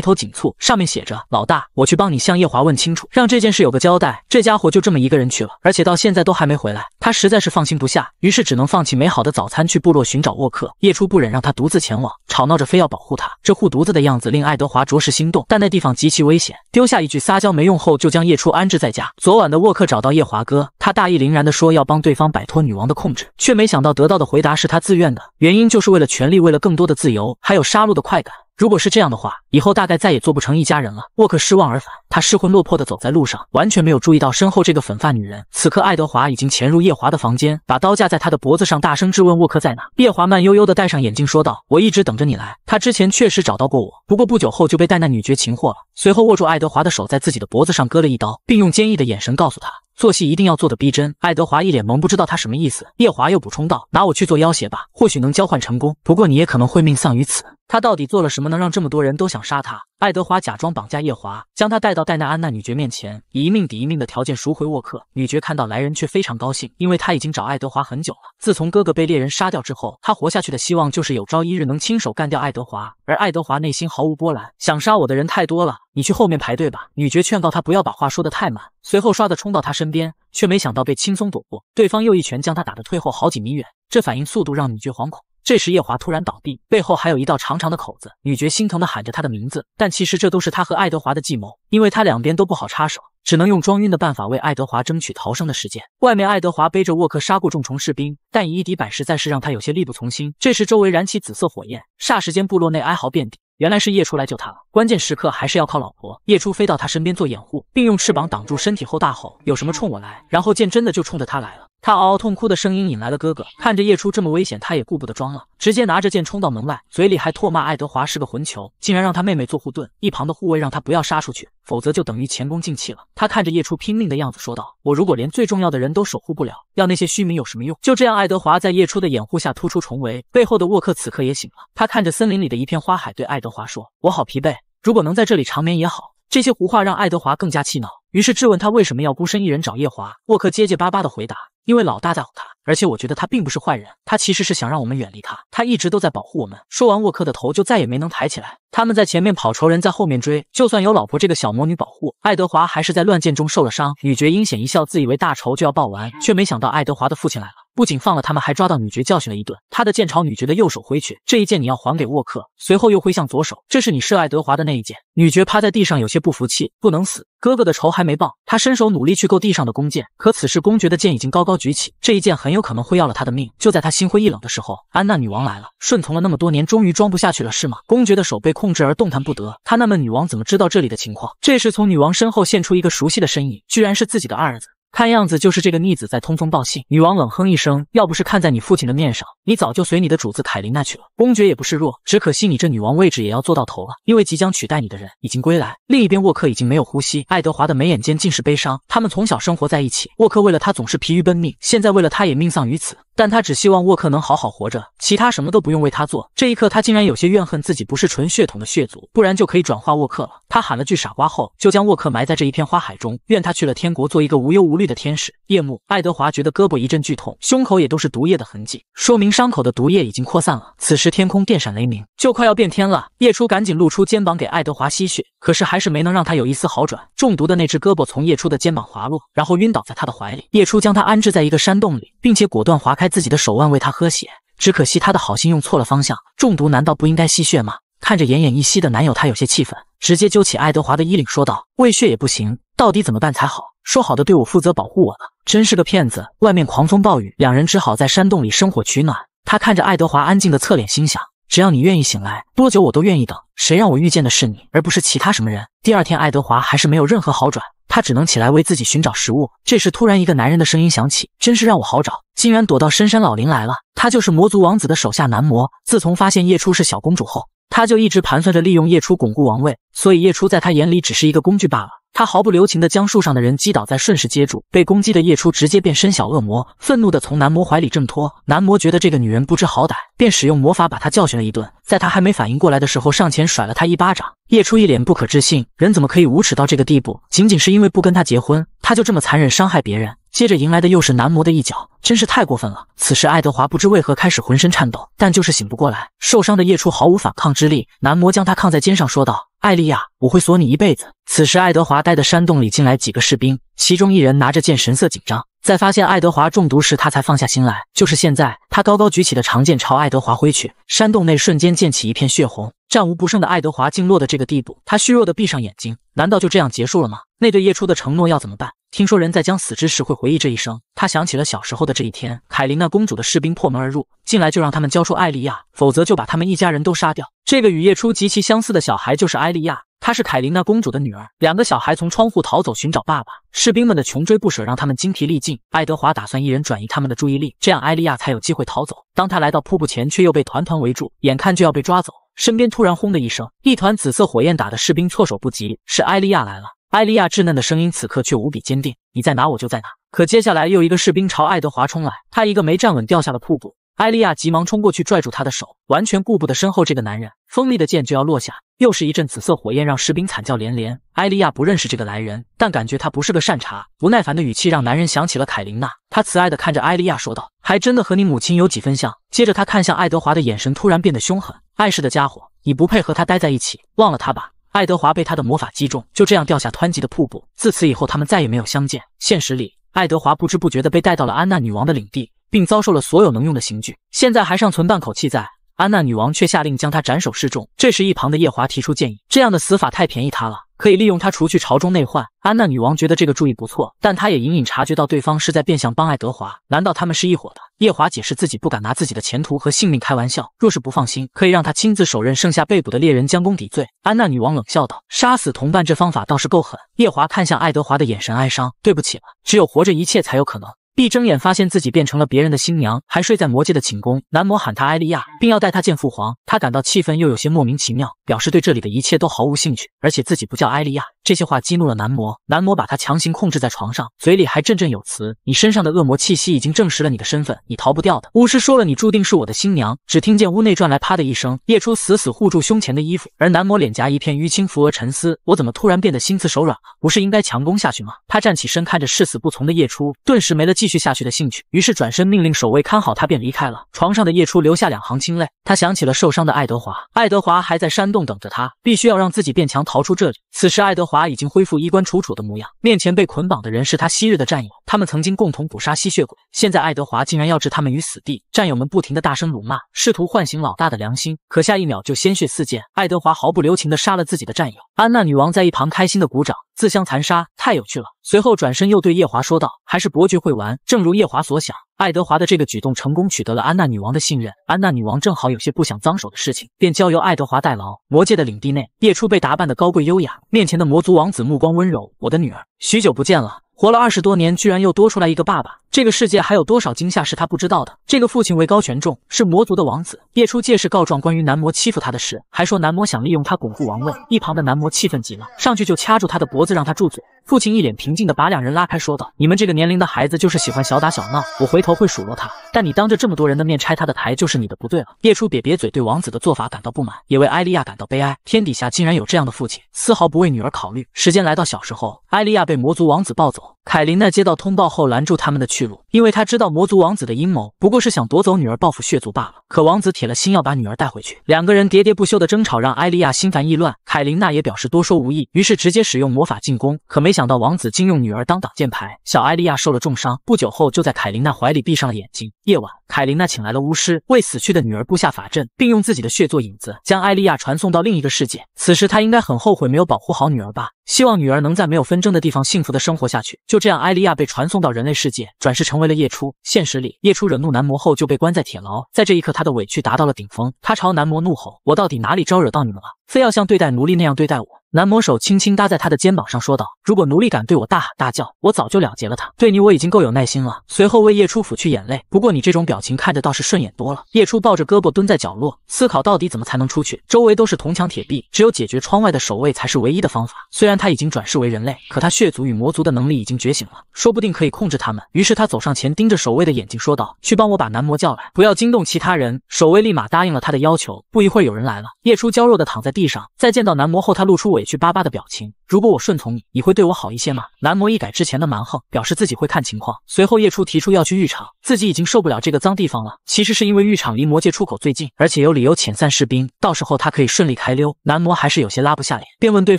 头紧蹙，上面写着：“老大，我去帮你向叶华问清楚，让这件事有个交代。”这家伙就这么一个人去了，而且到现在都还没回来，他实在是放心不下，于是只能放弃美好的早餐，去部落寻找沃克。叶初不忍让他独自前往，吵闹着非要保护他，这护犊子的样子令爱德华着实心动。但那地方极其危险，丢下一句撒娇没用后，就将叶初安置在家。昨晚的沃克找到。夜华哥，他大义凛然地说要帮对方摆脱女王的控制，却没想到得到的回答是他自愿的，原因就是为了权力，为了更多的自由，还有杀戮的快感。如果是这样的话，以后大概再也做不成一家人了。沃克失望而返，他失魂落魄地走在路上，完全没有注意到身后这个粉发女人。此刻，爱德华已经潜入夜华的房间，把刀架在他的脖子上，大声质问沃克在哪。夜华慢悠悠地戴上眼镜，说道：“我一直等着你来。他之前确实找到过我，不过不久后就被戴那娜女爵擒获了。随后，握住爱德华的手，在自己的脖子上割了一刀，并用坚毅的眼神告诉他。”做戏一定要做的逼真。爱德华一脸懵，不知道他什么意思。夜华又补充道：“拿我去做要挟吧，或许能交换成功。不过你也可能会命丧于此。他到底做了什么，能让这么多人都想杀他？”爱德华假装绑架夜华，将他带到戴娜安娜女爵面前，以一命抵一命的条件赎回沃克。女爵看到来人，却非常高兴，因为她已经找爱德华很久了。自从哥哥被猎人杀掉之后，她活下去的希望就是有朝一日能亲手干掉爱德华。而爱德华内心毫无波澜，想杀我的人太多了，你去后面排队吧。女爵劝告他不要把话说得太满，随后唰的冲到他身边，却没想到被轻松躲过。对方又一拳将他打得退后好几米远，这反应速度让女爵惶恐。这时，夜华突然倒地，背后还有一道长长的口子。女爵心疼地喊着他的名字，但其实这都是他和爱德华的计谋，因为他两边都不好插手，只能用装晕的办法为爱德华争取逃生的时间。外面，爱德华背着沃克杀过重虫士兵，但以一敌百，实在是让他有些力不从心。这时，周围燃起紫色火焰，霎时间部落内哀嚎遍地。原来是叶初来救他了，关键时刻还是要靠老婆。叶初飞到他身边做掩护，并用翅膀挡住身体后大吼：“有什么冲我来！”然后见真的就冲着他来了。他嗷嗷痛哭的声音引来了哥哥，看着叶初这么危险，他也顾不得装了，直接拿着剑冲到门外，嘴里还唾骂爱德华是个混球，竟然让他妹妹做护盾。一旁的护卫让他不要杀出去，否则就等于前功尽弃了。他看着叶初拼命的样子，说道：“我如果连最重要的人都守护不了，要那些虚名有什么用？”就这样，爱德华在叶初的掩护下突出重围，背后的沃克此刻也醒了。他看着森林里的一片花海，对爱德华说：“我好疲惫，如果能在这里长眠也好。”这些胡话让爱德华更加气恼，于是质问他为什么要孤身一人找夜华。沃克结结巴巴的回答。因为老大在乎他，而且我觉得他并不是坏人，他其实是想让我们远离他，他一直都在保护我们。说完，沃克的头就再也没能抬起来。他们在前面跑，仇人在后面追，就算有老婆这个小魔女保护，爱德华还是在乱箭中受了伤。女爵阴险一笑，自以为大仇就要报完，却没想到爱德华的父亲来了。不仅放了他们，还抓到女爵教训了一顿。他的剑朝女爵的右手挥去，这一剑你要还给沃克。随后又挥向左手，这是你射爱德华的那一剑。女爵趴在地上，有些不服气，不能死，哥哥的仇还没报。他伸手努力去够地上的弓箭，可此时公爵的剑已经高高举起，这一剑很有可能会要了他的命。就在他心灰意冷的时候，安娜女王来了，顺从了那么多年，终于装不下去了，是吗？公爵的手被控制而动弹不得，他纳闷女王怎么知道这里的情况。这时从女王身后现出一个熟悉的身影，居然是自己的二儿子。看样子就是这个逆子在通风报信。女王冷哼一声，要不是看在你父亲的面上，你早就随你的主子凯琳娜去了。公爵也不示弱，只可惜你这女王位置也要做到头了，因为即将取代你的人已经归来。另一边，沃克已经没有呼吸。爱德华的眉眼间尽是悲伤。他们从小生活在一起，沃克为了他总是疲于奔命，现在为了他也命丧于此。但他只希望沃克能好好活着，其他什么都不用为他做。这一刻，他竟然有些怨恨自己不是纯血统的血族，不然就可以转化沃克了。他喊了句傻瓜后，就将沃克埋在这一片花海中，愿他去了天国做一个无忧无。虑。绿的天使。夜幕，爱德华觉得胳膊一阵剧痛，胸口也都是毒液的痕迹，说明伤口的毒液已经扩散了。此时天空电闪雷鸣，就快要变天了。叶初赶紧露出肩膀给爱德华吸血，可是还是没能让他有一丝好转。中毒的那只胳膊从叶初的肩膀滑落，然后晕倒在他的怀里。叶初将他安置在一个山洞里，并且果断划开自己的手腕为他喝血。只可惜他的好心用错了方向，中毒难道不应该吸血吗？看着奄奄一息的男友，他有些气愤，直接揪起爱德华的衣领说道：“喂血也不行，到底怎么办才好？”说好的对我负责保护我呢，真是个骗子！外面狂风暴雨，两人只好在山洞里生火取暖。他看着爱德华安静的侧脸，心想：只要你愿意醒来，多久我都愿意等。谁让我遇见的是你，而不是其他什么人？第二天，爱德华还是没有任何好转，他只能起来为自己寻找食物。这时，突然一个男人的声音响起：“真是让我好找，竟然躲到深山老林来了。”他就是魔族王子的手下男魔。自从发现叶初是小公主后，他就一直盘算着利用叶初巩固王位，所以叶初在他眼里只是一个工具罢了。他毫不留情地将树上的人击倒，在顺势接住被攻击的叶初，直接变身小恶魔，愤怒地从男魔怀里挣脱。男魔觉得这个女人不知好歹，便使用魔法把她教训了一顿。在他还没反应过来的时候，上前甩了她一巴掌。叶初一脸不可置信，人怎么可以无耻到这个地步？仅仅是因为不跟他结婚，他就这么残忍伤害别人？接着迎来的又是男魔的一脚，真是太过分了。此时爱德华不知为何开始浑身颤抖，但就是醒不过来。受伤的叶初毫无反抗之力，男魔将他扛在肩上，说道。艾莉亚，我会锁你一辈子。此时，爱德华待的山洞里进来几个士兵，其中一人拿着剑，神色紧张。在发现爱德华中毒时，他才放下心来。就是现在，他高高举起的长剑朝爱德华挥去，山洞内瞬间溅起一片血红。战无不胜的爱德华竟落得这个地步，他虚弱的闭上眼睛，难道就这样结束了吗？那对叶初的承诺要怎么办？听说人在将死之时会回忆这一生，他想起了小时候的这一天。凯琳娜公主的士兵破门而入，进来就让他们交出艾莉亚，否则就把他们一家人都杀掉。这个与夜初极其相似的小孩就是艾莉亚，她是凯琳娜公主的女儿。两个小孩从窗户逃走寻找爸爸，士兵们的穷追不舍让他们精疲力尽。爱德华打算一人转移他们的注意力，这样艾莉亚才有机会逃走。当他来到瀑布前，却又被团团围住，眼看就要被抓走，身边突然轰的一声，一团紫色火焰打得士兵措手不及，是艾莉亚来了。艾莉亚稚嫩的声音，此刻却无比坚定：“你在哪，我就在哪。”可接下来又一个士兵朝爱德华冲来，他一个没站稳，掉下了瀑布。艾莉亚急忙冲过去，拽住他的手，完全顾不得身后这个男人。锋利的剑就要落下，又是一阵紫色火焰，让士兵惨叫连连。艾莉亚不认识这个来人，但感觉他不是个善茬。不耐烦的语气让男人想起了凯琳娜，他慈爱的看着艾莉亚说道：“还真的和你母亲有几分像。”接着他看向爱德华的眼神突然变得凶狠：“碍事的家伙，你不配和他待在一起，忘了他吧。”爱德华被他的魔法击中，就这样掉下湍急的瀑布。自此以后，他们再也没有相见。现实里，爱德华不知不觉地被带到了安娜女王的领地，并遭受了所有能用的刑具。现在还尚存半口气，在安娜女王却下令将他斩首示众。这时，一旁的夜华提出建议：这样的死法太便宜他了。可以利用他除去朝中内患。安娜女王觉得这个主意不错，但她也隐隐察觉到对方是在变相帮爱德华。难道他们是一伙的？夜华解释自己不敢拿自己的前途和性命开玩笑。若是不放心，可以让他亲自手刃剩下被捕的猎人，将功抵罪。安娜女王冷笑道：“杀死同伴，这方法倒是够狠。”夜华看向爱德华的眼神哀伤：“对不起了，只有活着，一切才有可能。”一睁眼发现自己变成了别人的新娘，还睡在魔界的寝宫。男魔喊他埃利亚，并要带他见父皇。他感到气愤，又有些莫名其妙，表示对这里的一切都毫无兴趣，而且自己不叫埃利亚。这些话激怒了男模，男模把他强行控制在床上，嘴里还振振有词：“你身上的恶魔气息已经证实了你的身份，你逃不掉的。”巫师说了，你注定是我的新娘。只听见屋内传来啪的一声，叶初死死护住胸前的衣服，而男模脸颊一片淤青，扶额沉思：“我怎么突然变得心慈手软了？不是应该强攻下去吗？”他站起身，看着誓死不从的叶初，顿时没了继续下去的兴趣，于是转身命令守卫看好他，便离开了。床上的叶初留下两行清泪，他想起了受伤的爱德华，爱德华还在山洞等着他，必须要让自己变强，逃出这里。此时，爱德华。已经恢复衣冠楚楚的模样，面前被捆绑的人是他昔日的战友，他们曾经共同捕杀吸血鬼，现在爱德华竟然要置他们于死地，战友们不停的大声辱骂，试图唤醒老大的良心，可下一秒就鲜血四溅，爱德华毫不留情的杀了自己的战友。安娜女王在一旁开心的鼓掌，自相残杀太有趣了。随后转身又对夜华说道：“还是伯爵会玩。”正如夜华所想。爱德华的这个举动成功取得了安娜女王的信任。安娜女王正好有些不想脏手的事情，便交由爱德华代劳。魔界的领地内，叶初被打扮的高贵优雅，面前的魔族王子目光温柔。我的女儿，许久不见了，活了二十多年，居然又多出来一个爸爸。这个世界还有多少惊吓是他不知道的？这个父亲位高权重，是魔族的王子。叶初借势告状，关于男魔欺负他的事，还说男魔想利用他巩固王位。一旁的男魔气愤极了，上去就掐住他的脖子，让他住嘴。父亲一脸平静的把两人拉开，说道：“你们这个年龄的孩子就是喜欢小打小闹，我回头会数落他。但你当着这么多人的面拆他的台，就是你的不对了。”叶初瘪瘪嘴，对王子的做法感到不满，也为艾莉亚感到悲哀。天底下竟然有这样的父亲，丝毫不为女儿考虑。时间来到小时候，艾莉亚被魔族王子抱走，凯琳娜接到通报后拦住他们的去。去路，因为他知道魔族王子的阴谋不过是想夺走女儿报复血族罢了。可王子铁了心要把女儿带回去，两个人喋喋不休的争吵让艾莉亚心烦意乱，凯琳娜也表示多说无益，于是直接使用魔法进攻。可没想到王子竟用女儿当挡箭牌，小艾莉亚受了重伤，不久后就在凯琳娜怀里闭上了眼睛。夜晚。凯琳娜请来了巫师，为死去的女儿布下法阵，并用自己的血做引子，将艾莉亚传送到另一个世界。此时她应该很后悔没有保护好女儿吧？希望女儿能在没有纷争的地方幸福的生活下去。就这样，艾莉亚被传送到人类世界，转世成为了夜初。现实里，夜初惹怒男魔后就被关在铁牢，在这一刻她的委屈达到了顶峰。她朝男魔怒吼：“我到底哪里招惹到你们了？非要像对待奴隶那样对待我？”男魔手轻轻搭在他的肩膀上，说道：“如果奴隶敢对我大喊大叫，我早就了结了他。对你，我已经够有耐心了。”随后为叶初抚去眼泪。不过你这种表情看着倒是顺眼多了。叶初抱着胳膊蹲在角落，思考到底怎么才能出去。周围都是铜墙铁壁，只有解决窗外的守卫才是唯一的方法。虽然他已经转世为人类，可他血族与魔族的能力已经觉醒了，说不定可以控制他们。于是他走上前，盯着守卫的眼睛说道：“去帮我把男魔叫来，不要惊动其他人。”守卫立马答应了他的要求。不一会儿，有人来了。叶初娇弱的躺在地上，在见到男魔后，他露出伪。委屈巴巴的表情。如果我顺从你，你会对我好一些吗？男魔一改之前的蛮横，表示自己会看情况。随后叶初提出要去浴场，自己已经受不了这个脏地方了。其实是因为浴场离魔界出口最近，而且有理由遣散士兵，到时候他可以顺利开溜。男魔还是有些拉不下脸，便问对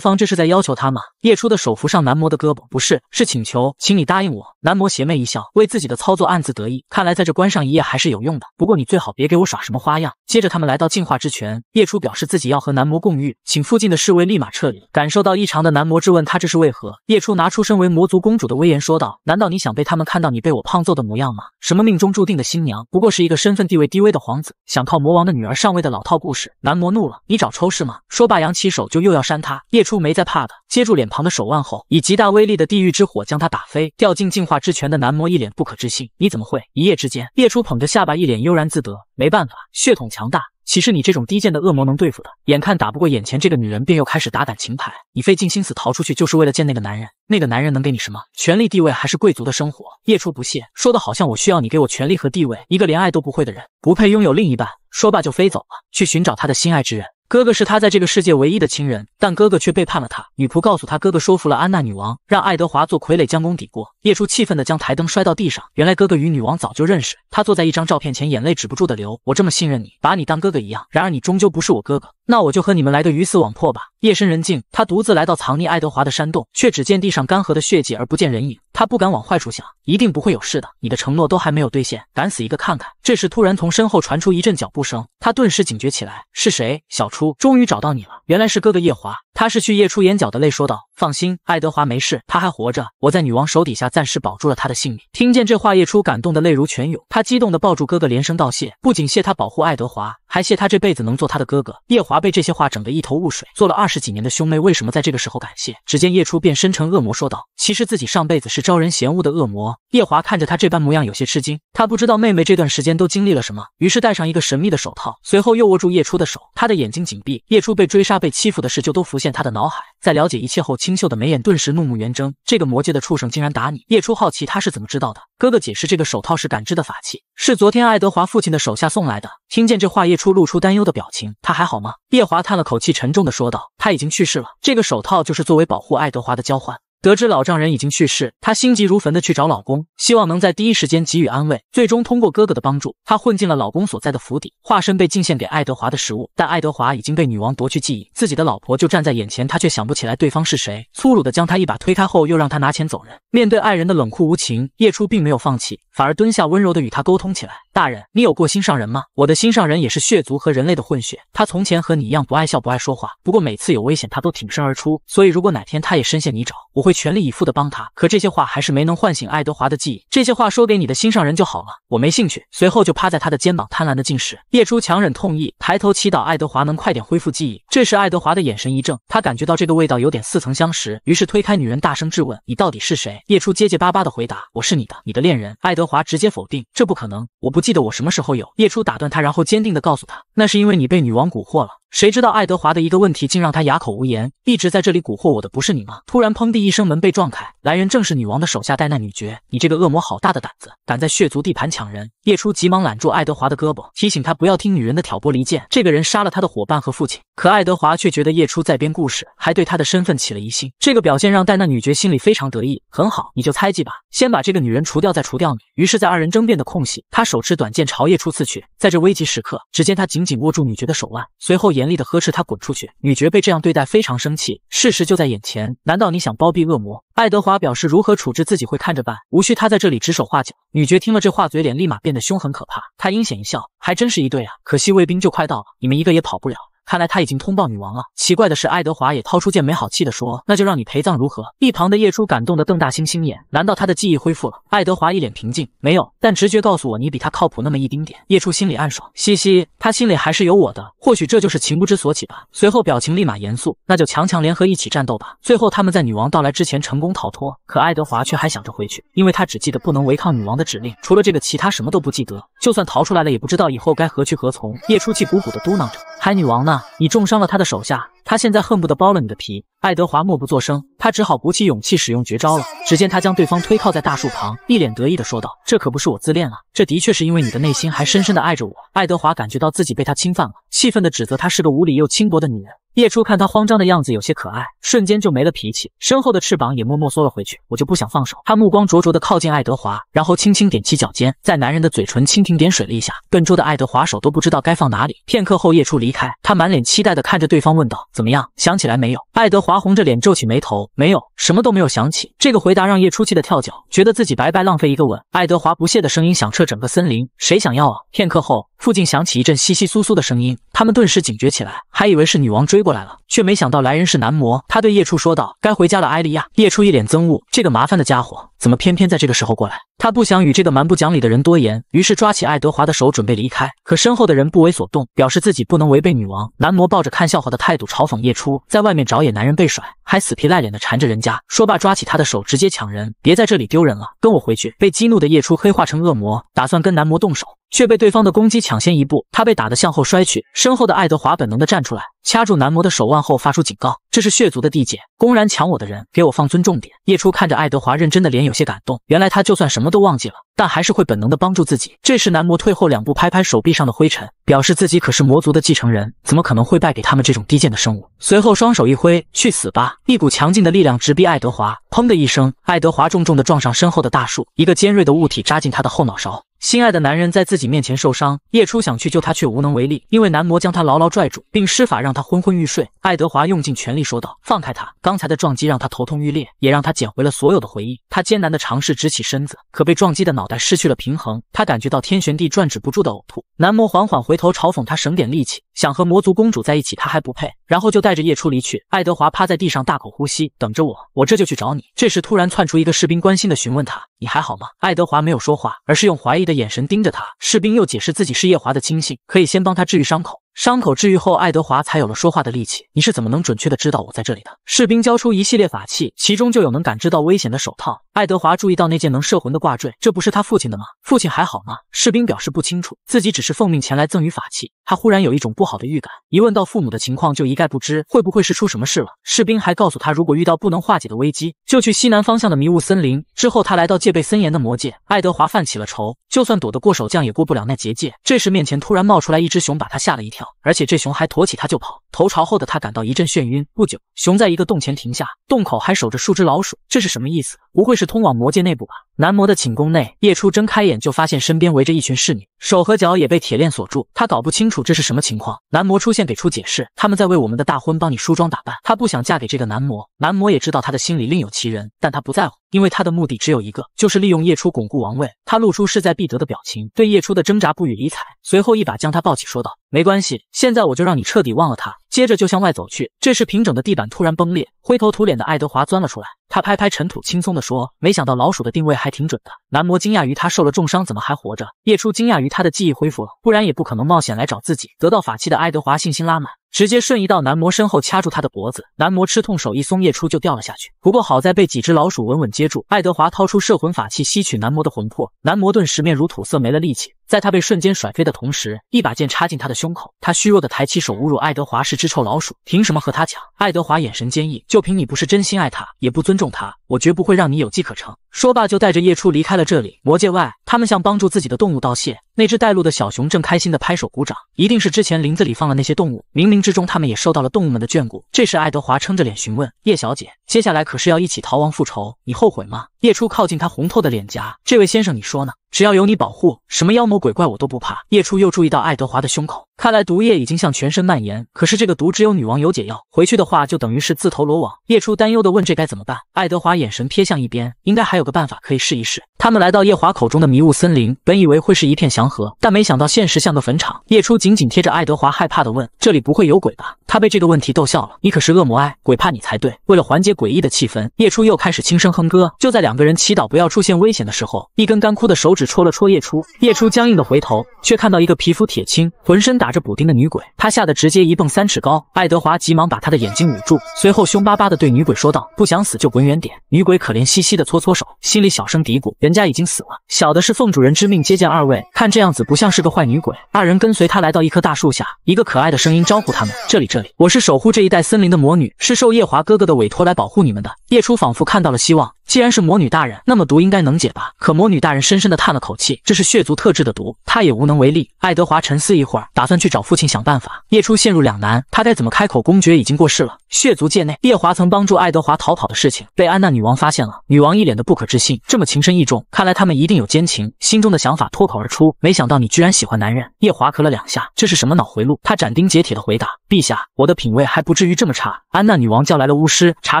方这是在要求他吗？叶初的手扶上男魔的胳膊，不是，是请求，请你答应我。男魔邪魅一笑，为自己的操作暗自得意，看来在这关上一夜还是有用的。不过你最好别给我耍什么花样。接着他们来到净化之泉，叶初表示自己要和男魔共浴，请附近的侍卫立马撤离。感受到异常的男。男魔质问他这是为何？叶初拿出身为魔族公主的威严说道：“难道你想被他们看到你被我胖揍的模样吗？什么命中注定的新娘，不过是一个身份地位低微的皇子，想靠魔王的女儿上位的老套故事。”男魔怒了：“你找抽是吗？”说罢扬起手就又要扇他，叶初没再怕的，接住脸庞的手腕后，以极大威力的地狱之火将他打飞，掉进净化之泉的男魔一脸不可置信：“你怎么会一夜之间？”叶初捧着下巴，一脸悠然自得：“没办法，血统强大。”岂是你这种低贱的恶魔能对付的？眼看打不过眼前这个女人，便又开始打感情牌。你费尽心思逃出去，就是为了见那个男人。那个男人能给你什么？权力、地位，还是贵族的生活？叶初不屑，说的好像我需要你给我权力和地位。一个连爱都不会的人，不配拥有另一半。说罢就飞走了，去寻找他的心爱之人。哥哥是他在这个世界唯一的亲人，但哥哥却背叛了他。女仆告诉他，哥哥说服了安娜女王，让爱德华做傀儡，将功抵过。叶初气愤地将台灯摔到地上。原来哥哥与女王早就认识。他坐在一张照片前，眼泪止不住的流。我这么信任你，把你当哥哥一样，然而你终究不是我哥哥。那我就和你们来个鱼死网破吧。夜深人静，他独自来到藏匿爱德华的山洞，却只见地上干涸的血迹，而不见人影。他不敢往坏处想，一定不会有事的。你的承诺都还没有兑现，敢死一个看看。这时突然从身后传出一阵脚步声，他顿时警觉起来，是谁？小初，终于找到你了。原来是哥哥夜华，他是去夜初眼角的泪说道。放心，爱德华没事，他还活着。我在女王手底下暂时保住了他的性命。听见这话，叶初感动的泪如泉涌，他激动的抱住哥哥，连声道谢，不仅谢他保护爱德华，还谢他这辈子能做他的哥哥。叶华被这些话整得一头雾水，做了二十几年的兄妹，为什么在这个时候感谢？只见叶初变身成恶魔，说道：“其实自己上辈子是招人嫌恶的恶魔。”叶华看着他这般模样，有些吃惊，他不知道妹妹这段时间都经历了什么，于是戴上一个神秘的手套，随后又握住叶初的手，他的眼睛紧闭，叶初被追杀、被欺负的事就都浮现他的脑海。在了解一切后，清秀的眉眼顿时怒目圆睁。这个魔界的畜生竟然打你！叶初好奇他是怎么知道的。哥哥解释，这个手套是感知的法器，是昨天爱德华父亲的手下送来的。听见这话，叶初露出担忧的表情。他还好吗？叶华叹了口气，沉重的说道：“他已经去世了。这个手套就是作为保护爱德华的交换。”得知老丈人已经去世，她心急如焚的去找老公，希望能在第一时间给予安慰。最终通过哥哥的帮助，她混进了老公所在的府邸，化身被进献给爱德华的食物。但爱德华已经被女王夺去记忆，自己的老婆就站在眼前，他却想不起来对方是谁，粗鲁的将她一把推开后，又让她拿钱走人。面对爱人的冷酷无情，叶初并没有放弃，反而蹲下温柔的与他沟通起来。大人，你有过心上人吗？我的心上人也是血族和人类的混血。他从前和你一样不爱笑不爱说话，不过每次有危险他都挺身而出。所以如果哪天他也深陷泥沼，我会全力以赴地帮他。可这些话还是没能唤醒爱德华的记忆。这些话说给你的心上人就好了，我没兴趣。随后就趴在他的肩膀贪婪地进食。叶初强忍痛意，抬头祈祷爱德华能快点恢复记忆。这时爱德华的眼神一怔，他感觉到这个味道有点似曾相识，于是推开女人，大声质问：“你到底是谁？”叶初结结巴巴地回答：“我是你的，你的恋人。”爱德华直接否定：“这不可能，我不。”记得我什么时候有？叶初打断他，然后坚定地告诉他，那是因为你被女王蛊惑了。谁知道爱德华的一个问题竟让他哑口无言。一直在这里蛊惑我的不是你吗？突然砰地一声，门被撞开，来人正是女王的手下戴娜女爵。你这个恶魔，好大的胆子，敢在血族地盘抢人！叶初急忙揽住爱德华的胳膊，提醒他不要听女人的挑拨离间。这个人杀了他的伙伴和父亲。可爱德华却觉得叶初在编故事，还对他的身份起了疑心。这个表现让戴娜女爵心里非常得意。很好，你就猜忌吧，先把这个女人除掉，再除掉你。于是，在二人争辩的空隙，他手持短剑朝叶初刺去。在这危急时刻，只见他紧紧握住女爵的手腕，随后也。严厉的呵斥他滚出去！女爵被这样对待非常生气。事实就在眼前，难道你想包庇恶魔？爱德华表示如何处置自己会看着办，无需他在这里指手画脚。女爵听了这话，嘴脸立马变得凶狠可怕。他阴险一笑，还真是一对啊！可惜卫兵就快到了，你们一个也跑不了。看来他已经通报女王了。奇怪的是，爱德华也掏出剑，没好气的说：“那就让你陪葬如何？”一旁的叶初感动的瞪大星星眼，难道他的记忆恢复了？爱德华一脸平静，没有。但直觉告诉我，你比他靠谱那么一丁点。叶初心里暗爽，嘻嘻，他心里还是有我的。或许这就是情不知所起吧。随后表情立马严肃，那就强强联合一起战斗吧。最后他们在女王到来之前成功逃脱，可爱德华却还想着回去，因为他只记得不能违抗女王的指令，除了这个，其他什么都不记得。就算逃出来了，也不知道以后该何去何从。叶初气鼓鼓的嘟囔着：“还女王呢？”你重伤了他的手下。他现在恨不得剥了你的皮。爱德华默不作声，他只好鼓起勇气使用绝招了。只见他将对方推靠在大树旁，一脸得意的说道：“这可不是我自恋啊，这的确是因为你的内心还深深的爱着我。”爱德华感觉到自己被他侵犯了，气愤的指责他是个无理又轻薄的女人。叶初看他慌张的样子有些可爱，瞬间就没了脾气，身后的翅膀也默默缩了回去。我就不想放手。他目光灼灼的靠近爱德华，然后轻轻踮起脚尖，在男人的嘴唇蜻蜓点水了一下。笨拙的爱德华手都不知道该放哪里。片刻后，叶初离开，他满脸期待的看着对方问道。怎么样？想起来没有？爱德华红着脸皱起眉头，没有什么都没有想起。这个回答让叶初气得跳脚，觉得自己白白浪费一个吻。爱德华不屑的声音响彻整个森林，谁想要啊？片刻后。附近响起一阵窸窸窣窣的声音，他们顿时警觉起来，还以为是女王追过来了，却没想到来人是男魔。他对叶初说道：“该回家了，埃利亚。”叶初一脸憎恶，这个麻烦的家伙怎么偏偏在这个时候过来？他不想与这个蛮不讲理的人多言，于是抓起爱德华的手准备离开。可身后的人不为所动，表示自己不能违背女王。男魔抱着看笑话的态度嘲讽叶初：“在外面找野男人被甩。”还死皮赖脸的缠着人家，说罢抓起他的手直接抢人，别在这里丢人了，跟我回去。被激怒的夜初黑化成恶魔，打算跟男魔动手，却被对方的攻击抢先一步，他被打得向后摔去，身后的爱德华本能的站出来。掐住男魔的手腕后，发出警告：“这是血族的地界，公然抢我的人，给我放尊重点。”叶初看着爱德华认真的脸，有些感动。原来他就算什么都忘记了，但还是会本能的帮助自己。这时，男魔退后两步，拍拍手臂上的灰尘，表示自己可是魔族的继承人，怎么可能会败给他们这种低贱的生物？随后，双手一挥：“去死吧！”一股强劲的力量直逼爱德华，砰的一声，爱德华重重的撞上身后的大树，一个尖锐的物体扎进他的后脑勺。心爱的男人在自己面前受伤，叶初想去救他，却无能为力，因为男魔将他牢牢拽住，并施法让他昏昏欲睡。爱德华用尽全力说道：“放开他！”刚才的撞击让他头痛欲裂，也让他捡回了所有的回忆。他艰难地尝试直起身子，可被撞击的脑袋失去了平衡，他感觉到天旋地转，止不住的呕吐。男魔缓缓回头嘲讽他：“省点力气，想和魔族公主在一起，他还不配。”然后就带着叶初离去。爱德华趴在地上大口呼吸，等着我，我这就去找你。这时突然窜出一个士兵，关心地询问他。你还好吗？爱德华没有说话，而是用怀疑的眼神盯着他。士兵又解释自己是夜华的亲信，可以先帮他治愈伤口。伤口治愈后，爱德华才有了说话的力气。你是怎么能准确的知道我在这里的？士兵交出一系列法器，其中就有能感知到危险的手套。爱德华注意到那件能摄魂的挂坠，这不是他父亲的吗？父亲还好吗？士兵表示不清楚，自己只是奉命前来赠予法器。他忽然有一种不好的预感，一问到父母的情况就一概不知，会不会是出什么事了？士兵还告诉他，如果遇到不能化解的危机，就去西南方向的迷雾森林。之后他来到戒备森严的魔界，爱德华犯起了愁，就算躲得过守将，也过不了那结界。这时面前突然冒出来一只熊，把他吓了一跳，而且这熊还驮起他就跑，头朝后的他感到一阵眩晕。不久，熊在一个洞前停下，洞口还守着数只老鼠，这是什么意思？不会是？是通往魔界内部吧？男魔的寝宫内，夜初睁开眼就发现身边围着一群侍女，手和脚也被铁链锁住。他搞不清楚这是什么情况。男魔出现给出解释，他们在为我们的大婚帮你梳妆打扮。他不想嫁给这个男魔，男魔也知道他的心里另有其人，但他不在乎，因为他的目的只有一个，就是利用夜初巩固王位。他露出势在必得的表情，对夜初的挣扎不予理睬，随后一把将他抱起，说道：“没关系，现在我就让你彻底忘了他。”接着就向外走去。这时平整的地板突然崩裂，灰头土脸的爱德华钻了出来。他拍拍尘土，轻松地说：“没想到老鼠的定位还挺准的。”男模惊讶于他受了重伤怎么还活着，叶初惊讶于他的记忆恢复了，不然也不可能冒险来找自己。得到法器的爱德华信心拉满。直接瞬移到男魔身后，掐住他的脖子。男魔吃痛，手一松，叶初就掉了下去。不过好在被几只老鼠稳稳接住。爱德华掏出摄魂法器，吸取男魔的魂魄。男魔顿时面如土色，没了力气。在他被瞬间甩飞的同时，一把剑插进他的胸口。他虚弱的抬起手，侮辱爱德华是只臭老鼠，凭什么和他抢？爱德华眼神坚毅，就凭你不是真心爱他，也不尊重他，我绝不会让你有机可乘。说罢，就带着叶初离开了这里。魔界外，他们向帮助自己的动物道谢。那只带路的小熊正开心的拍手鼓掌，一定是之前林子里放了那些动物，冥冥之中他们也受到了动物们的眷顾。这时，爱德华撑着脸询问叶小姐：“接下来可是要一起逃亡复仇，你后悔吗？”叶初靠近他红透的脸颊，这位先生，你说呢？只要有你保护，什么妖魔鬼怪我都不怕。叶初又注意到爱德华的胸口，看来毒液已经向全身蔓延。可是这个毒只有女王有解药，回去的话就等于是自投罗网。叶初担忧地问：“这该怎么办？”爱德华眼神瞥向一边，应该还有个办法可以试一试。他们来到叶华口中的迷雾森林，本以为会是一片祥和，但没想到现实像个坟场。叶初紧紧贴着爱德华，害怕地问：“这里不会有鬼吧？”他被这个问题逗笑了：“你可是恶魔哎，鬼怕你才对。”为了缓解诡异的气氛，叶初又开始轻声哼歌。就在两。两个人祈祷不要出现危险的时候，一根干枯的手指戳了戳叶初。叶初僵硬的回头，却看到一个皮肤铁青、浑身打着补丁的女鬼。他吓得直接一蹦三尺高。爱德华急忙把他的眼睛捂住，随后凶巴巴的对女鬼说道：“不想死就滚远点。”女鬼可怜兮兮的搓搓手，心里小声嘀咕：“人家已经死了，小的是奉主人之命接见二位，看这样子不像是个坏女鬼。”二人跟随他来到一棵大树下，一个可爱的声音招呼他们：“这里，这里，我是守护这一带森林的魔女，是受夜华哥哥的委托来保护你们的。”叶初仿佛看到了希望。既然是魔女大人，那么毒应该能解吧？可魔女大人深深的叹了口气，这是血族特制的毒，她也无能为力。爱德华沉思一会儿，打算去找父亲想办法。叶初陷入两难，他该怎么开口？公爵已经过世了。血族界内，夜华曾帮助爱德华逃跑的事情被安娜女王发现了。女王一脸的不可置信，这么情深意重，看来他们一定有奸情。心中的想法脱口而出，没想到你居然喜欢男人。夜华咳了两下，这是什么脑回路？他斩钉截铁的回答：“陛下，我的品味还不至于这么差。”安娜女王叫来了巫师，查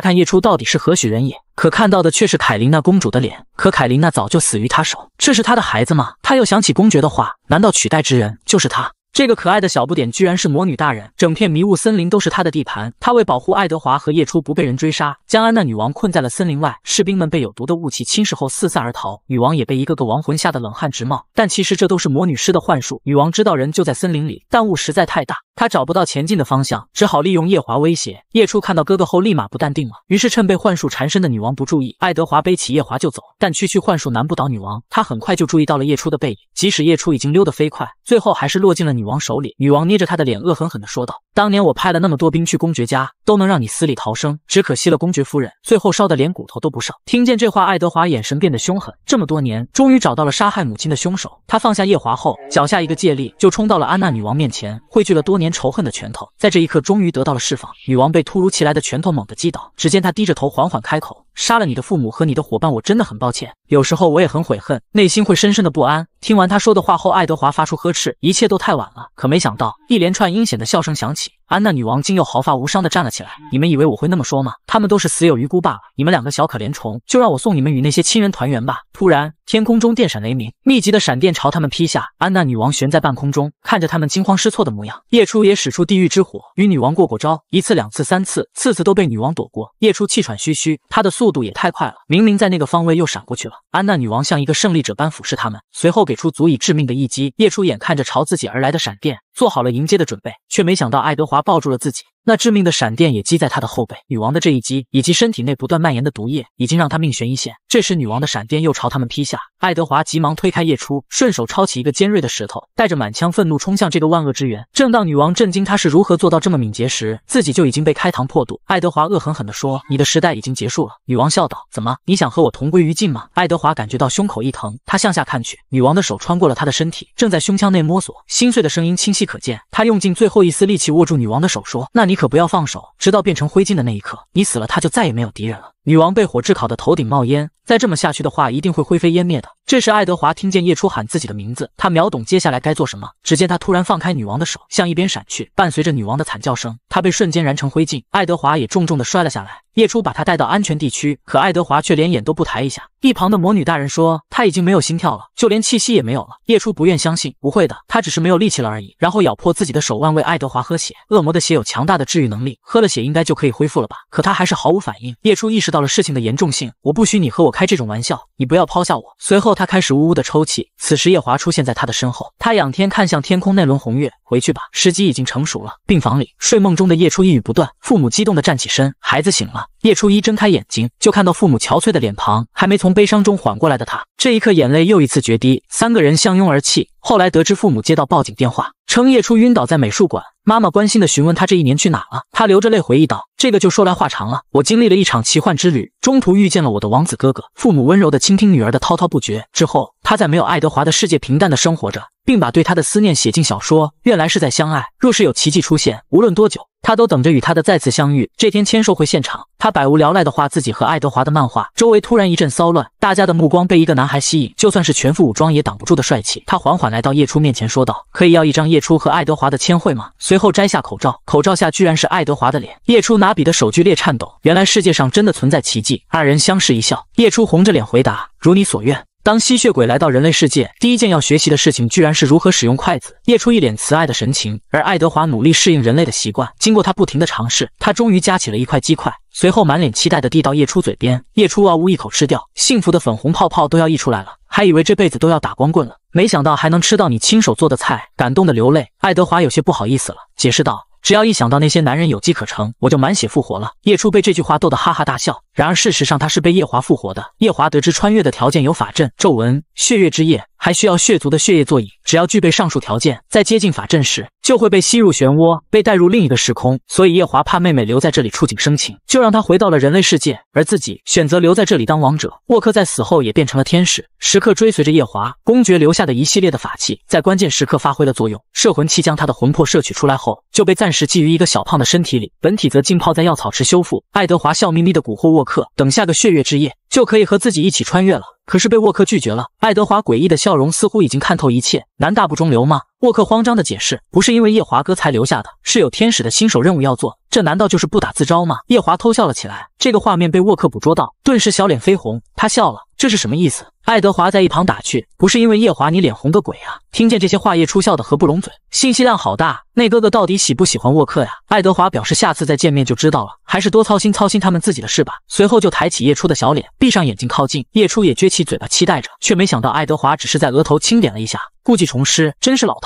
看夜初到底是何许人也。可看到的却是凯琳娜公主的脸。可凯琳娜早就死于他手，这是他的孩子吗？他又想起公爵的话，难道取代之人就是他？这个可爱的小不点居然是魔女大人，整片迷雾森林都是她的地盘。她为保护爱德华和夜初不被人追杀，将安娜女王困在了森林外。士兵们被有毒的雾气侵蚀后四散而逃，女王也被一个个亡魂吓得冷汗直冒。但其实这都是魔女师的幻术。女王知道人就在森林里，但雾实在太大。他找不到前进的方向，只好利用夜华威胁叶初。看到哥哥后，立马不淡定了。于是趁被幻术缠身的女王不注意，爱德华背起夜华就走。但区区幻术难不倒女王，他很快就注意到了叶初的背影。即使叶初已经溜得飞快，最后还是落进了女王手里。女王捏着他的脸，恶狠狠地说道：“当年我派了那么多兵去公爵家，都能让你死里逃生，只可惜了公爵夫人，最后烧得连骨头都不剩。”听见这话，爱德华眼神变得凶狠。这么多年，终于找到了杀害母亲的凶手。他放下夜华后，脚下一个借力，就冲到了安娜女王面前，汇聚了多年。年仇恨的拳头在这一刻终于得到了释放，女王被突如其来的拳头猛地击倒。只见她低着头，缓缓开口：“杀了你的父母和你的伙伴，我真的很抱歉。有时候我也很悔恨，内心会深深的不安。”听完她说的话后，爱德华发出呵斥：“一切都太晚了！”可没想到，一连串阴险的笑声响起。安娜女王竟又毫发无伤的站了起来。你们以为我会那么说吗？他们都是死有余辜罢了。你们两个小可怜虫，就让我送你们与那些亲人团圆吧。突然，天空中电闪雷鸣，密集的闪电朝他们劈下。安娜女王悬在半空中，看着他们惊慌失措的模样。叶初也使出地狱之火与女王过过招，一次、两次、三次，次次都被女王躲过。叶初气喘吁吁，他的速度也太快了，明明在那个方位又闪过去了。安娜女王像一个胜利者般俯视他们，随后给出足以致命的一击。叶初眼看着朝自己而来的闪电。做好了迎接的准备，却没想到爱德华抱住了自己，那致命的闪电也击在他的后背。女王的这一击，以及身体内不断蔓延的毒液，已经让他命悬一线。这时，女王的闪电又朝他们劈下，爱德华急忙推开夜初，顺手抄起一个尖锐的石头，带着满腔愤怒冲向这个万恶之源。正当女王震惊他是如何做到这么敏捷时，自己就已经被开膛破肚。爱德华恶狠狠地说：“你的时代已经结束了。”女王笑道：“怎么，你想和我同归于尽吗？”爱德华感觉到胸口一疼，他向下看去，女王的手穿过了他的身体，正在胸腔内摸索。心碎的声音清晰。可见，他用尽最后一丝力气握住女王的手，说：“那你可不要放手，直到变成灰烬的那一刻，你死了，他就再也没有敌人了。”女王被火炙烤的头顶冒烟。再这么下去的话，一定会灰飞烟灭的。这时，爱德华听见叶初喊自己的名字，他秒懂接下来该做什么。只见他突然放开女王的手，向一边闪去，伴随着女王的惨叫声，他被瞬间燃成灰烬。爱德华也重重的摔了下来。叶初把他带到安全地区，可爱德华却连眼都不抬一下。一旁的魔女大人说他已经没有心跳了，就连气息也没有了。叶初不愿相信，不会的，他只是没有力气了而已。然后咬破自己的手腕为爱德华喝血，恶魔的血有强大的治愈能力，喝了血应该就可以恢复了吧？可他还是毫无反应。叶初意识到了事情的严重性，我不许你喝我。开这种玩笑，你不要抛下我。随后，他开始呜呜的抽泣。此时，夜华出现在他的身后，他仰天看向天空那轮红月。回去吧，时机已经成熟了。病房里，睡梦中的叶初一语不断。父母激动的站起身，孩子醒了。叶初一睁开眼睛，就看到父母憔悴的脸庞，还没从悲伤中缓过来的他，这一刻眼泪又一次决堤，三个人相拥而泣。后来得知父母接到报警电话，称叶初晕倒在美术馆。妈妈关心的询问他这一年去哪了，他流着泪回忆道：“这个就说来话长了，我经历了一场奇幻之旅，中途遇见了我的王子哥哥。”父母温柔的倾听女儿的滔滔不绝。之后，他在没有爱德华的世界平淡的生活着。并把对他的思念写进小说。原来是在相爱。若是有奇迹出现，无论多久，他都等着与他的再次相遇。这天签售会现场，他百无聊赖的画自己和爱德华的漫画，周围突然一阵骚乱，大家的目光被一个男孩吸引。就算是全副武装也挡不住的帅气，他缓缓来到叶初面前，说道：“可以要一张叶初和爱德华的签会吗？”随后摘下口罩，口罩下居然是爱德华的脸。叶初拿笔的手剧烈颤抖。原来世界上真的存在奇迹。二人相视一笑，叶初红着脸回答：“如你所愿。”当吸血鬼来到人类世界，第一件要学习的事情居然是如何使用筷子。叶初一脸慈爱的神情，而爱德华努力适应人类的习惯。经过他不停的尝试，他终于夹起了一块鸡块，随后满脸期待的递到叶初嘴边。叶初哇呜一口吃掉，幸福的粉红泡泡都要溢出来了。还以为这辈子都要打光棍了，没想到还能吃到你亲手做的菜，感动的流泪。爱德华有些不好意思了，解释道。只要一想到那些男人有机可乘，我就满血复活了。叶初被这句话逗得哈哈大笑。然而事实上，他是被夜华复活的。夜华得知穿越的条件有法阵、皱纹、血月之夜。还需要血族的血液作引，只要具备上述条件，在接近法阵时就会被吸入漩涡，被带入另一个时空。所以夜华怕妹妹留在这里触景生情，就让她回到了人类世界，而自己选择留在这里当王者。沃克在死后也变成了天使，时刻追随着夜华。公爵留下的一系列的法器，在关键时刻发挥了作用。摄魂器将他的魂魄摄取出来后，就被暂时寄于一个小胖的身体里，本体则浸泡在药草池修复。爱德华笑眯眯的蛊惑沃克，等下个血月之夜。就可以和自己一起穿越了，可是被沃克拒绝了。爱德华诡异的笑容似乎已经看透一切。男大不中留吗？沃克慌张的解释，不是因为夜华哥才留下的，是有天使的新手任务要做。这难道就是不打自招吗？夜华偷笑了起来，这个画面被沃克捕捉到，顿时小脸绯红。他笑了，这是什么意思？爱德华在一旁打趣，不是因为夜华你脸红个鬼啊？听见这些话，叶初笑的合不拢嘴，信息量好大。那哥哥到底喜不喜欢沃克呀？爱德华表示下次再见面就知道了，还是多操心操心他们自己的事吧。随后就抬起叶初的小脸，闭上眼睛靠近。叶初也撅起嘴巴期待着，却没想到爱德华只是在额头轻点了一下，故技重施，真是老套。